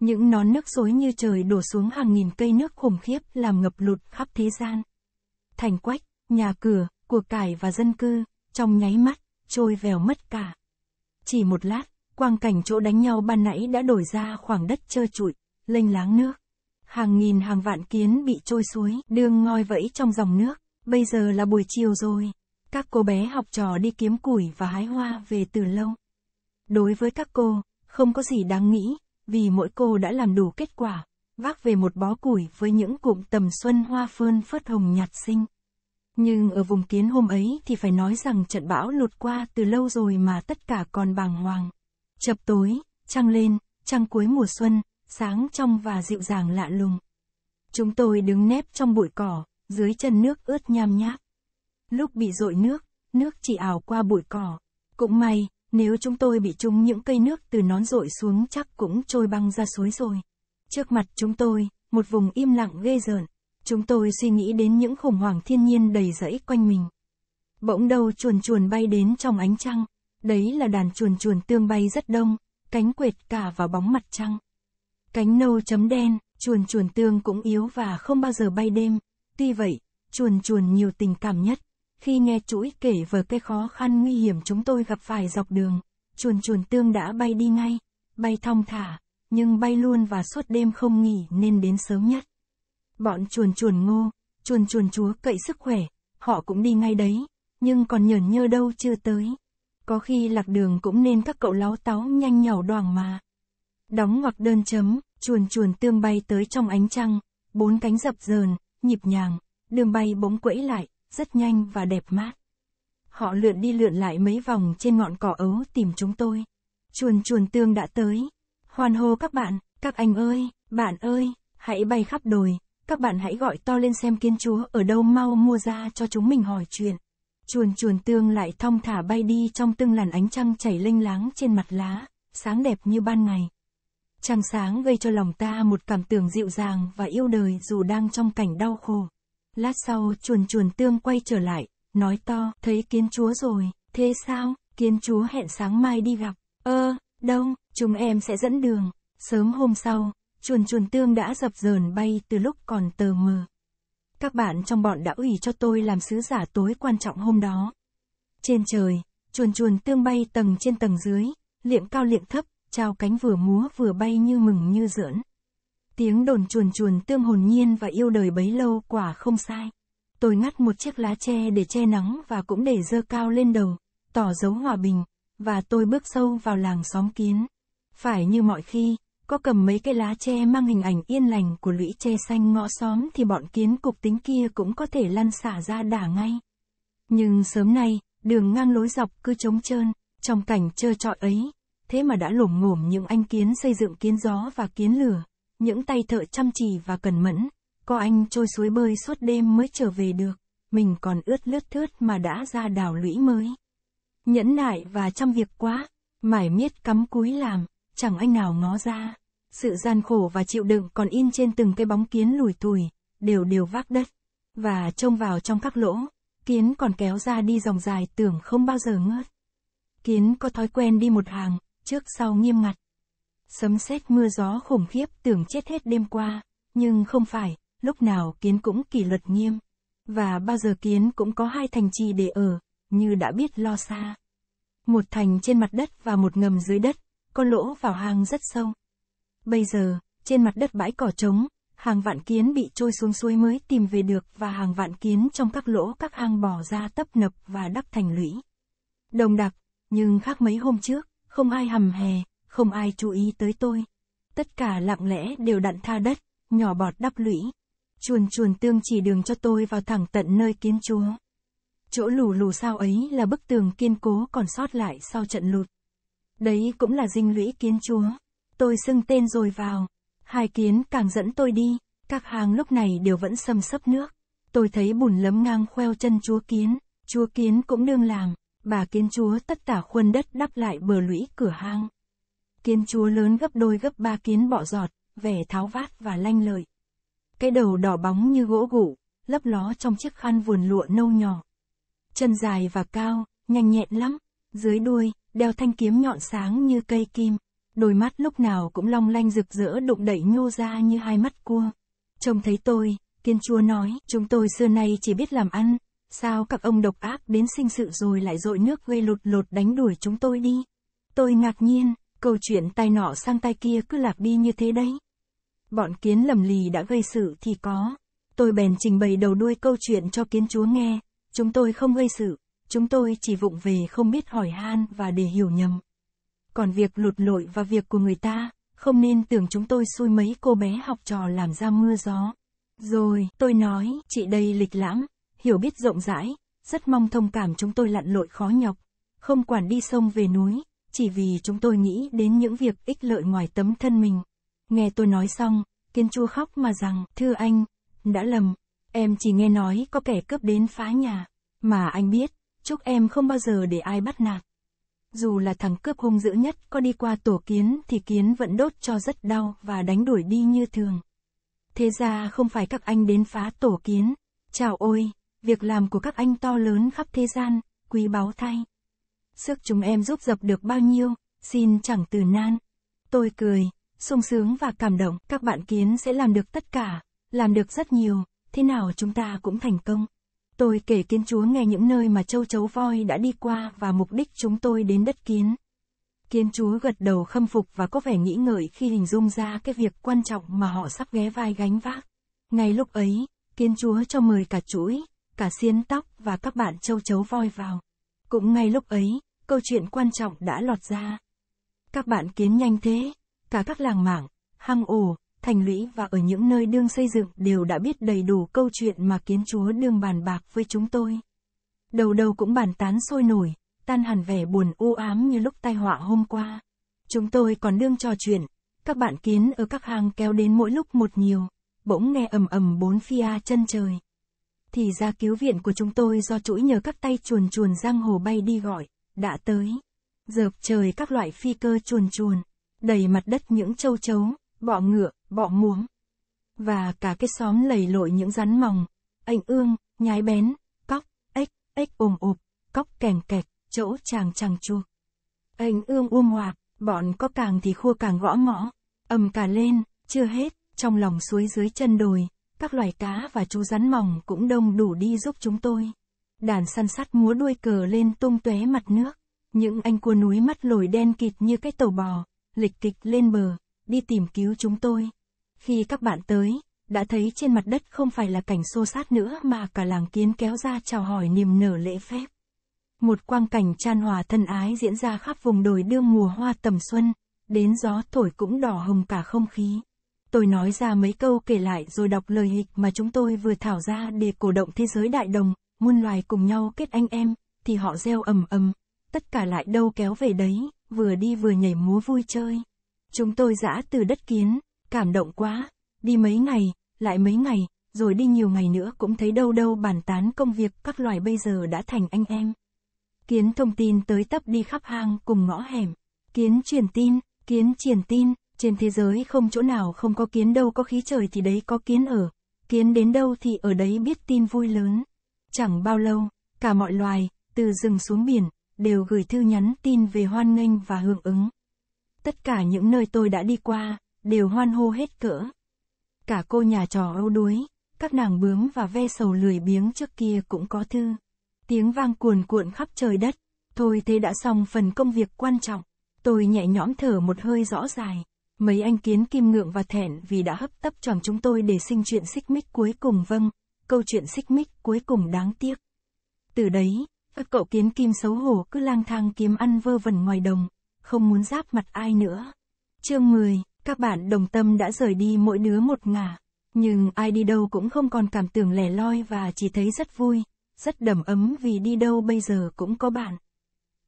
Những nón nước suối như trời đổ xuống hàng nghìn cây nước khủng khiếp làm ngập lụt khắp thế gian. Thành quách, nhà cửa, của cải và dân cư, trong nháy mắt, trôi vèo mất cả. Chỉ một lát, quang cảnh chỗ đánh nhau ban nãy đã đổi ra khoảng đất trơ trụi, lênh láng nước. Hàng nghìn hàng vạn kiến bị trôi suối, đương ngoi vẫy trong dòng nước, bây giờ là buổi chiều rồi. Các cô bé học trò đi kiếm củi và hái hoa về từ lâu. Đối với các cô, không có gì đáng nghĩ, vì mỗi cô đã làm đủ kết quả, vác về một bó củi với những cụm tầm xuân hoa phơn phớt hồng nhạt xinh. Nhưng ở vùng kiến hôm ấy thì phải nói rằng trận bão lụt qua từ lâu rồi mà tất cả còn bàng hoàng. Chập tối, trăng lên, trăng cuối mùa xuân, sáng trong và dịu dàng lạ lùng. Chúng tôi đứng nép trong bụi cỏ, dưới chân nước ướt nham nháp. Lúc bị dội nước, nước chỉ ảo qua bụi cỏ. Cũng may, nếu chúng tôi bị trúng những cây nước từ nón rội xuống chắc cũng trôi băng ra suối rồi. Trước mặt chúng tôi, một vùng im lặng ghê rợn. Chúng tôi suy nghĩ đến những khủng hoảng thiên nhiên đầy rẫy quanh mình. Bỗng đầu chuồn chuồn bay đến trong ánh trăng. Đấy là đàn chuồn chuồn tương bay rất đông, cánh quệt cả vào bóng mặt trăng. Cánh nâu chấm đen, chuồn chuồn tương cũng yếu và không bao giờ bay đêm. Tuy vậy, chuồn chuồn nhiều tình cảm nhất. Khi nghe chuỗi kể về cái khó khăn nguy hiểm chúng tôi gặp phải dọc đường, chuồn chuồn tương đã bay đi ngay, bay thong thả, nhưng bay luôn và suốt đêm không nghỉ nên đến sớm nhất. Bọn chuồn chuồn ngô, chuồn chuồn chúa cậy sức khỏe, họ cũng đi ngay đấy, nhưng còn nhởn nhơ đâu chưa tới. Có khi lạc đường cũng nên các cậu láo táo nhanh nhảu đoảng mà. Đóng ngoặc đơn chấm, chuồn chuồn tương bay tới trong ánh trăng, bốn cánh dập dờn, nhịp nhàng, đường bay bỗng quẫy lại, rất nhanh và đẹp mắt. Họ lượn đi lượn lại mấy vòng trên ngọn cỏ ấu tìm chúng tôi. Chuồn chuồn tương đã tới. Hoan hô các bạn, các anh ơi, bạn ơi, hãy bay khắp đồi. Các bạn hãy gọi to lên xem kiên chúa ở đâu mau mua ra cho chúng mình hỏi chuyện. Chuồn chuồn tương lại thong thả bay đi trong từng làn ánh trăng chảy lênh láng trên mặt lá, sáng đẹp như ban ngày. Trăng sáng gây cho lòng ta một cảm tưởng dịu dàng và yêu đời dù đang trong cảnh đau khổ. Lát sau chuồn chuồn tương quay trở lại, nói to, thấy kiến chúa rồi, thế sao, kiến chúa hẹn sáng mai đi gặp, ơ, ờ, đông, chúng em sẽ dẫn đường. Sớm hôm sau, chuồn chuồn tương đã dập dờn bay từ lúc còn tờ mờ. Các bạn trong bọn đã ủy cho tôi làm sứ giả tối quan trọng hôm đó. Trên trời, chuồn chuồn tương bay tầng trên tầng dưới, liệm cao liệm thấp, trao cánh vừa múa vừa bay như mừng như giỡn. Tiếng đồn chuồn chuồn tương hồn nhiên và yêu đời bấy lâu quả không sai. Tôi ngắt một chiếc lá tre để che nắng và cũng để dơ cao lên đầu, tỏ dấu hòa bình, và tôi bước sâu vào làng xóm kiến. Phải như mọi khi, có cầm mấy cái lá tre mang hình ảnh yên lành của lũy tre xanh ngõ xóm thì bọn kiến cục tính kia cũng có thể lăn xả ra đả ngay. Nhưng sớm nay, đường ngang lối dọc cứ trống trơn, trong cảnh trơ trọi ấy, thế mà đã lổm ngổm những anh kiến xây dựng kiến gió và kiến lửa. Những tay thợ chăm chỉ và cẩn mẫn, có anh trôi suối bơi suốt đêm mới trở về được, mình còn ướt lướt thướt mà đã ra đảo lũy mới. Nhẫn nại và chăm việc quá, mải miết cắm cúi làm, chẳng anh nào ngó ra. Sự gian khổ và chịu đựng còn in trên từng cái bóng kiến lùi tùi, đều đều vác đất, và trông vào trong các lỗ, kiến còn kéo ra đi dòng dài tưởng không bao giờ ngớt. Kiến có thói quen đi một hàng, trước sau nghiêm ngặt, Sấm sét mưa gió khủng khiếp tưởng chết hết đêm qua, nhưng không phải, lúc nào kiến cũng kỷ luật nghiêm. Và bao giờ kiến cũng có hai thành trì để ở, như đã biết lo xa. Một thành trên mặt đất và một ngầm dưới đất, có lỗ vào hang rất sâu. Bây giờ, trên mặt đất bãi cỏ trống, hàng vạn kiến bị trôi xuống suối mới tìm về được và hàng vạn kiến trong các lỗ các hang bỏ ra tấp nập và đắp thành lũy. Đồng đặc, nhưng khác mấy hôm trước, không ai hầm hè, không ai chú ý tới tôi. Tất cả lặng lẽ đều đặn tha đất, nhỏ bọt đắp lũy. Chuồn chuồn tương chỉ đường cho tôi vào thẳng tận nơi kiến chúa. Chỗ lù lù sao ấy là bức tường kiên cố còn sót lại sau trận lụt. Đấy cũng là dinh lũy kiến chúa. Tôi xưng tên rồi vào. Hai kiến càng dẫn tôi đi, các hàng lúc này đều vẫn xâm sấp nước. Tôi thấy bùn lấm ngang khoeo chân chúa kiến, chúa kiến cũng đương làm, bà kiến chúa tất cả khuôn đất đắp lại bờ lũy cửa hang kiến chúa lớn gấp đôi gấp ba kiến bọ giọt, vẻ tháo vát và lanh lợi. Cái đầu đỏ bóng như gỗ gụ, lấp ló trong chiếc khăn vuồn lụa nâu nhỏ. Chân dài và cao, nhanh nhẹn lắm, dưới đuôi, đeo thanh kiếm nhọn sáng như cây kim, đôi mắt lúc nào cũng long lanh rực rỡ đụng đẩy nhô ra như hai mắt cua. Trông thấy tôi, kiến Chúa nói, chúng tôi xưa nay chỉ biết làm ăn, sao các ông độc ác đến sinh sự rồi lại dội nước gây lụt lột đánh đuổi chúng tôi đi. Tôi ngạc nhiên, Câu chuyện tay nọ sang tay kia cứ lạc đi như thế đấy. Bọn kiến lầm lì đã gây sự thì có. Tôi bèn trình bày đầu đuôi câu chuyện cho kiến chúa nghe. Chúng tôi không gây sự, chúng tôi chỉ vụng về không biết hỏi han và để hiểu nhầm. Còn việc lụt lội và việc của người ta, không nên tưởng chúng tôi xui mấy cô bé học trò làm ra mưa gió. Rồi, tôi nói, chị đây lịch lãm, hiểu biết rộng rãi, rất mong thông cảm chúng tôi lặn lội khó nhọc, không quản đi sông về núi, chỉ vì chúng tôi nghĩ đến những việc ích lợi ngoài tấm thân mình. Nghe tôi nói xong, Kiên Chua khóc mà rằng, thưa anh, đã lầm, em chỉ nghe nói có kẻ cướp đến phá nhà, mà anh biết, chúc em không bao giờ để ai bắt nạt. Dù là thằng cướp hung dữ nhất có đi qua tổ kiến thì kiến vẫn đốt cho rất đau và đánh đuổi đi như thường. Thế ra không phải các anh đến phá tổ kiến. Chào ôi, việc làm của các anh to lớn khắp thế gian, quý báu thay sức chúng em giúp dập được bao nhiêu, xin chẳng từ nan. Tôi cười, sung sướng và cảm động, các bạn kiến sẽ làm được tất cả, làm được rất nhiều, thế nào chúng ta cũng thành công. Tôi kể kiến chúa nghe những nơi mà châu chấu voi đã đi qua và mục đích chúng tôi đến đất kiến. Kiến chúa gật đầu khâm phục và có vẻ nghĩ ngợi khi hình dung ra cái việc quan trọng mà họ sắp ghé vai gánh vác. Ngay lúc ấy, kiến chúa cho mời cả chuỗi, cả xiên tóc và các bạn châu chấu voi vào. Cũng ngay lúc ấy, câu chuyện quan trọng đã lọt ra. Các bạn kiến nhanh thế, cả các làng mảng, hang ổ, thành lũy và ở những nơi đương xây dựng đều đã biết đầy đủ câu chuyện mà kiến chúa đương bàn bạc với chúng tôi. Đầu đầu cũng bàn tán sôi nổi, tan hẳn vẻ buồn u ám như lúc tai họa hôm qua. Chúng tôi còn đương trò chuyện, các bạn kiến ở các hang kéo đến mỗi lúc một nhiều, bỗng nghe ầm ầm bốn phía chân trời thì ra cứu viện của chúng tôi do chuỗi nhờ các tay chuồn chuồn giang hồ bay đi gọi, đã tới. Dợp trời các loại phi cơ chuồn chuồn, đầy mặt đất những châu chấu, bọ ngựa, bọ muống. Và cả cái xóm lầy lội những rắn mòng, ảnh ương, nhái bén, cóc, ếch, ếch ồm ụp, cóc kèn kẹt, chỗ chàng chàng chua. Ảnh ương uông hoạc, bọn có càng thì khua càng gõ ngõ, ầm cả lên, chưa hết, trong lòng suối dưới chân đồi, các loài cá và chú rắn mỏng cũng đông đủ đi giúp chúng tôi. Đàn săn sắt múa đuôi cờ lên tung tóe mặt nước. Những anh cua núi mắt lồi đen kịt như cái tàu bò, lịch kịch lên bờ, đi tìm cứu chúng tôi. Khi các bạn tới, đã thấy trên mặt đất không phải là cảnh xô sát nữa mà cả làng kiến kéo ra chào hỏi niềm nở lễ phép. Một quang cảnh tràn hòa thân ái diễn ra khắp vùng đồi đương mùa hoa tầm xuân, đến gió thổi cũng đỏ hồng cả không khí tôi nói ra mấy câu kể lại rồi đọc lời hịch mà chúng tôi vừa thảo ra để cổ động thế giới đại đồng, muôn loài cùng nhau kết anh em, thì họ reo ầm ầm, tất cả lại đâu kéo về đấy, vừa đi vừa nhảy múa vui chơi. Chúng tôi giã từ đất kiến, cảm động quá, đi mấy ngày, lại mấy ngày, rồi đi nhiều ngày nữa cũng thấy đâu đâu bàn tán công việc các loài bây giờ đã thành anh em. Kiến thông tin tới tấp đi khắp hang cùng ngõ hẻm, kiến truyền tin, kiến truyền tin, trên thế giới không chỗ nào không có kiến đâu có khí trời thì đấy có kiến ở. Kiến đến đâu thì ở đấy biết tin vui lớn. Chẳng bao lâu, cả mọi loài, từ rừng xuống biển, đều gửi thư nhắn tin về hoan nghênh và hưởng ứng. Tất cả những nơi tôi đã đi qua, đều hoan hô hết cỡ. Cả cô nhà trò âu đuối, các nàng bướm và ve sầu lười biếng trước kia cũng có thư. Tiếng vang cuồn cuộn khắp trời đất, thôi thế đã xong phần công việc quan trọng. Tôi nhẹ nhõm thở một hơi rõ dài. Mấy anh kiến kim ngượng và thẹn vì đã hấp tấp tròn chúng tôi để sinh chuyện xích mích cuối cùng vâng, câu chuyện xích mích cuối cùng đáng tiếc. Từ đấy, các cậu kiến kim xấu hổ cứ lang thang kiếm ăn vơ vẩn ngoài đồng, không muốn giáp mặt ai nữa. Chương 10, các bạn đồng tâm đã rời đi mỗi đứa một ngả, nhưng ai đi đâu cũng không còn cảm tưởng lẻ loi và chỉ thấy rất vui, rất đầm ấm vì đi đâu bây giờ cũng có bạn.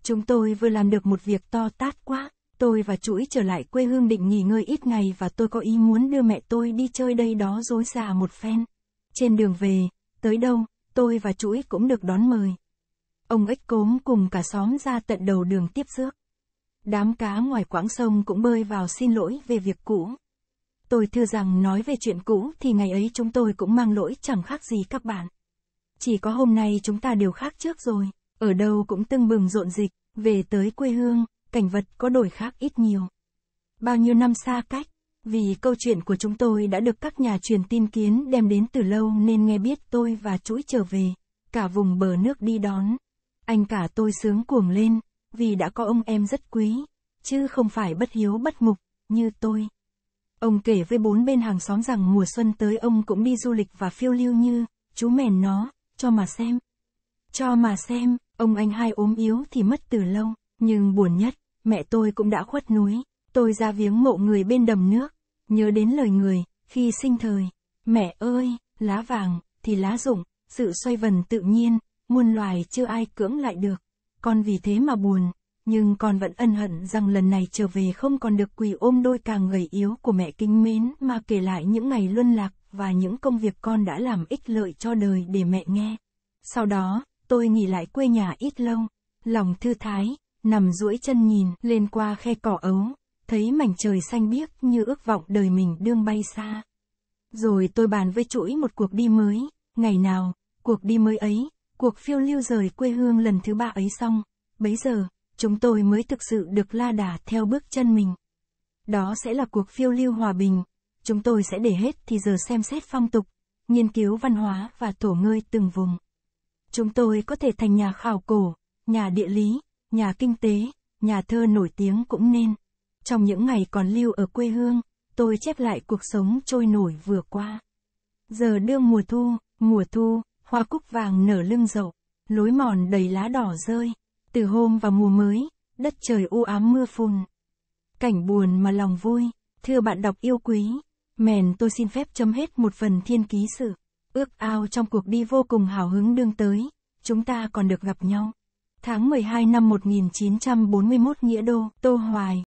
Chúng tôi vừa làm được một việc to tát quá tôi và chuỗi trở lại quê hương định nghỉ ngơi ít ngày và tôi có ý muốn đưa mẹ tôi đi chơi đây đó dối già một phen. Trên đường về, tới đâu, tôi và chuỗi cũng được đón mời. Ông ếch cốm cùng cả xóm ra tận đầu đường tiếp rước. Đám cá ngoài quãng sông cũng bơi vào xin lỗi về việc cũ. Tôi thưa rằng nói về chuyện cũ thì ngày ấy chúng tôi cũng mang lỗi chẳng khác gì các bạn. Chỉ có hôm nay chúng ta đều khác trước rồi, ở đâu cũng tưng bừng rộn dịch, về tới quê hương, cảnh vật có đổi khác ít nhiều. Bao nhiêu năm xa cách, vì câu chuyện của chúng tôi đã được các nhà truyền tin kiến đem đến từ lâu nên nghe biết tôi và chuỗi trở về, cả vùng bờ nước đi đón. Anh cả tôi sướng cuồng lên, vì đã có ông em rất quý, chứ không phải bất hiếu bất mục, như tôi. Ông kể với bốn bên hàng xóm rằng mùa xuân tới ông cũng đi du lịch và phiêu lưu như, chú mèn nó, cho mà xem. Cho mà xem, ông anh hai ốm yếu thì mất từ lâu, nhưng buồn nhất, mẹ tôi cũng đã khuất núi, tôi ra viếng mộ người bên đầm nước, nhớ đến lời người, khi sinh thời, mẹ ơi, lá vàng, thì lá rụng, sự xoay vần tự nhiên, muôn loài chưa ai cưỡng lại được, con vì thế mà buồn, nhưng con vẫn ân hận rằng lần này trở về không còn được quỳ ôm đôi càng người yếu của mẹ kính mến mà kể lại những ngày luân lạc và những công việc con đã làm ích lợi cho đời để mẹ nghe. Sau đó, tôi nghỉ lại quê nhà ít lâu, lòng thư thái, nằm duỗi chân nhìn lên qua khe cỏ ấu, thấy mảnh trời xanh biếc như ước vọng đời mình đương bay xa. Rồi tôi bàn với chuỗi một cuộc đi mới, ngày nào, cuộc đi mới ấy, cuộc phiêu lưu rời quê hương lần thứ ba ấy xong, bấy giờ, chúng tôi mới thực sự được la đà theo bước chân mình. Đó sẽ là cuộc phiêu lưu hòa bình, chúng tôi sẽ để hết thì giờ xem xét phong tục, nghiên cứu văn hóa và thổ ngơi từng vùng. Chúng tôi có thể thành nhà khảo cổ, nhà địa lý, nhà kinh tế, nhà thơ nổi tiếng cũng nên. Trong những ngày còn lưu ở quê hương, tôi chép lại cuộc sống trôi nổi vừa qua. Giờ đưa mùa thu, mùa thu, hoa cúc vàng nở lưng rậu, lối mòn đầy lá đỏ rơi, từ hôm vào mùa mới, đất trời u ám mưa phùn. Cảnh buồn mà lòng vui, thưa bạn đọc yêu quý, mèn tôi xin phép chấm hết một phần thiên ký sử, ước ao trong cuộc đi vô cùng hào hứng đương tới, chúng ta còn được gặp nhau tháng 12 năm 1941 Nghĩa Đô, Tô Hoài.